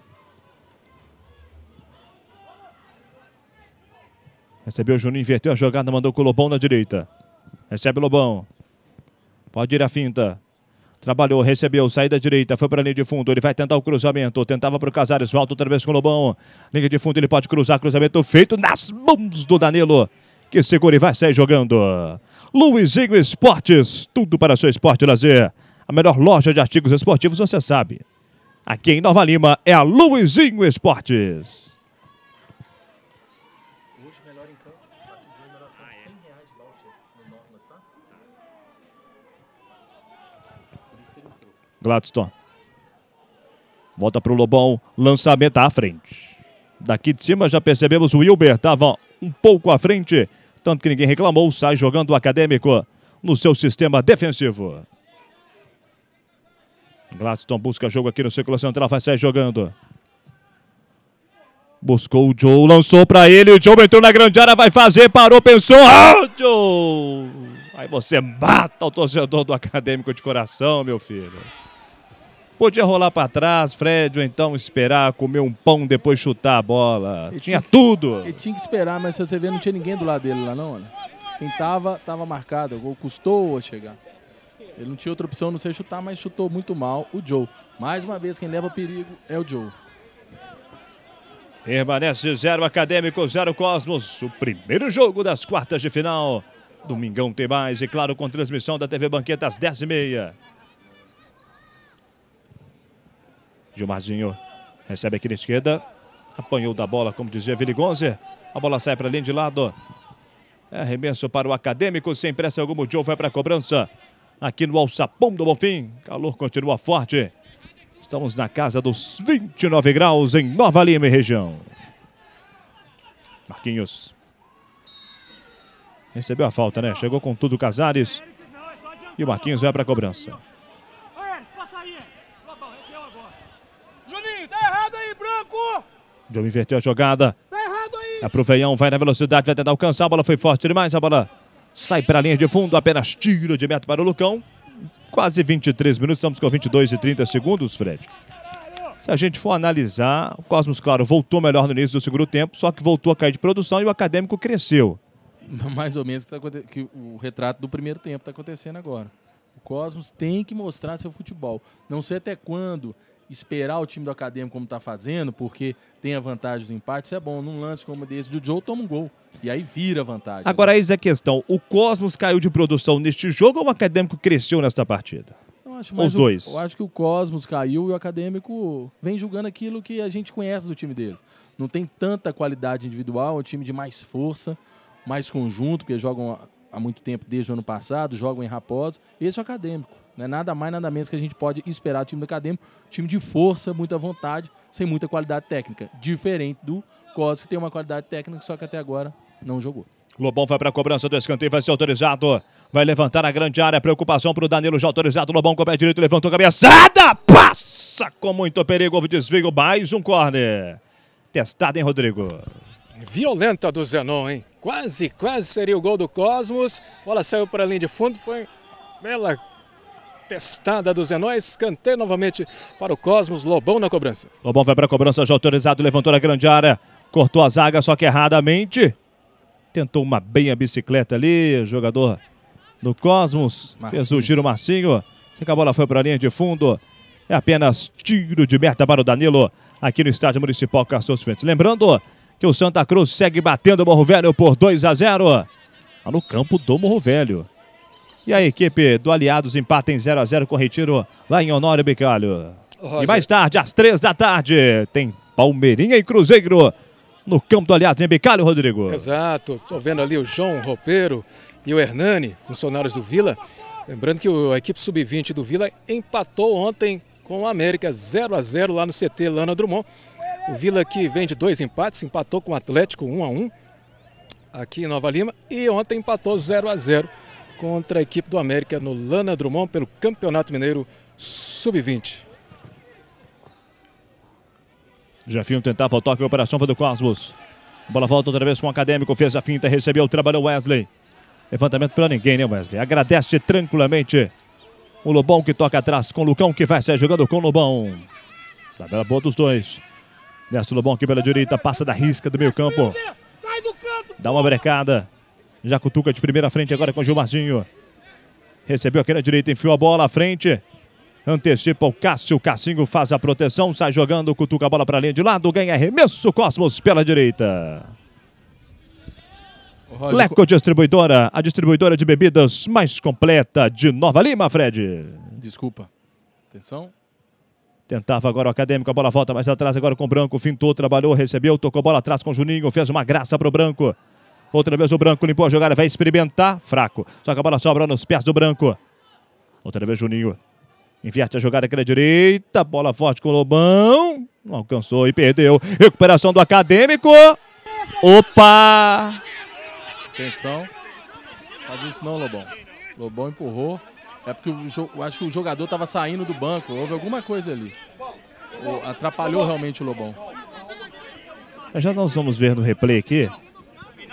Recebeu o Juninho, inverteu a jogada, mandou o Lobão na direita. Recebe o Lobão. Pode ir a finta. Trabalhou, recebeu, saída direita, foi para a linha de fundo. Ele vai tentar o cruzamento. Tentava para o Casares, volta outra vez com o Lobão. Linha de fundo, ele pode cruzar. Cruzamento feito nas mãos do Danilo, que segura e vai sair jogando. Luizinho Esportes, tudo para seu esporte e lazer. A melhor loja de artigos esportivos, você sabe. Aqui em Nova Lima é a Luizinho Esportes. Gladstone. Volta para o Lobão, lançamento à frente. Daqui de cima já percebemos o Wilber, estava um pouco à frente, tanto que ninguém reclamou, sai jogando o Acadêmico no seu sistema defensivo. Gladstone busca jogo aqui no círculo central, vai sair jogando. Buscou o Joe, lançou para ele, o Joe entrou na grande área, vai fazer, parou, pensou, ah, Joe! Aí você mata o torcedor do Acadêmico de coração, meu filho. Podia rolar para trás, Fred, ou então esperar, comer um pão, depois chutar a bola. Tinha, tinha, tudo. Ele tinha que esperar, mas se você ver, não tinha ninguém do lado dele lá, não, olha. Quem tava, tava marcado. O gol custou a chegar. Ele não tinha outra opção não sei chutar, mas chutou muito mal o Joe. Mais uma vez, quem leva perigo é o Joe. Permanece zero acadêmico, zero Cosmos. O primeiro jogo das quartas de final. Domingão tem mais, e claro, com transmissão da TV Banqueta às 10h30. Gilmarzinho recebe aqui na esquerda. Apanhou da bola, como dizia Viligonze. A bola sai para a linha de lado. É arremesso para o Acadêmico. Sem pressa alguma, o Joe vai para a cobrança. Aqui no Alçapão do Bonfim. Calor continua forte. Estamos na casa dos 29 graus em Nova Lima e região. Marquinhos. Recebeu a falta, né? Chegou com tudo o Casares. E o Marquinhos vai para a cobrança. Joe inverteu a jogada. Tá é pro Veião, vai na velocidade, vai tentar alcançar. A bola foi forte demais, a bola sai para a linha de fundo, apenas tiro de meta para o Lucão. Quase 23 minutos, estamos com 22 e 30 segundos, Fred. Se a gente for analisar, o Cosmos, claro, voltou melhor no início do segundo tempo, só que voltou a cair de produção e o acadêmico cresceu. Mais ou menos que, tá, que o retrato do primeiro tempo está acontecendo agora. O Cosmos tem que mostrar seu futebol. Não sei até quando esperar o time do Acadêmico como está fazendo, porque tem a vantagem do empate, isso é bom. Num lance como desse do Joe, toma um gol. E aí vira a vantagem. Agora, né? é a questão. O Cosmos caiu de produção neste jogo ou o Acadêmico cresceu nesta partida? Eu acho, Os o, dois. Eu acho que o Cosmos caiu e o Acadêmico vem julgando aquilo que a gente conhece do time deles. Não tem tanta qualidade individual, é um time de mais força, mais conjunto, porque jogam há muito tempo, desde o ano passado, jogam em Raposo. Esse é o Acadêmico não é nada mais, nada menos que a gente pode esperar do time do Acadêmico. Time de força, muita vontade, sem muita qualidade técnica. Diferente do Cos, que tem uma qualidade técnica, só que até agora não jogou. Lobão vai para a cobrança do escanteio, vai ser autorizado. Vai levantar a grande área. Preocupação para o Danilo, já autorizado. Lobão com o pé direito, levantou a cabeçada. Passa com muito perigo. Houve desvio, mais um corner. Testado, em Rodrigo? Violenta do Zenon, hein? Quase, quase seria o gol do Cosmos. Bola saiu para a linha de fundo. Foi bela testada dos Zenóis. Escanteio novamente para o Cosmos. Lobão na cobrança. Lobão vai para a cobrança já autorizado. Levantou na grande área. Cortou a zaga, só que erradamente. Tentou uma bem a bicicleta ali. Jogador do Cosmos. Marcinho. Fez o giro Marcinho. Só que a bola foi para a linha de fundo. É apenas tiro de meta para o Danilo aqui no estádio municipal Castor Fentes. Lembrando que o Santa Cruz segue batendo o Morro Velho por 2 a 0. Lá no campo do Morro Velho. E a equipe do Aliados empata em 0 x 0 com o Retiro lá em Honório Bicalho. Roger. E mais tarde, às 3 da tarde, tem Palmeirinha e Cruzeiro no campo do Aliados em Bicalho, Rodrigo. Exato. Estou vendo ali o João Ropeiro e o Hernani, funcionários do Vila. Lembrando que a equipe sub-20 do Vila empatou ontem com o América 0 x 0 lá no CT Lana Drummond. O Vila que vem de dois empates, empatou com o Atlético 1 x 1 aqui em Nova Lima e ontem empatou 0 a 0 contra a equipe do América no Lana Drummond pelo Campeonato Mineiro Sub-20. Jefinho tentava o toque, a operação foi do Cosmos. Bola volta outra vez com o Acadêmico, fez a finta, recebeu, trabalhou Wesley. Levantamento para ninguém, né Wesley? Agradece tranquilamente. O Lobão que toca atrás com o Lucão, que vai ser jogando com o Lobão. Tabela boa dos dois. Nessa Lobão aqui pela direita, passa da risca do meio campo. Dá uma brecada. Já cutuca de primeira frente agora com Gilmarzinho. Recebeu aqui na direita, enfiou a bola à frente. Antecipa o Cássio, Cassinho faz a proteção, sai jogando, cutuca a bola para a linha de lado, ganha arremesso, Cosmos pela direita. Roger... Leco Distribuidora, a distribuidora de bebidas mais completa de Nova Lima, Fred. Desculpa. Atenção. Tentava agora o Acadêmico, a bola volta mais atrás, agora com o Branco, fintou, trabalhou, recebeu, tocou a bola atrás com o Juninho, fez uma graça para o Branco. Outra vez o Branco limpou a jogada, vai experimentar. Fraco. Só que a bola sobra nos pés do Branco. Outra vez Juninho. Inverte a jogada aqui na é direita. Bola forte com o Lobão. Não alcançou e perdeu. Recuperação do Acadêmico. Opa! Atenção. Faz isso não, Lobão. Lobão empurrou. É porque eu acho que o jogador estava saindo do banco. Houve alguma coisa ali. Atrapalhou realmente o Lobão. Já nós vamos ver no replay aqui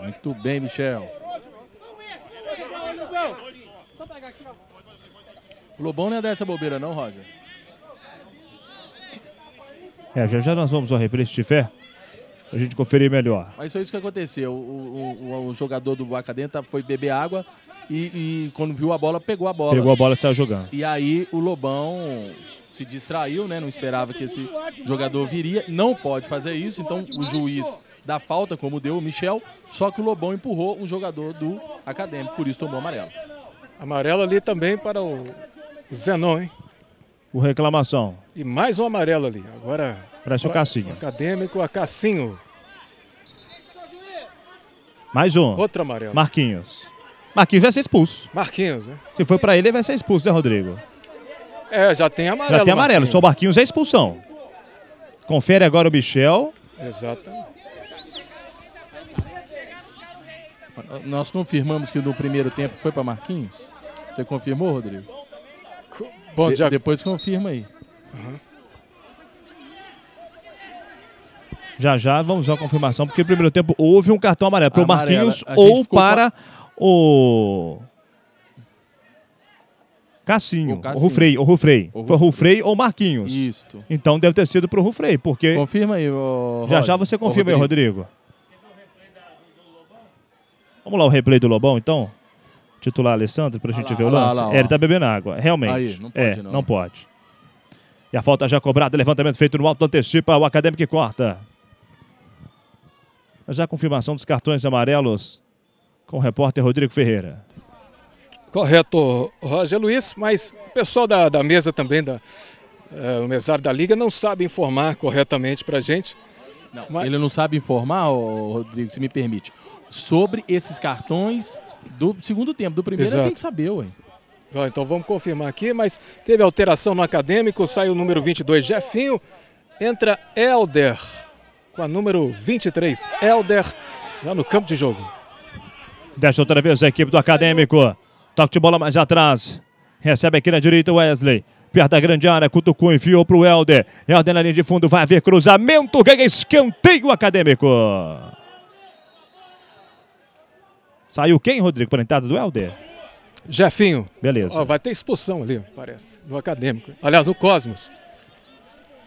Muito bem, Michel. O Lobão não dar é dessa bobeira não, Roger. É, já já nós vamos ao replay, se tiver, a gente conferir melhor. Mas foi isso que aconteceu. O, o, o jogador do Acadenta foi beber água e, e, quando viu a bola, pegou a bola. Pegou a bola e saiu jogando. E aí o Lobão se distraiu, né? Não esperava que esse jogador viria. Não pode fazer isso, então o juiz da falta, como deu o Michel, só que o Lobão empurrou um jogador do Acadêmico, por isso tomou amarelo. Amarelo ali também para o Zenon, hein? O reclamação. E mais um amarelo ali. Agora. Parece o Cassinho. Acadêmico, a Cassinho. Mais um. Outro amarelo. Marquinhos. Marquinhos vai ser expulso. Marquinhos, né? Se for para ele, ele vai ser expulso, né, Rodrigo? É, já tem amarelo. Já tem amarelo. Marquinhos. Só o Marquinhos é expulsão. Confere agora o Michel. Exato. Nós confirmamos que no primeiro tempo foi para Marquinhos? Você confirmou, Rodrigo? Bom, já... depois confirma aí. Uhum. Já já vamos à confirmação, porque no primeiro tempo houve um cartão amarelo para o Marquinhos ou para o. Cassinho, o, o Rufrei, o Rufrei. O Rufrei. Foi o Rufrei ou Marquinhos. Isso. Então deve ter sido para o Rufrei, porque... Confirma aí, o... Já já você confirma Rodrigo. aí, Rodrigo. Vamos lá o replay do Lobão, então? Titular Alessandro, pra ah gente lá, ver o lance. É, lá, lá, é, ele tá bebendo água, realmente. Aí, não pode, é, não. não pode. E a falta já cobrada, levantamento feito no alto, antecipa o Acadêmico que corta. Já a confirmação dos cartões amarelos com o repórter Rodrigo Ferreira. Correto, Roger Luiz, mas o pessoal da, da mesa também, da, é, o mesário da Liga, não sabe informar corretamente para a gente. Não, mas... Ele não sabe informar, Rodrigo, se me permite sobre esses cartões do segundo tempo. Do primeiro Exato. tem que saber, ué. Então vamos confirmar aqui, mas teve alteração no acadêmico, sai o número 22, Jefinho, entra Elder com a número 23, Elder, lá no campo de jogo. Deixa outra vez a equipe do acadêmico, toque de bola mais atrás, recebe aqui na direita Wesley, perto da grande área, cutucou, enfiou para o Elder, Elder na linha de fundo, vai haver cruzamento, ganha escanteio acadêmico. Saiu quem, Rodrigo, para a entrada do Helder? Jefinho. Beleza. Ó, vai ter expulsão ali, parece, no Acadêmico. Aliás, no Cosmos.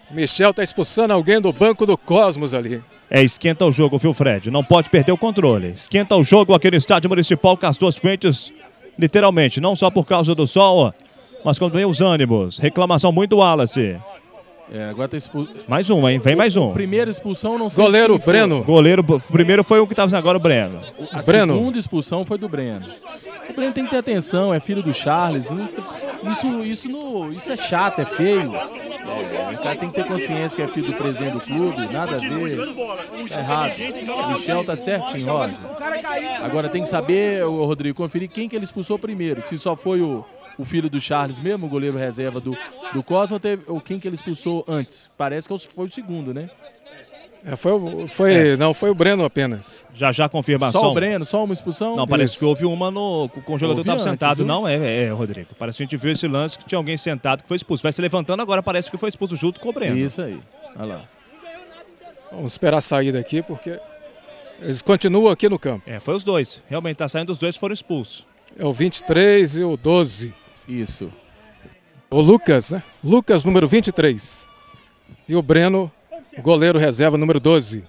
Michel tá expulsando alguém do banco do Cosmos ali. É, esquenta o jogo, viu, Fred? Não pode perder o controle. Esquenta o jogo aqui no estádio municipal com as duas frentes, literalmente, não só por causa do sol, mas também os ânimos. Reclamação muito Wallace. É, agora tá expul... Mais um, hein? Vem mais um. Primeira expulsão não sei. Goleiro Breno. Goleiro, primeiro foi o que fazendo assim, agora o Breno. A Breno. segunda expulsão foi do Breno. O Breno tem que ter atenção, é filho do Charles. Isso, isso, no, isso é chato, é feio. É, o cara tem que ter consciência que é filho do presidente do clube, nada a ver. Tá errado. O Michel tá certinho, Roger. Agora tem que saber, Rodrigo, conferir quem que ele expulsou primeiro. Se só foi o o filho do Charles mesmo, o goleiro reserva do, do Cosmo, teve, ou quem que ele expulsou antes? Parece que foi o segundo, né? É, foi o, foi, é. Não, foi o Breno apenas. Já já confirmação. Só o Breno, só uma expulsão? Não, parece Isso. que houve uma no. Com o jogador estava sentado. Viu? Né? Não, é, é, é, Rodrigo. Parece que a gente viu esse lance que tinha alguém sentado que foi expulso. Vai se levantando agora, parece que foi expulso junto com o Breno. Isso aí. Olha lá. Vamos esperar a saída aqui, porque eles continuam aqui no campo. É, foi os dois. Realmente, tá saindo os dois foram expulsos. É o 23 e o 12. Isso. O Lucas, né? Lucas, número 23. E o Breno, goleiro reserva, número 12.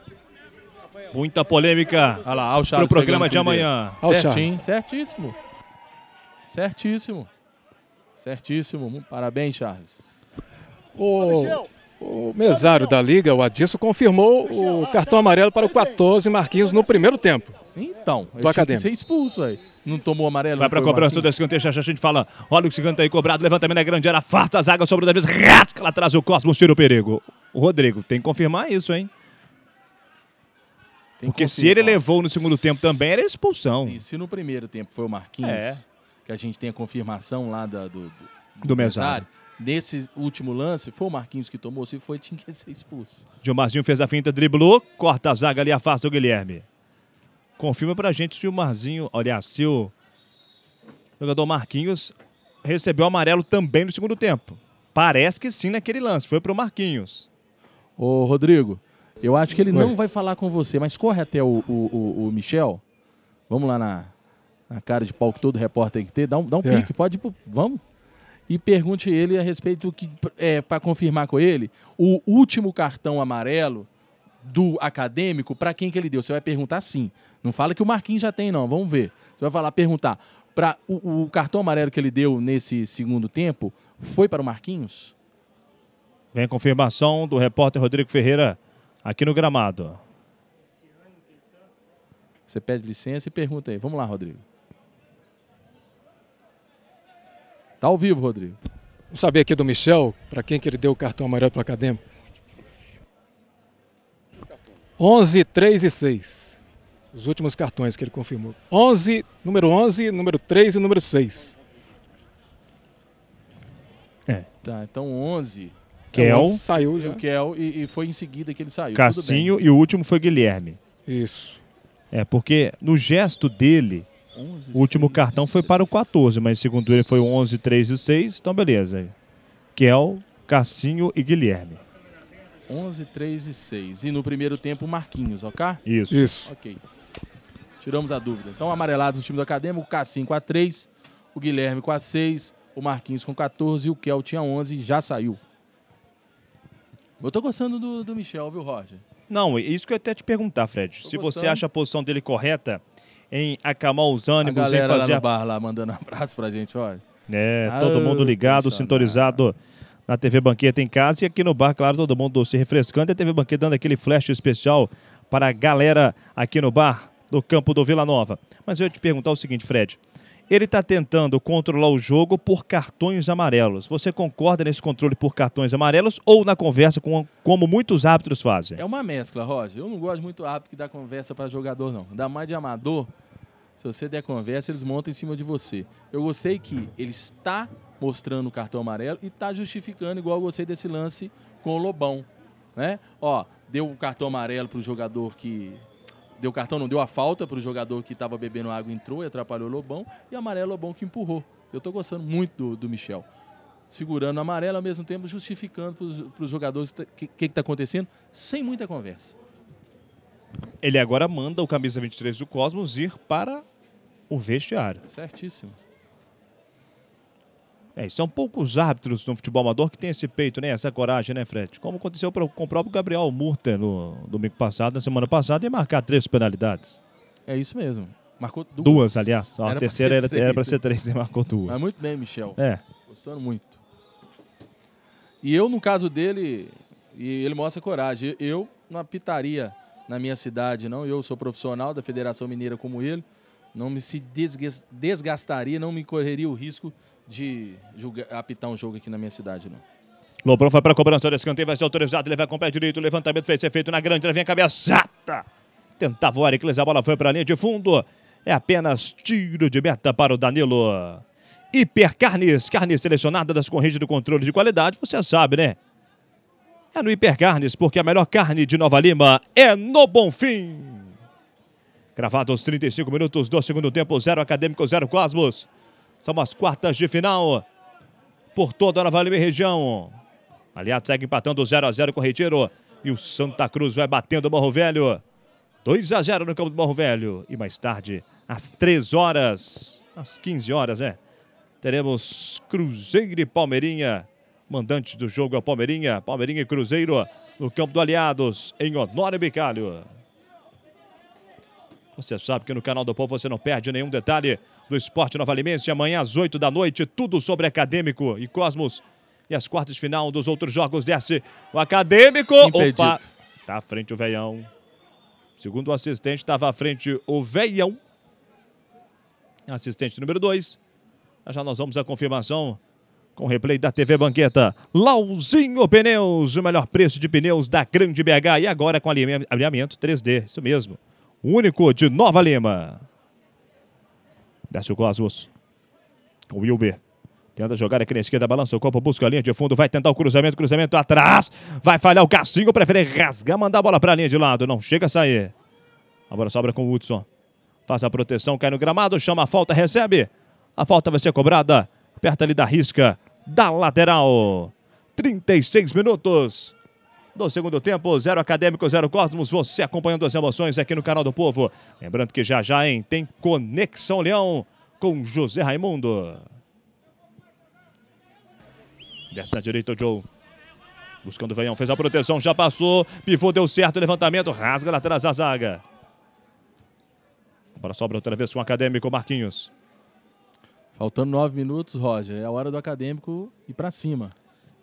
Muita polêmica Olha lá, o programa de amanhã. Certinho. Certíssimo. Certíssimo. Certíssimo. Parabéns, Charles. O, o mesário da liga, o Adilson, confirmou o cartão amarelo para o 14 Marquinhos no primeiro tempo. Então, do acadêmico. ser expulso aí. Não tomou amarelo. Vai pra cobrança do escanteio, a gente fala. Olha o gigante aí cobrado, levantamento na é grande área, farta a zaga, o da Rato que lá atrás o Cosmos, tira o perigo. O Rodrigo, tem que confirmar isso, hein? Tem Porque se ele levou no segundo tempo também, era expulsão. E se no primeiro tempo foi o Marquinhos, é. que a gente tem a confirmação lá da, do, do, do, do mesário, mesário nesse último lance, foi o Marquinhos que tomou, se foi, tinha que ser expulso. Gilmarzinho fez a finta, driblou, corta a zaga ali, afasta o Guilherme. Confirma pra gente se o Gilmarzinho, olha, se o jogador Marquinhos recebeu o amarelo também no segundo tempo. Parece que sim naquele lance, foi pro Marquinhos. Ô, Rodrigo, eu acho que ele Oi. não vai falar com você, mas corre até o, o, o, o Michel. Vamos lá na, na cara de pau que todo repórter tem que ter. Dá um, dá um é. pique, pode. Vamos e pergunte ele a respeito do que, é, para confirmar com ele, o último cartão amarelo do acadêmico, para quem que ele deu? Você vai perguntar sim. Não fala que o Marquinhos já tem, não. Vamos ver. Você vai falar, perguntar. para o, o cartão amarelo que ele deu nesse segundo tempo foi para o Marquinhos? Vem a confirmação do repórter Rodrigo Ferreira aqui no gramado. Você pede licença e pergunta aí. Vamos lá, Rodrigo. Tá ao vivo, Rodrigo. Vamos saber aqui do Michel, para quem que ele deu o cartão amarelo para o Acadêmico. 11, 3 e 6. Os últimos cartões que ele confirmou. 11, número 11, número 3 e número 6. É. Tá, então 11. Kel. Saiu já. O Kel e, e, foi em seguida que ele saiu. Cassinho e o último foi Guilherme. Isso. É, porque no gesto dele, 11, o último 6, cartão 3. foi para o 14, mas segundo ele foi 11, 3 e 6. Então, beleza. Kel, Cassinho e Guilherme. 11, 3 e 6. E no primeiro tempo, Marquinhos, ok? Isso. Isso. Ok. Tiramos a dúvida. Então, amarelados o time do Acadêmico, o Cassinho com a 3, o Guilherme com a 6, o Marquinhos com 14 e o Kel tinha 11 e já saiu. Eu tô gostando do, do Michel, viu, Roger? Não, isso que eu ia até te perguntar, Fred. Tô se gostando. você acha a posição dele correta, em acalmar os ânimos, em fazer. Lá no bar lá mandando um abraço pra gente, olha. É, ah, todo mundo ligado, sintonizado na TV Banqueta em casa e aqui no bar, claro, todo mundo se refrescando e a TV Banqueta dando aquele flash especial para a galera aqui no bar do campo do Vila Nova. Mas eu ia te perguntar o seguinte, Fred. Ele está tentando controlar o jogo por cartões amarelos. Você concorda nesse controle por cartões amarelos ou na conversa, com, como muitos árbitros fazem? É uma mescla, Roger. Eu não gosto muito do árbitro que dá conversa para jogador, não. Dá mais de amador. Se você der conversa, eles montam em cima de você. Eu gostei que ele está mostrando o cartão amarelo e está justificando, igual eu gostei desse lance com o Lobão. Né? Ó, deu o cartão amarelo para o jogador que deu cartão, não deu a falta para o jogador que estava bebendo água, entrou e atrapalhou o Lobão, e amarelo é Lobão que empurrou. Eu estou gostando muito do, do Michel. Segurando amarelo, ao mesmo tempo justificando para os jogadores o que está tá acontecendo, sem muita conversa. Ele agora manda o camisa 23 do Cosmos ir para o vestiário. Certíssimo. É, são poucos árbitros no futebol amador que têm esse peito, né? Essa coragem, né, Fred? Como aconteceu com o próprio Gabriel Murta no domingo passado, na semana passada, e marcar três penalidades. É isso mesmo. Marcou duas. Duas, aliás. A era terceira era, para era ser né? três, e marcou duas. Mas muito bem, Michel. É. Gostando muito. E eu, no caso dele, e ele mostra coragem. Eu não apitaria na minha cidade, não. Eu sou profissional da Federação Mineira como ele. Não me se desgastaria, não me correria o risco de apitar um jogo aqui na minha cidade, não. Lobão vai para a cobrança do escanteio, vai ser autorizado, ele vai com o pé direito, o levantamento vai ser feito na grande, ele vem a cabeçada. Tentava o Aricles, a bola foi para a linha de fundo. É apenas tiro de meta para o Danilo. Hipercarnes, carne selecionada das correntes do controle de qualidade, você sabe, né? É no Hipercarnes, porque a melhor carne de Nova Lima é no Bonfim. Gravado aos 35 minutos do segundo tempo, 0 Acadêmico, 0 Cosmos. São as quartas de final por toda a Nova região. Aliás, segue empatando 0 a 0 com o Retiro. E o Santa Cruz vai batendo o Morro Velho. 2 a 0 no campo do Morro Velho. E mais tarde, às 3 horas, às 15 horas, é, teremos Cruzeiro e Palmeirinha. Mandante do jogo é Palmeirinha. Palmeirinha e Cruzeiro no campo do Aliados, em Honório Bicalho. Você sabe que no canal do Povo você não perde nenhum detalhe do Esporte Nova Limense. Amanhã às 8 da noite, tudo sobre Acadêmico e Cosmos. E as quartas de final dos outros jogos desce o Acadêmico. Impedido. Opa! Tá à frente o Veião. Segundo o assistente, estava à frente o Veião. Assistente número 2. Já nós vamos à confirmação com o replay da TV Banqueta. Lauzinho Pneus, o melhor preço de pneus da Grande BH. E agora com alinhamento 3D, isso mesmo. O único de Nova Lima. Décio Cosmos. Wilber. Tenta jogar aqui na esquerda, balança o corpo, busca a linha de fundo, vai tentar o cruzamento, cruzamento atrás, vai falhar o Castigo, prefere rasgar, mandar a bola para a linha de lado, não chega a sair. a bola sobra com o Hudson. Faz a proteção, cai no gramado, chama a falta, recebe. A falta vai ser cobrada, perto ali da risca, da lateral. 36 minutos do segundo tempo. Zero Acadêmico, zero Cosmos. Você acompanhando as emoções aqui no canal do Povo. Lembrando que já já, hein, tem Conexão Leão com José Raimundo. Desce na direita, Joe. Buscando o Veião, fez a proteção, já passou. Pivô deu certo, levantamento, rasga lá atrás a zaga. Agora sobra outra vez com o Acadêmico Marquinhos. Faltando nove minutos, Roger. É a hora do Acadêmico ir para cima.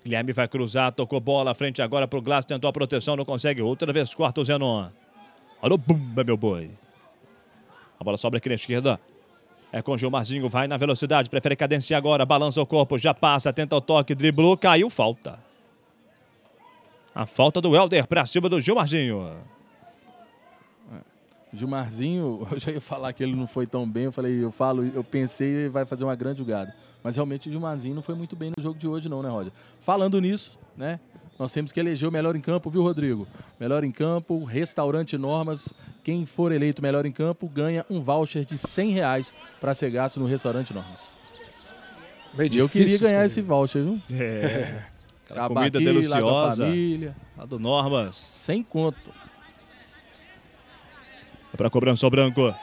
Guilherme vai cruzar, tocou bola, frente agora para o Glass, tentou a proteção, não consegue. Outra vez corta o Zenon. Olha o bumba, meu boi. A bola sobra aqui na esquerda. É com o Gilmarzinho, vai na velocidade, prefere cadenciar agora, balança o corpo, já passa, tenta o toque, driblou, caiu, falta. A falta do Helder para cima do Gilmarzinho. Gilmarzinho, eu já ia falar que ele não foi tão bem. Eu falei, eu falo, eu pensei ele vai fazer uma grande jogada. Mas realmente o Gilmarzinho não foi muito bem no jogo de hoje, não, né, Roger? Falando nisso, né? Nós temos que eleger o melhor em campo, viu, Rodrigo? Melhor em campo, restaurante Normas. Quem for eleito melhor em campo ganha um voucher de 100 reais para ser gasto no restaurante Normas. e eu queria ganhar escolher. esse voucher, viu? É. Aquela comida deliciosa. A do Normas. Sem conto. Para cobrança o branco.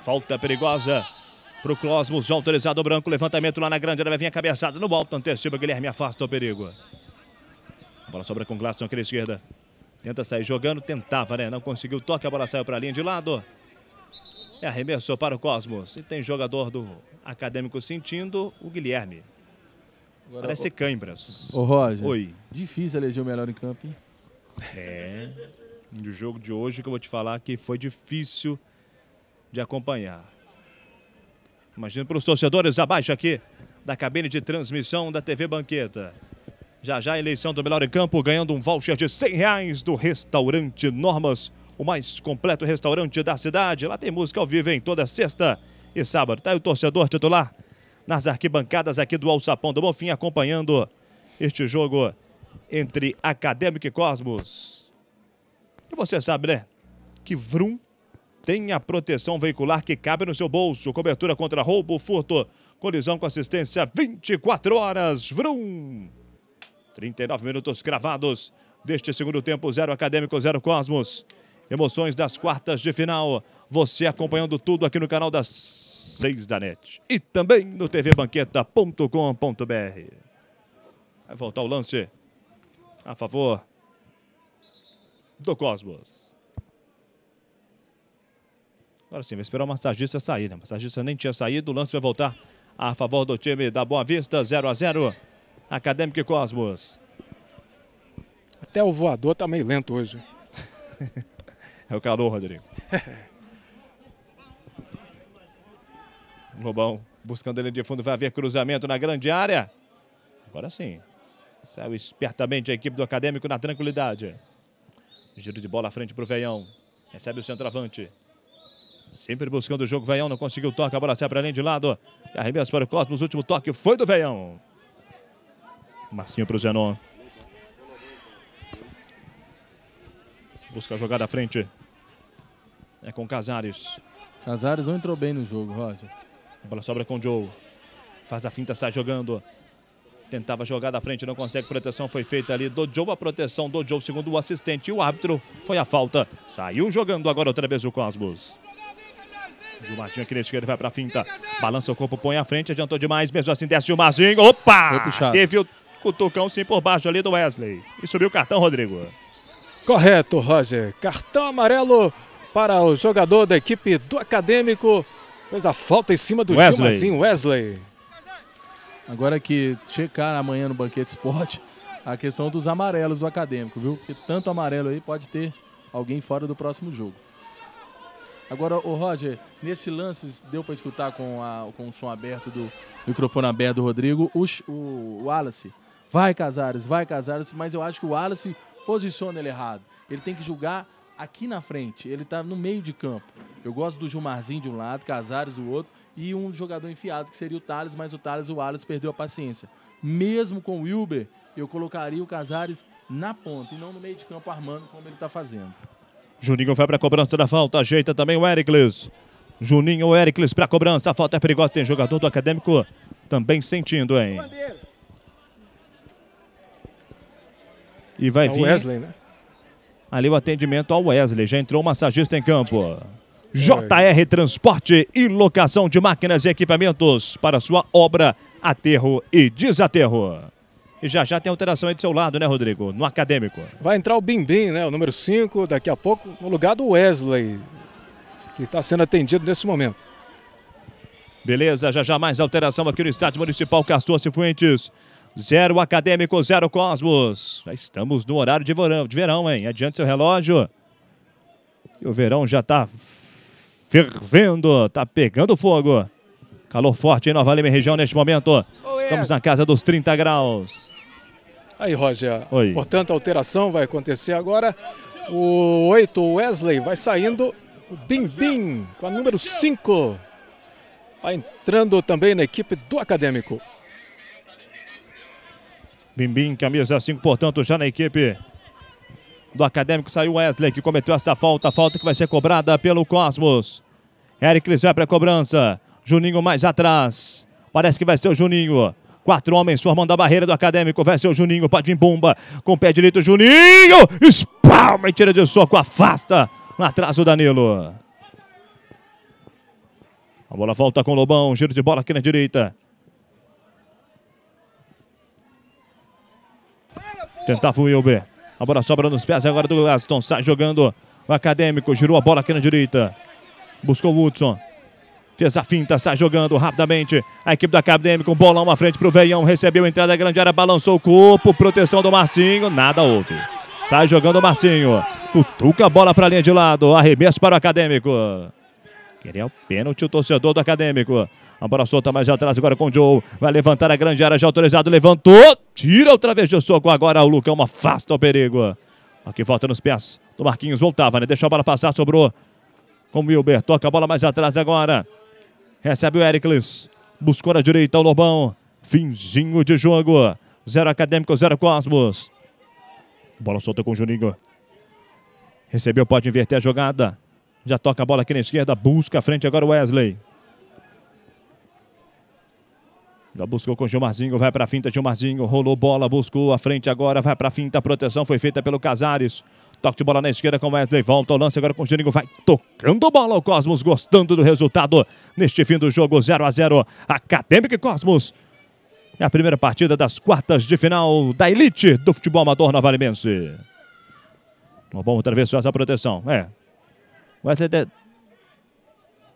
Falta perigosa para o Cosmos. Já autorizado o branco. Levantamento lá na grande. Vai vir a cabeçada no alto. Antecipa. Guilherme afasta o perigo. A bola sobra com o aqui na esquerda. Tenta sair jogando. Tentava, né? Não conseguiu. Toque. A bola saiu para a linha de lado. É arremesso para o Cosmos. E tem jogador do Acadêmico sentindo o Guilherme. Agora, Parece o... cãibras. Ô, Roger. Oi. Difícil eleger o melhor em campo, hein? É do jogo de hoje que eu vou te falar que foi difícil de acompanhar. Imagino para os torcedores abaixo aqui da cabine de transmissão da TV Banqueta. Já já a eleição do melhor em campo, ganhando um voucher de 100 reais do restaurante Normas, o mais completo restaurante da cidade. Lá tem música ao vivo em toda sexta e sábado. Tá aí o torcedor titular nas arquibancadas aqui do Alçapão do Bonfim, acompanhando este jogo entre Acadêmico e Cosmos. E você sabe, né? Que Vroom tem a proteção veicular que cabe no seu bolso. Cobertura contra roubo, furto, colisão com assistência 24 horas. Vroom! 39 minutos cravados deste segundo tempo, zero acadêmico, zero cosmos. Emoções das quartas de final. Você acompanhando tudo aqui no canal das 6 da NET e também no tvbanqueta.com.br. Vai voltar o lance a favor do Cosmos. Agora sim, vai esperar o massagista sair, né? O massagista nem tinha saído, o lance vai voltar a favor do time da Boa Vista, 0 a 0 Acadêmico e Cosmos. Até o voador tá meio lento hoje. é o calor, Rodrigo. Lobão buscando ele de fundo, vai haver cruzamento na grande área. Agora sim, saiu espertamente a equipe do Acadêmico na tranquilidade. Giro de bola à frente para o Veião. Recebe o centroavante. Sempre buscando o jogo, Veião não conseguiu toque, a bola sai para além de lado. E as para o Cosmos, o último toque foi do Veião. Marcinho para o Zenon. Busca a jogada à frente. É com Casares. Casares não entrou bem no jogo, Roger. A bola sobra com o Joe. Faz a finta, sai jogando. Tentava jogar da frente, não consegue. Proteção foi feita ali do Joe. A proteção do Joe, segundo o assistente. E o árbitro foi a falta. Saiu jogando agora outra vez o Cosmos. Gilmarzinho aqui na esquerda, vai pra finta. Balança o corpo, põe à frente, adiantou demais. Mesmo assim, desce Gilmarzinho. Opa! Teve o cutucão sim por baixo ali do Wesley. E subiu o cartão, Rodrigo. Correto, Roger. Cartão amarelo para o jogador da equipe do Acadêmico. Fez a falta em cima do Wesley. Gilmarzinho Wesley. Agora que checar amanhã no banquete esporte a questão dos amarelos do acadêmico, viu? Porque tanto amarelo aí pode ter alguém fora do próximo jogo. Agora, o Roger, nesse lance deu para escutar com, a, com o som aberto do microfone aberto do Rodrigo, o, o, Wallace. Vai Casares, vai Casares, mas eu acho que o Wallace posiciona ele errado. Ele tem que julgar aqui na frente, ele está no meio de campo. Eu gosto do Gilmarzinho de um lado, Casares do outro e um jogador enfiado, que seria o Thales, mas o Thales, o Wallace, perdeu a paciência. Mesmo com o Wilber, eu colocaria o Casares na ponta e não no meio de campo armando como ele está fazendo. Juninho vai para a cobrança da falta, ajeita também o Ericles. Juninho o Ericles para a cobrança, a falta é perigosa, tem jogador do Acadêmico também sentindo, hein? E vai é vir... Wesley, né? Ali o atendimento ao Wesley, já entrou o massagista em campo. JR Transporte e locação de máquinas e equipamentos para sua obra, aterro e desaterro. E já já tem alteração aí do seu lado, né, Rodrigo? No acadêmico. Vai entrar o Bimbim, né? O número 5, daqui a pouco, no lugar do Wesley, que está sendo atendido nesse momento. Beleza, já já mais alteração aqui no Estádio Municipal Castor Cifuentes. Zero Acadêmico, zero Cosmos. Já estamos no horário de verão, de verão hein? Adiante seu relógio. E o verão já está fervendo, tá pegando fogo. Calor forte em Nova Lima região neste momento. Oh, Estamos na casa dos 30 graus. Aí, Roger. Oi. Portanto, a alteração vai acontecer agora. O 8, Wesley, vai saindo. O Bim Bim, com a número 5. Vai entrando também na equipe do Acadêmico. Bim Bim, camisa 5, portanto, já na equipe do Acadêmico saiu Wesley, que cometeu essa falta. Falta que vai ser cobrada pelo Cosmos. Eric vai para a cobrança. Juninho mais atrás. Parece que vai ser o Juninho. Quatro homens formando a barreira do Acadêmico. Vai ser o Juninho, pode em bomba. Com o pé direito, Juninho! Espalma e tira de soco, afasta. Atrás o Danilo. A bola volta com o Lobão. Giro de bola aqui na direita. Tentava o Wilber. A bola sobra nos pés agora do Glaston. Sai jogando o Acadêmico. Girou a bola aqui na direita. Buscou o Hudson. Fez a finta, sai jogando rapidamente. A equipe do Acadêmico, um bolão à frente para o Veião. Recebeu a entrada, da grande área, balançou o corpo. Proteção do Marcinho, nada houve. Sai jogando o Marcinho. Cutuca a bola para a linha de lado. Arremesso para o Acadêmico. Queria o pênalti o torcedor do Acadêmico. A bola solta mais atrás agora com o Joe. Vai levantar a grande área, já autorizado. Levantou. Tira outra o de soco agora. O Lucão afasta o perigo. Aqui volta nos pés do Marquinhos. Voltava, né? Deixou a bola passar, sobrou. Com o Wilber. Toca a bola mais atrás agora. Recebe o Ericles. Buscou na direita o Lobão. Finzinho de jogo. Zero Acadêmico, zero Cosmos. Bola solta com o Juninho. Recebeu, pode inverter a jogada. Já toca a bola aqui na esquerda. Busca a frente agora o Wesley. Já buscou com Gilmarzinho, vai para finta, Gilmarzinho, rolou bola, buscou a frente agora, vai para finta, a proteção foi feita pelo Casares. Toque de bola na esquerda com Wesley, volta o lance agora com o Juninho, vai tocando bola o Cosmos, gostando do resultado neste fim do jogo, 0 a 0 Acadêmico e Cosmos. É a primeira partida das quartas de final da elite do futebol amador novalimense. Uma bomba atravessou a proteção, é. Wesley deve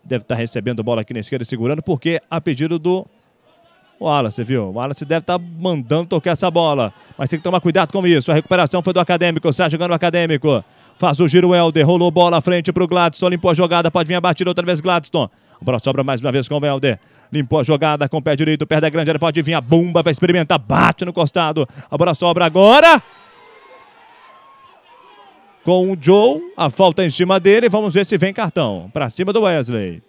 estar tá recebendo bola aqui na esquerda, segurando, porque a pedido do o Wallace, viu? O Wallace deve estar tá mandando tocar essa bola. Mas tem que tomar cuidado com isso. A recuperação foi do Acadêmico. Sai jogando o Acadêmico. Faz o giro Helder. Rolou bola à frente para o Gladstone. Limpou a jogada. Pode vir a batida outra vez, Gladstone. O bola sobra mais uma vez com o Helder. Limpou a jogada com o pé direito. Perde a grande área. Pode vir a bomba. Vai experimentar. Bate no costado. A bola sobra agora. Com o Joe. A falta em cima dele. Vamos ver se vem cartão. Para cima do Wesley.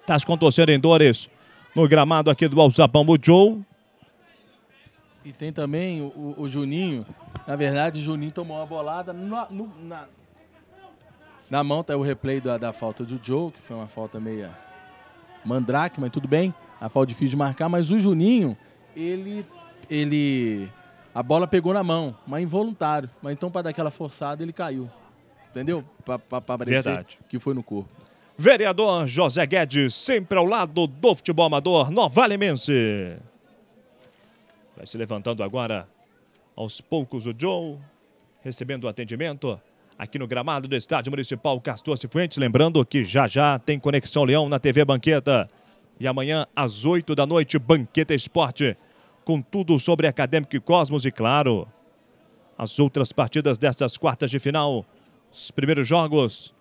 Está se contorcendo em dores no gramado aqui do Alzapão Joe. E tem também o, o, Juninho. Na verdade, o Juninho tomou uma bolada no, no, na, na mão. Tá o replay da, da falta do Joe, que foi uma falta meia mandrake, mas tudo bem. A falta difícil de marcar, mas o Juninho, ele. ele a bola pegou na mão, mas involuntário. Mas então, para dar aquela forçada, ele caiu. Entendeu? Para parecer Verdade. que foi no corpo. Vereador José Guedes, sempre ao lado do futebol amador novalemense. Vai se levantando agora, aos poucos, o Joe, recebendo o atendimento aqui no gramado do Estádio Municipal Castor Cifuentes. Lembrando que já já tem Conexão Leão na TV Banqueta. E amanhã, às 8 da noite, Banqueta Esporte. Com tudo sobre Acadêmico e Cosmos e, claro, as outras partidas destas quartas de final. Os primeiros jogos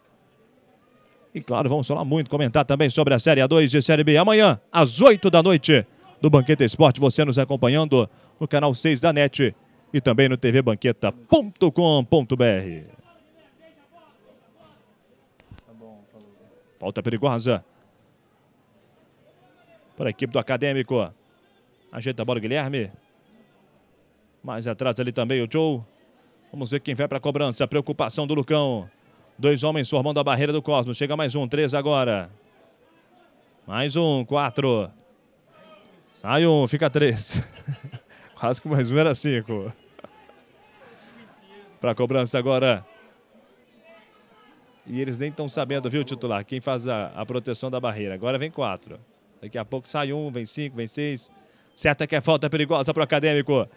e claro, vamos falar muito, comentar também sobre a Série A2 e Série B. Amanhã, às 8 da noite, do Banqueta Esporte, você nos acompanhando no canal 6 da NET e também no tvbanqueta.com.br. Falta perigosa para a equipe do Acadêmico. Ajeita a bola o Guilherme. Mais atrás ali também o Joe. Vamos ver quem vai para a cobrança. A preocupação do Lucão. Dois homens formando a barreira do Cosmos. Chega mais um, três agora. Mais um, quatro. Sai um, fica três. Quase que mais um era cinco. Para a cobrança agora. E eles nem estão sabendo, viu, titular? Quem faz a, a, proteção da barreira. Agora vem quatro. Daqui a pouco sai um, vem cinco, vem seis. Certa é que é falta é perigosa para o acadêmico.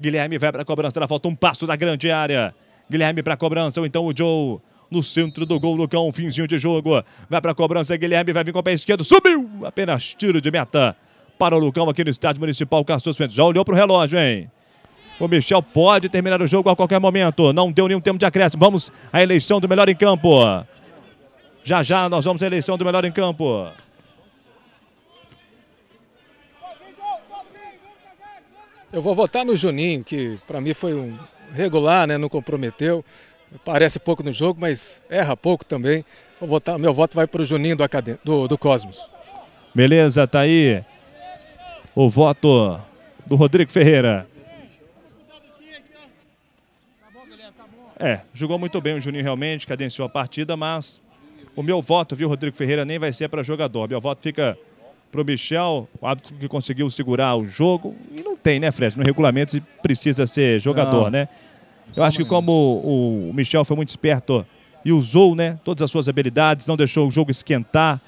Guilherme vai para a cobrança, ela falta um passo da grande área. Guilherme para a cobrança, ou então o Joe no centro do gol, Lucão, finzinho de jogo. Vai para a cobrança, Guilherme vai vir com o pé esquerdo, subiu! Apenas tiro de meta para o Lucão aqui no estádio municipal Castor Fentes. Já olhou para o relógio, hein? O Michel pode terminar o jogo a qualquer momento. Não deu nenhum tempo de acréscimo. Vamos à eleição do melhor em campo. Já já nós vamos à eleição do melhor em campo. Eu vou votar no Juninho, que para mim foi um regular, né? Não comprometeu. Parece pouco no jogo, mas erra pouco também. Votar, meu voto vai para o Juninho do, do, do Cosmos. Beleza, tá aí o voto do Rodrigo Ferreira. É, jogou muito bem o Juninho realmente, cadenciou a partida, mas o meu voto, viu, Rodrigo Ferreira, nem vai ser para jogador. Meu voto fica para o Michel, o árbitro que conseguiu segurar o jogo. E não tem, né, Fred? No regulamento precisa ser jogador, não. né? Eu acho que como o Michel foi muito esperto e usou né, todas as suas habilidades, não deixou o jogo esquentar,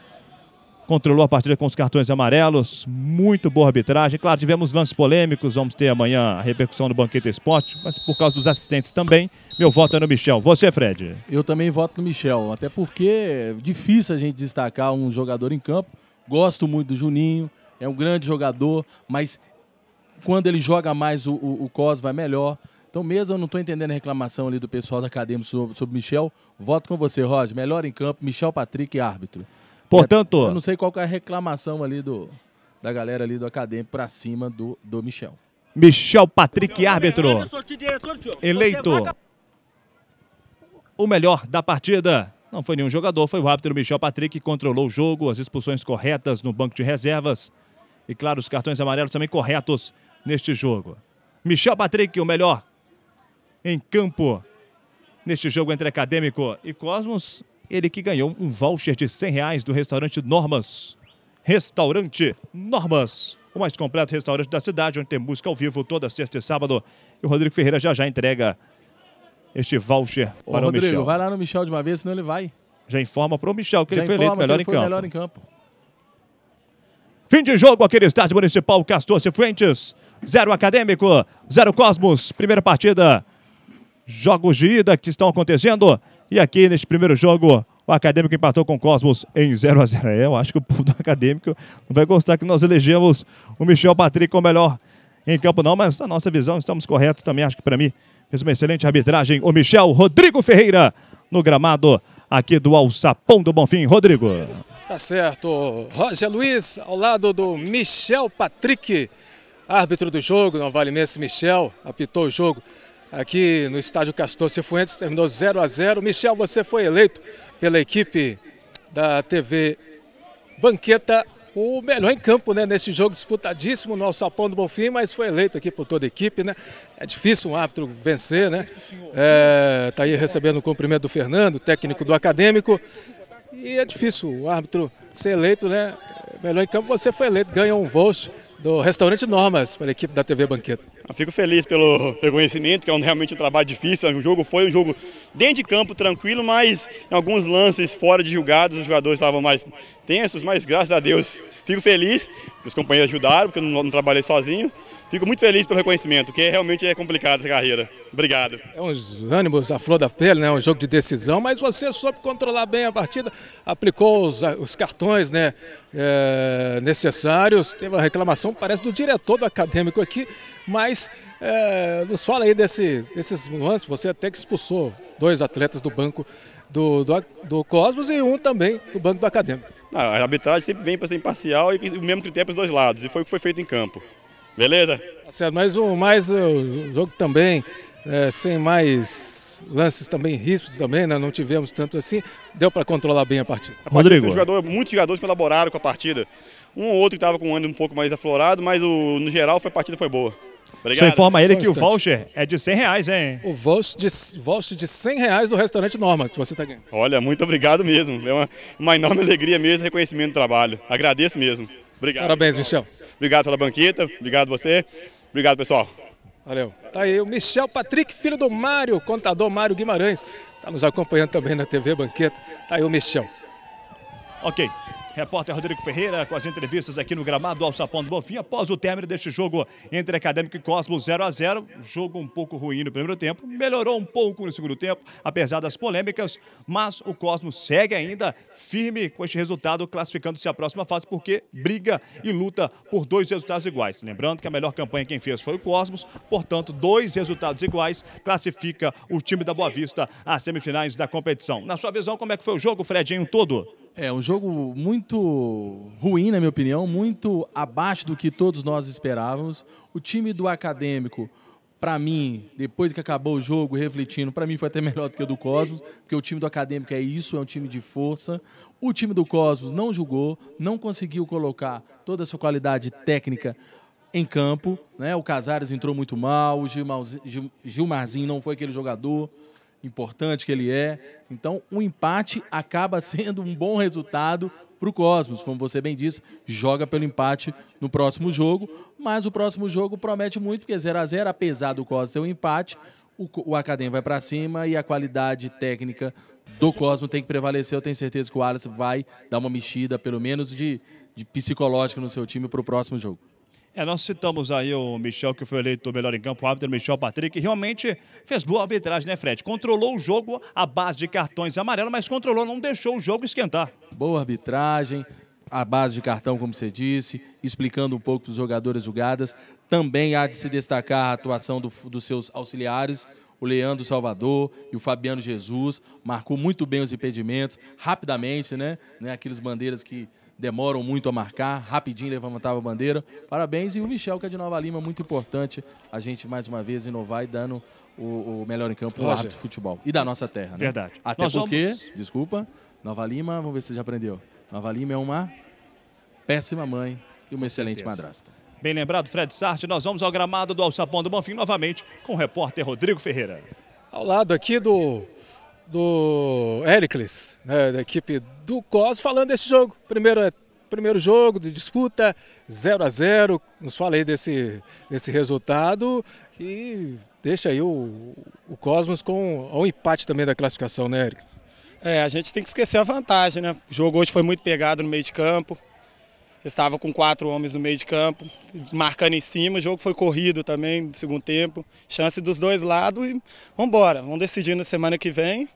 controlou a partida com os cartões amarelos, muito boa arbitragem. Claro, tivemos lances polêmicos, vamos ter amanhã a repercussão do Banquete Esporte, mas por causa dos assistentes também, meu voto é no Michel. Você, Fred? Eu também voto no Michel, até porque é difícil a gente destacar um jogador em campo. Gosto muito do Juninho, é um grande jogador, mas quando ele joga mais o, o, o Cos vai é melhor. Então, mesmo eu não estou entendendo a reclamação ali do pessoal da academia sobre, sobre Michel, voto com você, Roger. Melhor em campo, Michel Patrick árbitro. Portanto. É, eu não sei qual é a reclamação ali do, da galera ali do acadêmico para cima do, do Michel. Michel Patrick, árbitro. Eleito o melhor da partida. Não foi nenhum jogador, foi o árbitro Michel Patrick que controlou o jogo, as expulsões corretas no banco de reservas e, claro, os cartões amarelos também corretos neste jogo. Michel Patrick, o melhor em campo neste jogo entre Acadêmico e Cosmos. Ele que ganhou um voucher de 100 reais do restaurante Normas. Restaurante Normas, o mais completo restaurante da cidade, onde tem música ao vivo toda sexta e sábado. E o Rodrigo Ferreira já já entrega este voucher Ô, para Rodrigo, o Michel. vai lá no Michel de uma vez, senão ele vai. Já informa para o Michel que já ele foi eleito melhor, em melhor em campo. Fim de jogo aqui no estádio municipal Castor Cifuentes. Zero Acadêmico, zero Cosmos. Primeira partida jogos de ida que estão acontecendo. E aqui neste primeiro jogo, o Acadêmico empatou com o Cosmos em 0 a 0 é, Eu acho que o povo do Acadêmico não vai gostar que nós elegemos o Michel Patrick como melhor em campo, não, mas na nossa visão estamos corretos também. Acho que para mim fez uma excelente arbitragem o Michel Rodrigo Ferreira no gramado aqui do Alçapão do Bonfim. Rodrigo. Tá certo. Roger Luiz ao lado do Michel Patrick, árbitro do jogo, não vale imenso Michel, apitou o jogo aqui no estádio Castor Cifuentes, terminou 0 a 0. Michel, você foi eleito pela equipe da TV Banqueta o melhor em campo, né, nesse jogo disputadíssimo no Alçapão do Bonfim, mas foi eleito aqui por toda a equipe, né? É difícil um árbitro vencer, né? É, tá aí recebendo o cumprimento do Fernando, técnico do Acadêmico. E é difícil o árbitro ser eleito, né? Melhor em campo, você foi eleito, ganha um voucher do restaurante Normas para a equipe da TV Banqueta. Eu fico feliz pelo reconhecimento, que é um, realmente um trabalho difícil. O jogo foi um jogo dentro de campo tranquilo, mas em alguns lances fora de julgados, os jogadores estavam mais tensos, mas graças a Deus fico feliz. Os companheiros ajudaram, porque eu não, não trabalhei sozinho fico muito feliz pelo reconhecimento, que realmente é complicada essa carreira. Obrigado. É uns ânimos à flor da pele, né? Um jogo de decisão, mas você soube controlar bem a partida, aplicou os, os cartões né? É, necessários. Teve uma reclamação, parece, do diretor do acadêmico aqui, mas é, nos fala aí desse, desses nuances. Você até que expulsou dois atletas do banco do, do, do Cosmos e um também do banco do acadêmico. Não, a arbitragem sempre vem para ser imparcial e o mesmo critério para os dois lados, e foi o que foi feito em campo. Beleza? Tá certo, mas o mais eh, o jogo também, é, sem mais lances também ríspidos também, né? não tivemos tanto assim, deu para controlar bem a partida. A partida Rodrigo. Jogador, muitos jogadores colaboraram com a partida. Um ou outro estava com o ânimo um pouco mais aflorado, mas o, no geral foi, a partida foi boa. Obrigado. Só informa ele um que instante. o voucher é de 100 reais, hein? O voucher de, voucher de 100 reais do restaurante Norma, que você está ganhando. Olha, muito obrigado mesmo. É uma, uma enorme alegria mesmo, reconhecimento do trabalho. Agradeço mesmo. Obrigado. Parabéns, Michel. Obrigado pela banqueta, obrigado você, obrigado pessoal. Valeu. Tá aí o Michel Patrick, filho do Mário, contador Mário Guimarães. Está nos acompanhando também na TV Banqueta. Tá aí o Michel. Ok. Repórter Rodrigo Ferreira com as entrevistas aqui no gramado ao Sapão do Bonfim após o término deste jogo entre Acadêmico e Cosmo 0 a 0 Jogo um pouco ruim no primeiro tempo, melhorou um pouco no segundo tempo, apesar das polêmicas, mas o Cosmo segue ainda firme com este resultado, classificando-se à próxima fase porque briga e luta por dois resultados iguais. Lembrando que a melhor campanha quem fez foi o Cosmos, portanto, dois resultados iguais classifica o time da Boa Vista às semifinais da competição. Na sua visão, como é que foi o jogo, Fredinho todo? É, um jogo muito ruim, na minha opinião, muito abaixo do que todos nós esperávamos. O time do Acadêmico, para mim, depois que acabou o jogo, refletindo, para mim foi até melhor do que o do Cosmos, porque o time do Acadêmico é isso, é um time de força. O time do Cosmos não julgou, não conseguiu colocar toda a sua qualidade técnica em campo. Né? O Casares entrou muito mal, o Gilmarzinho não foi aquele jogador importante que ele é. Então, um empate acaba sendo um bom resultado para o Cosmos. Como você bem disse, joga pelo empate no próximo jogo, mas o próximo jogo promete muito, porque 0 a 0 apesar do Cosmos ter um empate, o, o Academ vai para cima e a qualidade técnica do Cosmos tem que prevalecer. Eu tenho certeza que o Alisson vai dar uma mexida, pelo menos de, de psicológica no seu time para o próximo jogo. É, nós citamos aí o Michel, que foi eleito o melhor em campo, o árbitro Michel Patrick, que realmente fez boa arbitragem, né, Fred? Controlou o jogo à base de cartões amarelos, mas controlou, não deixou o jogo esquentar. Boa arbitragem, à base de cartão, como você disse, explicando um pouco para os jogadores julgadas. Também há de se destacar a atuação do, dos seus auxiliares, o Leandro Salvador e o Fabiano Jesus. Marcou muito bem os impedimentos, rapidamente, né? né aqueles bandeiras que demoram muito a marcar, rapidinho levantava a bandeira. Parabéns. E o Michel, que é de Nova Lima, muito importante a gente mais uma vez inovar e dando o, o melhor em campo do ato futebol. E da nossa terra, né? Verdade. Até Nós porque, vamos... desculpa, Nova Lima, vamos ver se você já aprendeu. Nova Lima é uma péssima mãe e uma excelente madrasta. Bem lembrado, Fred Sarte, nós vamos ao gramado do Alçapão do Bonfim novamente com o repórter Rodrigo Ferreira. Ao lado aqui do do Ericles, né, da equipe do COS, falando desse jogo. Primeiro, é, primeiro jogo de disputa, 0 a 0 Nos fala aí desse, desse resultado e deixa aí o, o Cosmos com o um empate também da classificação, né, Heracles? É, a gente tem que esquecer a vantagem, né? O jogo hoje foi muito pegado no meio de campo. Estava com quatro homens no meio de campo, marcando em cima. O jogo foi corrido também no segundo tempo. Chance dos dois lados e vamos embora. Vamos decidir na semana que vem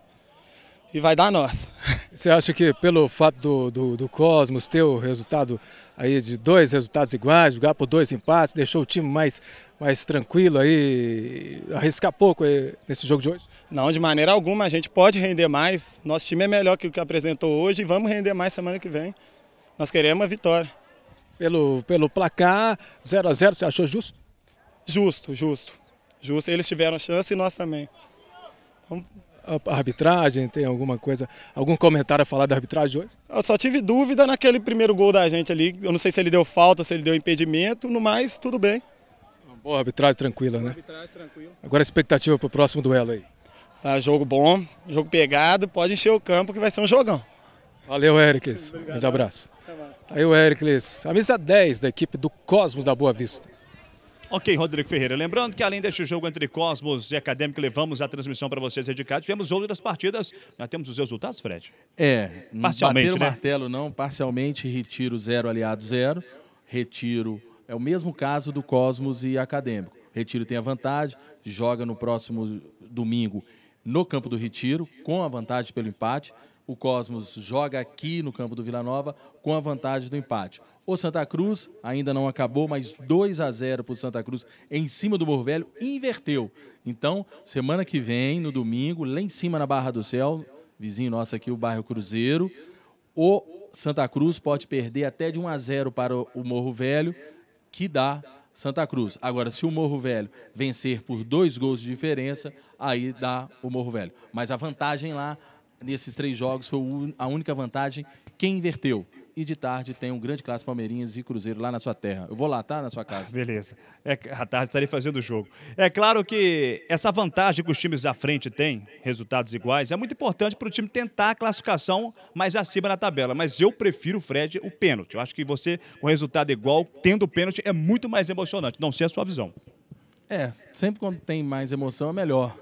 e vai dar nós. Você acha que pelo fato do, do, do, Cosmos ter o resultado aí de dois resultados iguais, jogar por dois empates, deixou o time mais, mais tranquilo aí, arriscar pouco aí nesse jogo de hoje? Não, de maneira alguma, a gente pode render mais. Nosso time é melhor que o que apresentou hoje e vamos render mais semana que vem. Nós queremos a vitória pelo, pelo placar 0 a 0 você achou justo? Justo, justo. Justo. Eles tiveram chance e nós também. Então... A arbitragem, tem alguma coisa, algum comentário a falar da arbitragem hoje? Eu só tive dúvida naquele primeiro gol da gente ali. Eu não sei se ele deu falta, se ele deu impedimento, no mais, tudo bem. Uma boa arbitragem tranquila, né? Arbitragem tranquila. Agora a expectativa para o próximo duelo aí. Ah, jogo bom, jogo pegado, pode encher o campo que vai ser um jogão. Valeu, Eric. Um abraço. Aí o Heracles, camisa 10 da equipe do Cosmos da Boa Vista. Ok, Rodrigo Ferreira. Lembrando que além deste jogo entre Cosmos e Acadêmico, levamos a transmissão para vocês dedicados. Tivemos outras partidas. Nós temos os resultados, Fred? É, parcialmente. Bater né? martelo, não. Parcialmente, retiro 0, aliado 0. Retiro. É o mesmo caso do Cosmos e Acadêmico. Retiro tem a vantagem, joga no próximo domingo no campo do Retiro, com a vantagem pelo empate. O Cosmos joga aqui no campo do Vila Nova com a vantagem do empate. O Santa Cruz ainda não acabou, mas 2 a 0 para o Santa Cruz em cima do Morro Velho, inverteu. Então, semana que vem, no domingo, lá em cima na Barra do Céu, vizinho nosso aqui, o bairro Cruzeiro, o Santa Cruz pode perder até de 1 a 0 para o Morro Velho, que dá Santa Cruz. Agora, se o Morro Velho vencer por dois gols de diferença, aí dá o Morro Velho. Mas a vantagem lá nesses três jogos foi a única vantagem quem inverteu. E de tarde tem um grande clássico Palmeirinhas e Cruzeiro lá na sua terra. Eu vou lá, tá? Na sua casa. Beleza. É, à tarde estarei fazendo o jogo. É claro que essa vantagem que os times à frente têm, resultados iguais, é muito importante para o time tentar a classificação mais acima na tabela. Mas eu prefiro, Fred, o pênalti. Eu acho que você, com resultado igual, tendo o pênalti, é muito mais emocionante. Não sei a sua visão. É, sempre quando tem mais emoção é melhor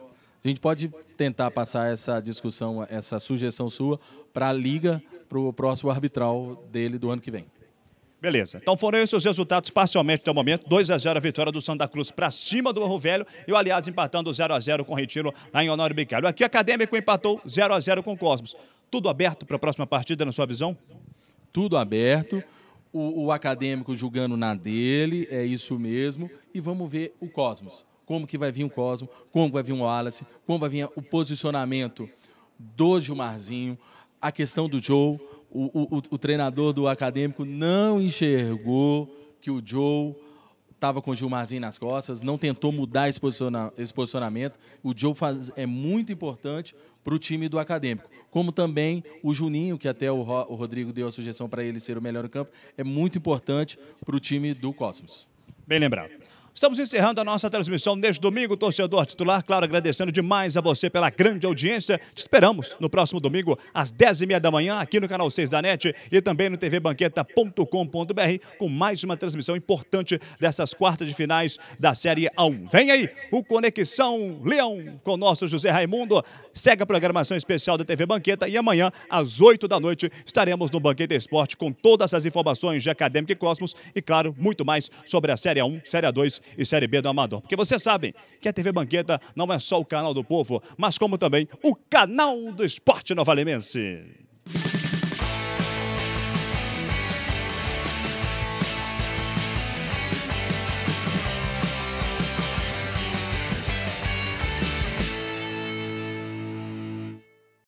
a gente pode tentar passar essa discussão, essa sugestão sua para a liga para o próximo arbitral dele do ano que vem. Beleza. Então foram esses os resultados parcialmente até o momento. 2 a 0 a vitória do Santa Cruz para cima do Morro Velho. E o Aliás empatando 0 a 0 com o Retiro lá em Honório Bicário. Aqui o Acadêmico empatou 0 a 0 com o Cosmos. Tudo aberto para a próxima partida, na sua visão? Tudo aberto. O, o, acadêmico julgando na dele, é isso mesmo. E vamos ver o Cosmos como que vai vir o Cosmo, como vai vir o Wallace, como vai vir o posicionamento do Gilmarzinho, a questão do Joe, o, o, o treinador do acadêmico não enxergou que o Joe estava com o Gilmarzinho nas costas, não tentou mudar esse, posiciona esse posicionamento. O Joe faz, é muito importante para o time do Acadêmico. Como também o Juninho, que até o, Ro, o Rodrigo deu a sugestão para ele ser o melhor em campo, é muito importante para o time do Cosmos. Bem lembrado. Estamos encerrando a nossa transmissão neste domingo, torcedor titular. Claro, agradecendo demais a você pela grande audiência. Te esperamos no próximo domingo, às 10h30 da manhã, aqui no canal 6 da NET e também no tvbanqueta.com.br, com mais uma transmissão importante dessas quartas de finais da Série A1. Vem aí o Conexão Leão com o nosso José Raimundo. Segue a programação especial da TV Banqueta e amanhã, às 8 da noite, estaremos no Banqueta Esporte com todas as informações de Acadêmica e Cosmos e, claro, muito mais sobre a Série A1, Série A2 e Série B do Amador. Porque você sabe que a TV Banqueta não é só o canal do povo, mas como também o canal do esporte novalemense.